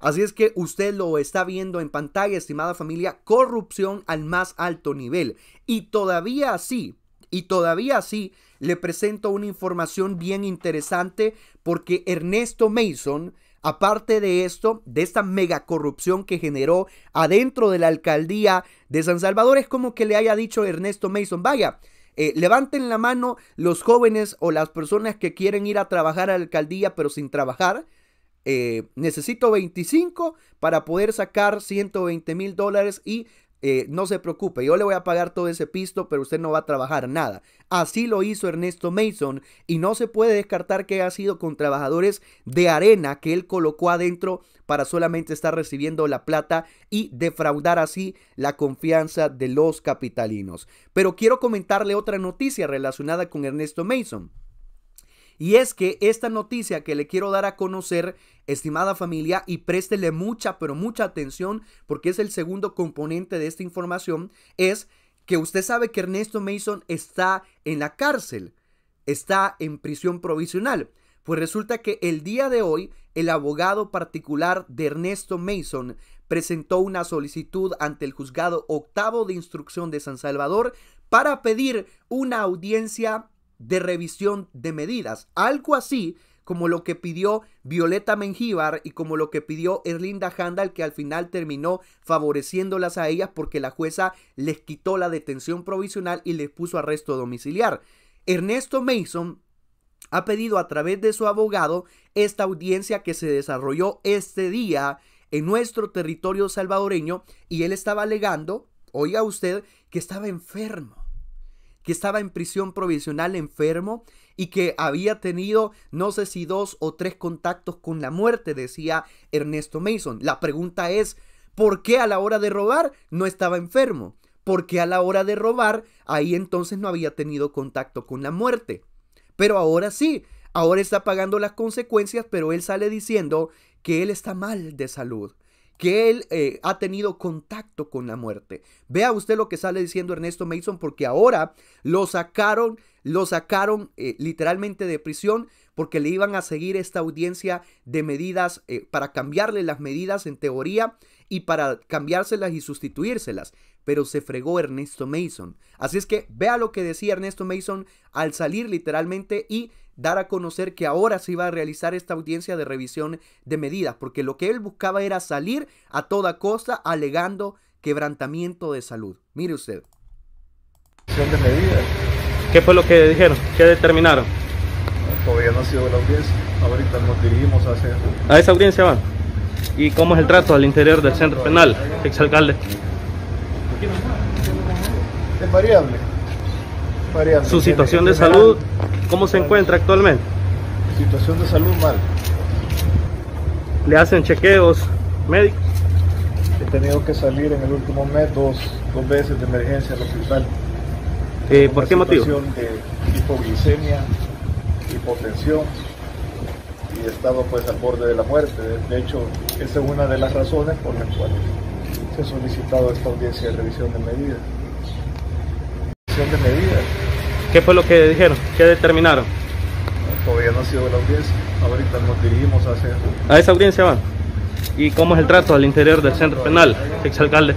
Así es que usted lo está viendo en pantalla, estimada familia, corrupción al más alto nivel. Y todavía así, y todavía así, le presento una información bien interesante porque Ernesto Mason Aparte de esto, de esta mega corrupción que generó adentro de la alcaldía de San Salvador, es como que le haya dicho Ernesto Mason, vaya, eh, levanten la mano los jóvenes o las personas que quieren ir a trabajar a la alcaldía pero sin trabajar. Eh, necesito 25 para poder sacar 120 mil dólares y eh, no se preocupe, yo le voy a pagar todo ese pisto, pero usted no va a trabajar nada. Así lo hizo Ernesto Mason y no se puede descartar que ha sido con trabajadores de arena que él colocó adentro para solamente estar recibiendo la plata y defraudar así la confianza de los capitalinos. Pero quiero comentarle otra noticia relacionada con Ernesto Mason. Y es que esta noticia que le quiero dar a conocer, estimada familia, y préstele mucha, pero mucha atención, porque es el segundo componente de esta información, es que usted sabe que Ernesto Mason está en la cárcel, está en prisión provisional. Pues resulta que el día de hoy el abogado particular de Ernesto Mason presentó una solicitud ante el juzgado octavo de instrucción de San Salvador para pedir una audiencia de revisión de medidas. Algo así como lo que pidió Violeta Mengíbar y como lo que pidió Erlinda Handal, que al final terminó favoreciéndolas a ellas porque la jueza les quitó la detención provisional y les puso arresto domiciliar. Ernesto Mason ha pedido a través de su abogado esta audiencia que se desarrolló este día en nuestro territorio salvadoreño y él estaba alegando, oiga usted, que estaba enfermo estaba en prisión provisional enfermo y que había tenido no sé si dos o tres contactos con la muerte, decía Ernesto Mason. La pregunta es, ¿por qué a la hora de robar no estaba enfermo? porque a la hora de robar ahí entonces no había tenido contacto con la muerte? Pero ahora sí, ahora está pagando las consecuencias, pero él sale diciendo que él está mal de salud que él eh, ha tenido contacto con la muerte. Vea usted lo que sale diciendo Ernesto Mason, porque ahora lo sacaron, lo sacaron eh, literalmente de prisión porque le iban a seguir esta audiencia de medidas eh, para cambiarle las medidas en teoría y para cambiárselas y sustituírselas. Pero se fregó Ernesto Mason. Así es que vea lo que decía Ernesto Mason al salir literalmente y dar a conocer que ahora se iba a realizar esta audiencia de revisión de medidas, porque lo que él buscaba era salir a toda costa alegando quebrantamiento de salud. Mire usted. ¿Qué fue lo que dijeron? ¿Qué determinaron? todavía no ha sido la audiencia. Ahorita nos dirigimos a ¿A esa audiencia va? ¿Y cómo es el trato al interior del centro penal, exalcalde? Es variable. Su situación de salud ¿Cómo se encuentra actualmente? Situación de salud mal. ¿Le hacen chequeos médicos? He tenido que salir en el último mes dos, dos veces de emergencia al hospital. Eh, ¿Por qué motivo? de hipoglicemia, hipotensión y estaba pues al borde de la muerte. De hecho, esa es una de las razones por las cuales se ha solicitado esta audiencia de revisión de medidas. Revisión de medidas ¿Qué fue lo que dijeron? ¿Qué determinaron? todavía no ha sido la audiencia. Ahorita nos dirigimos a hacer... ¿A esa audiencia van? ¿Y cómo es el trato al interior del centro penal, exalcalde?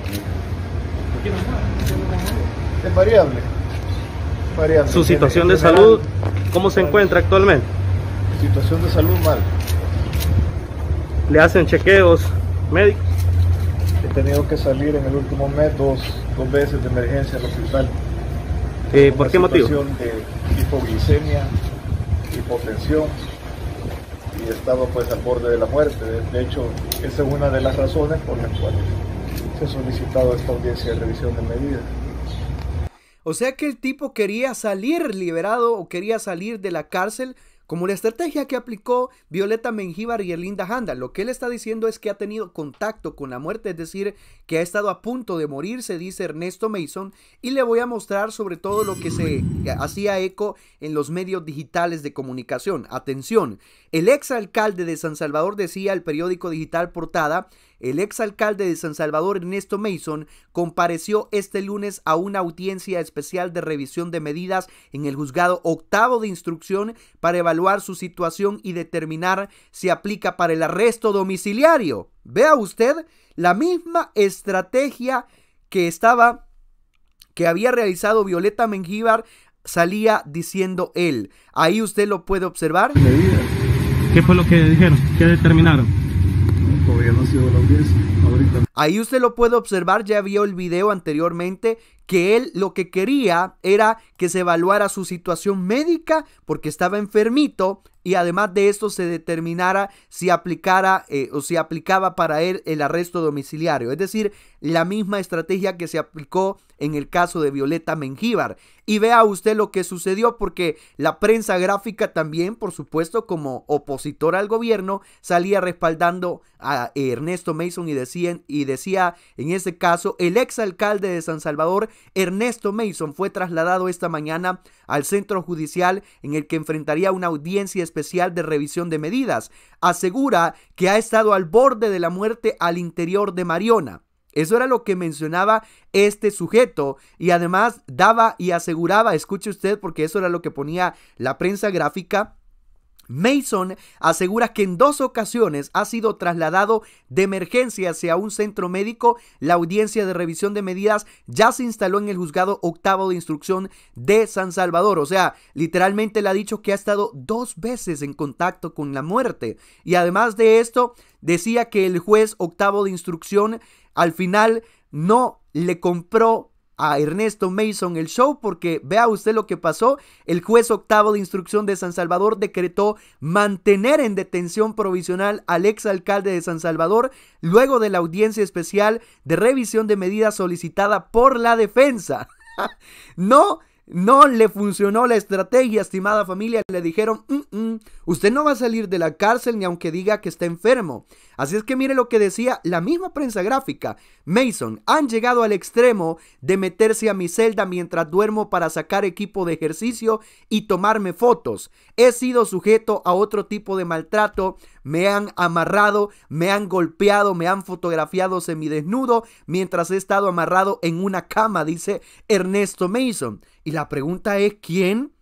Es variable. variable. ¿Su situación de salud cómo se encuentra actualmente? Situación de salud mal. ¿Le hacen chequeos médicos? He tenido que salir en el último mes dos, dos veces de emergencia al hospital. Eh, ¿Por qué motivo? de hipoglicemia, hipotensión y estaba pues al borde de la muerte. De hecho, esa es una de las razones por las cuales se ha solicitado esta audiencia de revisión de medidas. O sea que el tipo quería salir liberado o quería salir de la cárcel como la estrategia que aplicó Violeta Mengíbar y Erlinda Handa. Lo que él está diciendo es que ha tenido contacto con la muerte, es decir, que ha estado a punto de morirse, dice Ernesto Mason, y le voy a mostrar sobre todo lo que se hacía eco en los medios digitales de comunicación. Atención, el exalcalde de San Salvador decía al periódico digital Portada el exalcalde de San Salvador, Ernesto Mason, compareció este lunes a una audiencia especial de revisión de medidas en el juzgado octavo de instrucción para evaluar su situación y determinar si aplica para el arresto domiciliario. Vea usted la misma estrategia que estaba que había realizado Violeta Mengíbar salía diciendo él. Ahí usted lo puede observar. ¿Qué fue lo que dijeron? ¿Qué determinaron? todavía no Ahorita. Ahí usted lo puede observar, ya vio el video anteriormente, que él lo que quería era que se evaluara su situación médica porque estaba enfermito y además de esto se determinara si aplicara eh, o si aplicaba para él el arresto domiciliario, es decir, la misma estrategia que se aplicó en el caso de Violeta Mengíbar y vea usted lo que sucedió porque la prensa gráfica también, por supuesto, como opositor al gobierno, salía respaldando a Ernesto Mason y, decían, y decía, en ese caso, el exalcalde de San Salvador, Ernesto Mason, fue trasladado esta mañana al centro judicial en el que enfrentaría una audiencia especial de revisión de medidas. Asegura que ha estado al borde de la muerte al interior de Mariona. Eso era lo que mencionaba este sujeto y además daba y aseguraba, escuche usted porque eso era lo que ponía la prensa gráfica, Mason asegura que en dos ocasiones ha sido trasladado de emergencia hacia un centro médico. La audiencia de revisión de medidas ya se instaló en el juzgado octavo de instrucción de San Salvador. O sea, literalmente le ha dicho que ha estado dos veces en contacto con la muerte. Y además de esto, decía que el juez octavo de instrucción al final no le compró a Ernesto Mason el show porque vea usted lo que pasó. El juez octavo de instrucción de San Salvador decretó mantener en detención provisional al exalcalde de San Salvador luego de la audiencia especial de revisión de medidas solicitada por la defensa. no no le funcionó la estrategia, estimada familia. Le dijeron, mm, mm, usted no va a salir de la cárcel ni aunque diga que está enfermo. Así es que mire lo que decía la misma prensa gráfica. Mason, han llegado al extremo de meterse a mi celda mientras duermo para sacar equipo de ejercicio y tomarme fotos. He sido sujeto a otro tipo de maltrato me han amarrado, me han golpeado, me han fotografiado semidesnudo mientras he estado amarrado en una cama, dice Ernesto Mason. Y la pregunta es, ¿quién?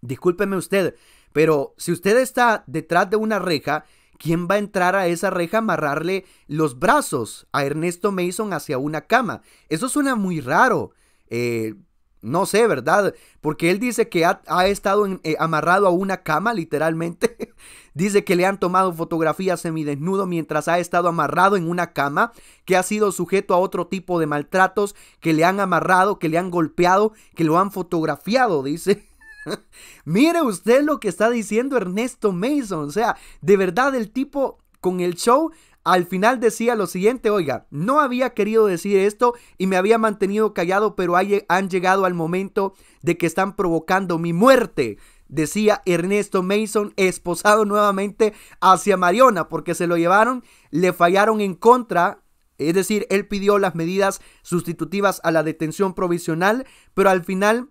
Discúlpeme usted, pero si usted está detrás de una reja, ¿Quién va a entrar a esa reja a amarrarle los brazos a Ernesto Mason hacia una cama? Eso suena muy raro. Eh, no sé, ¿verdad? Porque él dice que ha, estado eh, amarrado a una cama, literalmente. dice que le han tomado fotografías semidesnudo mientras ha estado amarrado en una cama, que ha sido sujeto a otro tipo de maltratos, que le han amarrado, que le han golpeado, que lo han fotografiado, dice. Mire usted lo que está diciendo Ernesto Mason. O sea, de verdad el tipo con el show al final decía lo siguiente, oiga, no había querido decir esto y me había mantenido callado, pero han llegado al momento de que están provocando mi muerte decía Ernesto Mason, esposado nuevamente hacia Mariona, porque se lo llevaron, le fallaron en contra. Es decir, él pidió las medidas sustitutivas a la detención provisional, pero al final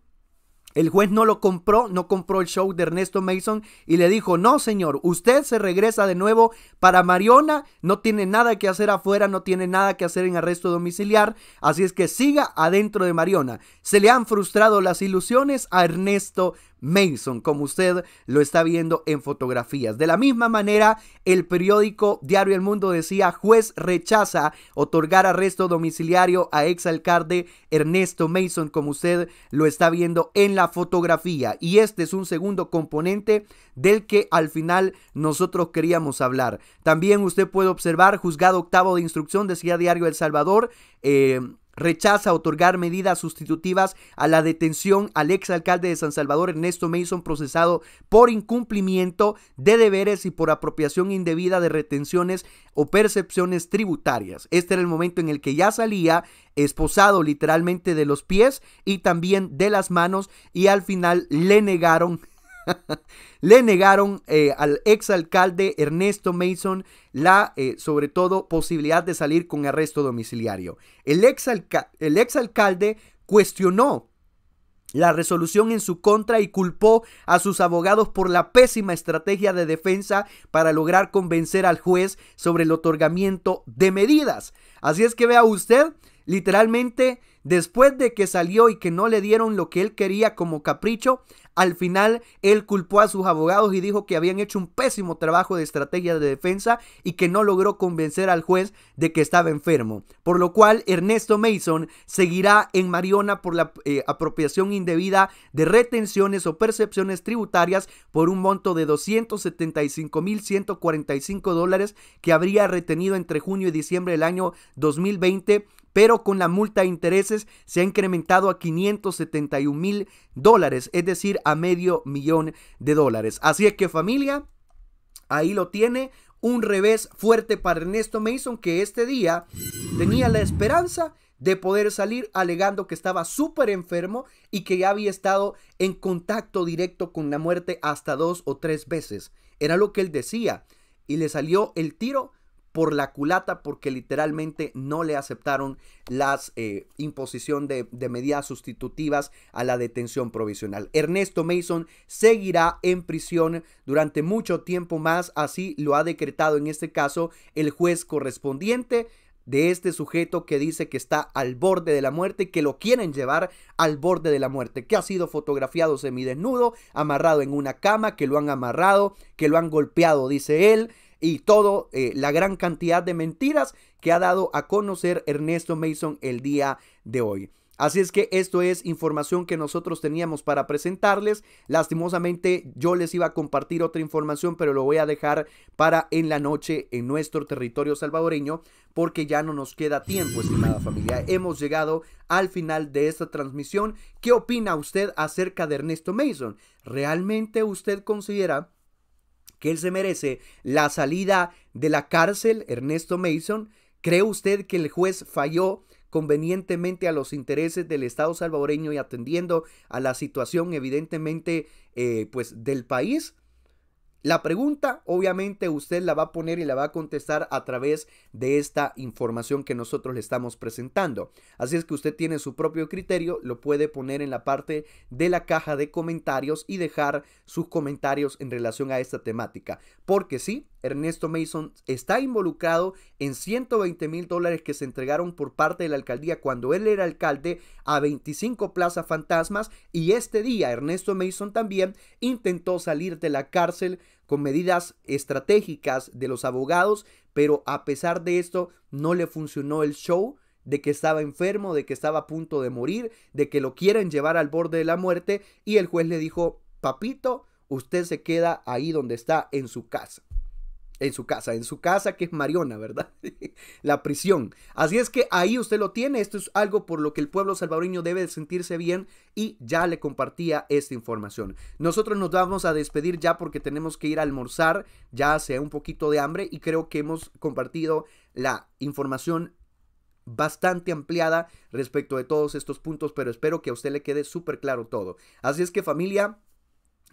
el juez no lo compró, no compró el show de Ernesto Mason y le dijo, no señor, usted se regresa de nuevo para Mariona, no tiene nada que hacer afuera, no tiene nada que hacer en arresto domiciliar, así es que siga adentro de Mariona. Se le han frustrado las ilusiones a Ernesto Mason, como usted lo está viendo en fotografías. De la misma manera, el periódico Diario El Mundo decía, juez rechaza otorgar arresto domiciliario a exalcalde Ernesto Mason, como usted lo está viendo en la fotografía. Y este es un segundo componente del que al final nosotros queríamos hablar. También usted puede observar, juzgado octavo de instrucción, decía Diario El Salvador, eh, rechaza otorgar medidas sustitutivas a la detención al exalcalde de San Salvador, Ernesto Mason, procesado por incumplimiento de deberes y por apropiación indebida de retenciones o percepciones tributarias. Este era el momento en el que ya salía esposado literalmente de los pies y también de las manos y al final le negaron le negaron eh, al exalcalde Ernesto Mason la, eh, sobre todo, posibilidad de salir con arresto domiciliario. El, el exalcalde cuestionó la resolución en su contra y culpó a sus abogados por la pésima estrategia de defensa para lograr convencer al juez sobre el otorgamiento de medidas. Así es que vea usted, literalmente Después de que salió y que no le dieron lo que él quería como capricho, al final él culpó a sus abogados y dijo que habían hecho un pésimo trabajo de estrategia de defensa y que no logró convencer al juez de que estaba enfermo. Por lo cual Ernesto Mason seguirá en Mariona por la eh, apropiación indebida de retenciones o percepciones tributarias por un monto de 275.145 dólares que habría retenido entre junio y diciembre del año 2020 pero con la multa de intereses se ha incrementado a 571 mil dólares, es decir, a medio millón de dólares. Así es que familia, ahí lo tiene. Un revés fuerte para Ernesto Mason que este día tenía la esperanza de poder salir alegando que estaba súper enfermo y que ya había estado en contacto directo con la muerte hasta dos o tres veces. Era lo que él decía. Y le salió el tiro por la culata porque literalmente no le aceptaron la eh, imposición de, de medidas sustitutivas a la detención provisional. Ernesto Mason seguirá en prisión durante mucho tiempo más, así lo ha decretado en este caso el juez correspondiente de este sujeto que dice que está al borde de la muerte, que lo quieren llevar al borde de la muerte, que ha sido fotografiado semidesnudo, amarrado en una cama, que lo han amarrado, que lo han golpeado, dice él, y todo eh, la gran cantidad de mentiras que ha dado a conocer Ernesto Mason el día de hoy. Así es que esto es información que nosotros teníamos para presentarles. Lastimosamente yo les iba a compartir otra información, pero lo voy a dejar para en la noche en nuestro territorio salvadoreño, porque ya no nos queda tiempo, estimada familia. Hemos llegado al final de esta transmisión. ¿Qué opina usted acerca de Ernesto Mason? ¿Realmente usted considera que él se merece la salida de la cárcel, Ernesto Mason? ¿Cree usted que el juez falló convenientemente a los intereses del Estado salvadoreño y atendiendo a la situación evidentemente eh, pues del país? La pregunta obviamente usted la va a poner y la va a contestar a través de esta información que nosotros le estamos presentando. Así es que usted tiene su propio criterio, lo puede poner en la parte de la caja de comentarios y dejar sus comentarios en relación a esta temática. Porque sí, Ernesto Mason está involucrado en 120 mil dólares que se entregaron por parte de la alcaldía cuando él era alcalde a 25 plazas fantasmas y este día Ernesto Mason también intentó salir de la cárcel con medidas estratégicas de los abogados, pero a pesar de esto no le funcionó el show de que estaba enfermo, de que estaba a punto de morir, de que lo quieren llevar al borde de la muerte y el juez le dijo, papito, usted se queda ahí donde está en su casa. En su casa, en su casa que es Mariona, ¿verdad? la prisión. Así es que ahí usted lo tiene. Esto es algo por lo que el pueblo salvadoreño debe sentirse bien y ya le compartía esta información. Nosotros nos vamos a despedir ya porque tenemos que ir a almorzar. Ya hace un poquito de hambre y creo que hemos compartido la información bastante ampliada respecto de todos estos puntos, pero espero que a usted le quede súper claro todo. Así es que familia,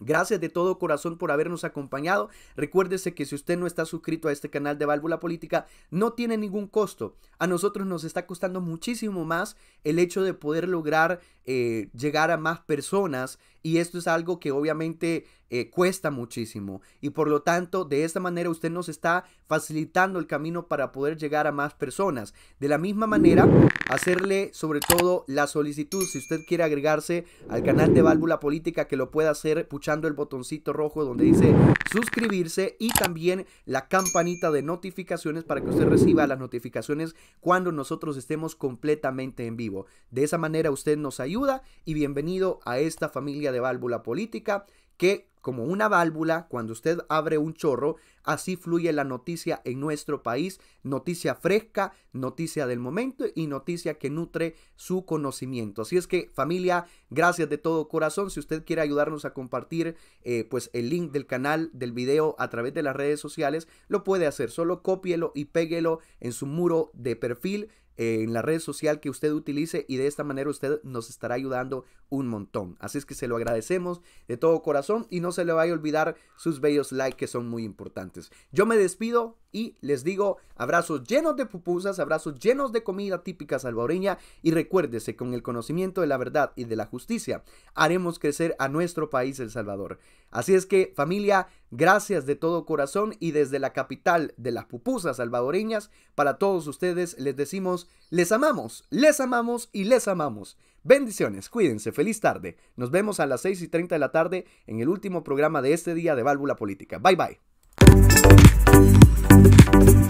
Gracias de todo corazón por habernos acompañado. Recuérdese que si usted no está suscrito a este canal de Válvula Política, no tiene ningún costo. A nosotros nos está costando muchísimo más el hecho de poder lograr eh, llegar a más personas y esto es algo que obviamente eh, cuesta muchísimo. Y por lo tanto, de esta manera usted nos está facilitando el camino para poder llegar a más personas. De la misma manera, hacerle sobre todo la solicitud. Si usted quiere agregarse al canal de Válvula Política, que lo pueda hacer puchando el botoncito rojo donde dice suscribirse y también la campanita de notificaciones para que usted reciba las notificaciones cuando nosotros estemos completamente en vivo. De esa manera usted nos ayuda y bienvenido a esta familia de válvula política que como una válvula, cuando usted abre un chorro, así fluye la noticia en nuestro país, noticia fresca, noticia del momento y noticia que nutre su conocimiento. Así es que familia, gracias de todo corazón. Si usted quiere ayudarnos a compartir eh, pues el link del canal, del video a través de las redes sociales, lo puede hacer. Solo cópielo y péguelo en su muro de perfil en la red social que usted utilice y de esta manera usted nos estará ayudando un montón. Así es que se lo agradecemos de todo corazón y no se le vaya a olvidar sus bellos likes que son muy importantes. Yo me despido, y les digo abrazos llenos de pupusas, abrazos llenos de comida típica salvadoreña y recuérdese, con el conocimiento de la verdad y de la justicia, haremos crecer a nuestro país El Salvador. Así es que familia, gracias de todo corazón y desde la capital de las pupusas salvadoreñas, para todos ustedes les decimos, les amamos, les amamos y les amamos. Bendiciones, cuídense, feliz tarde. Nos vemos a las 6 y 30 de la tarde en el último programa de este día de Válvula Política. Bye bye. thank you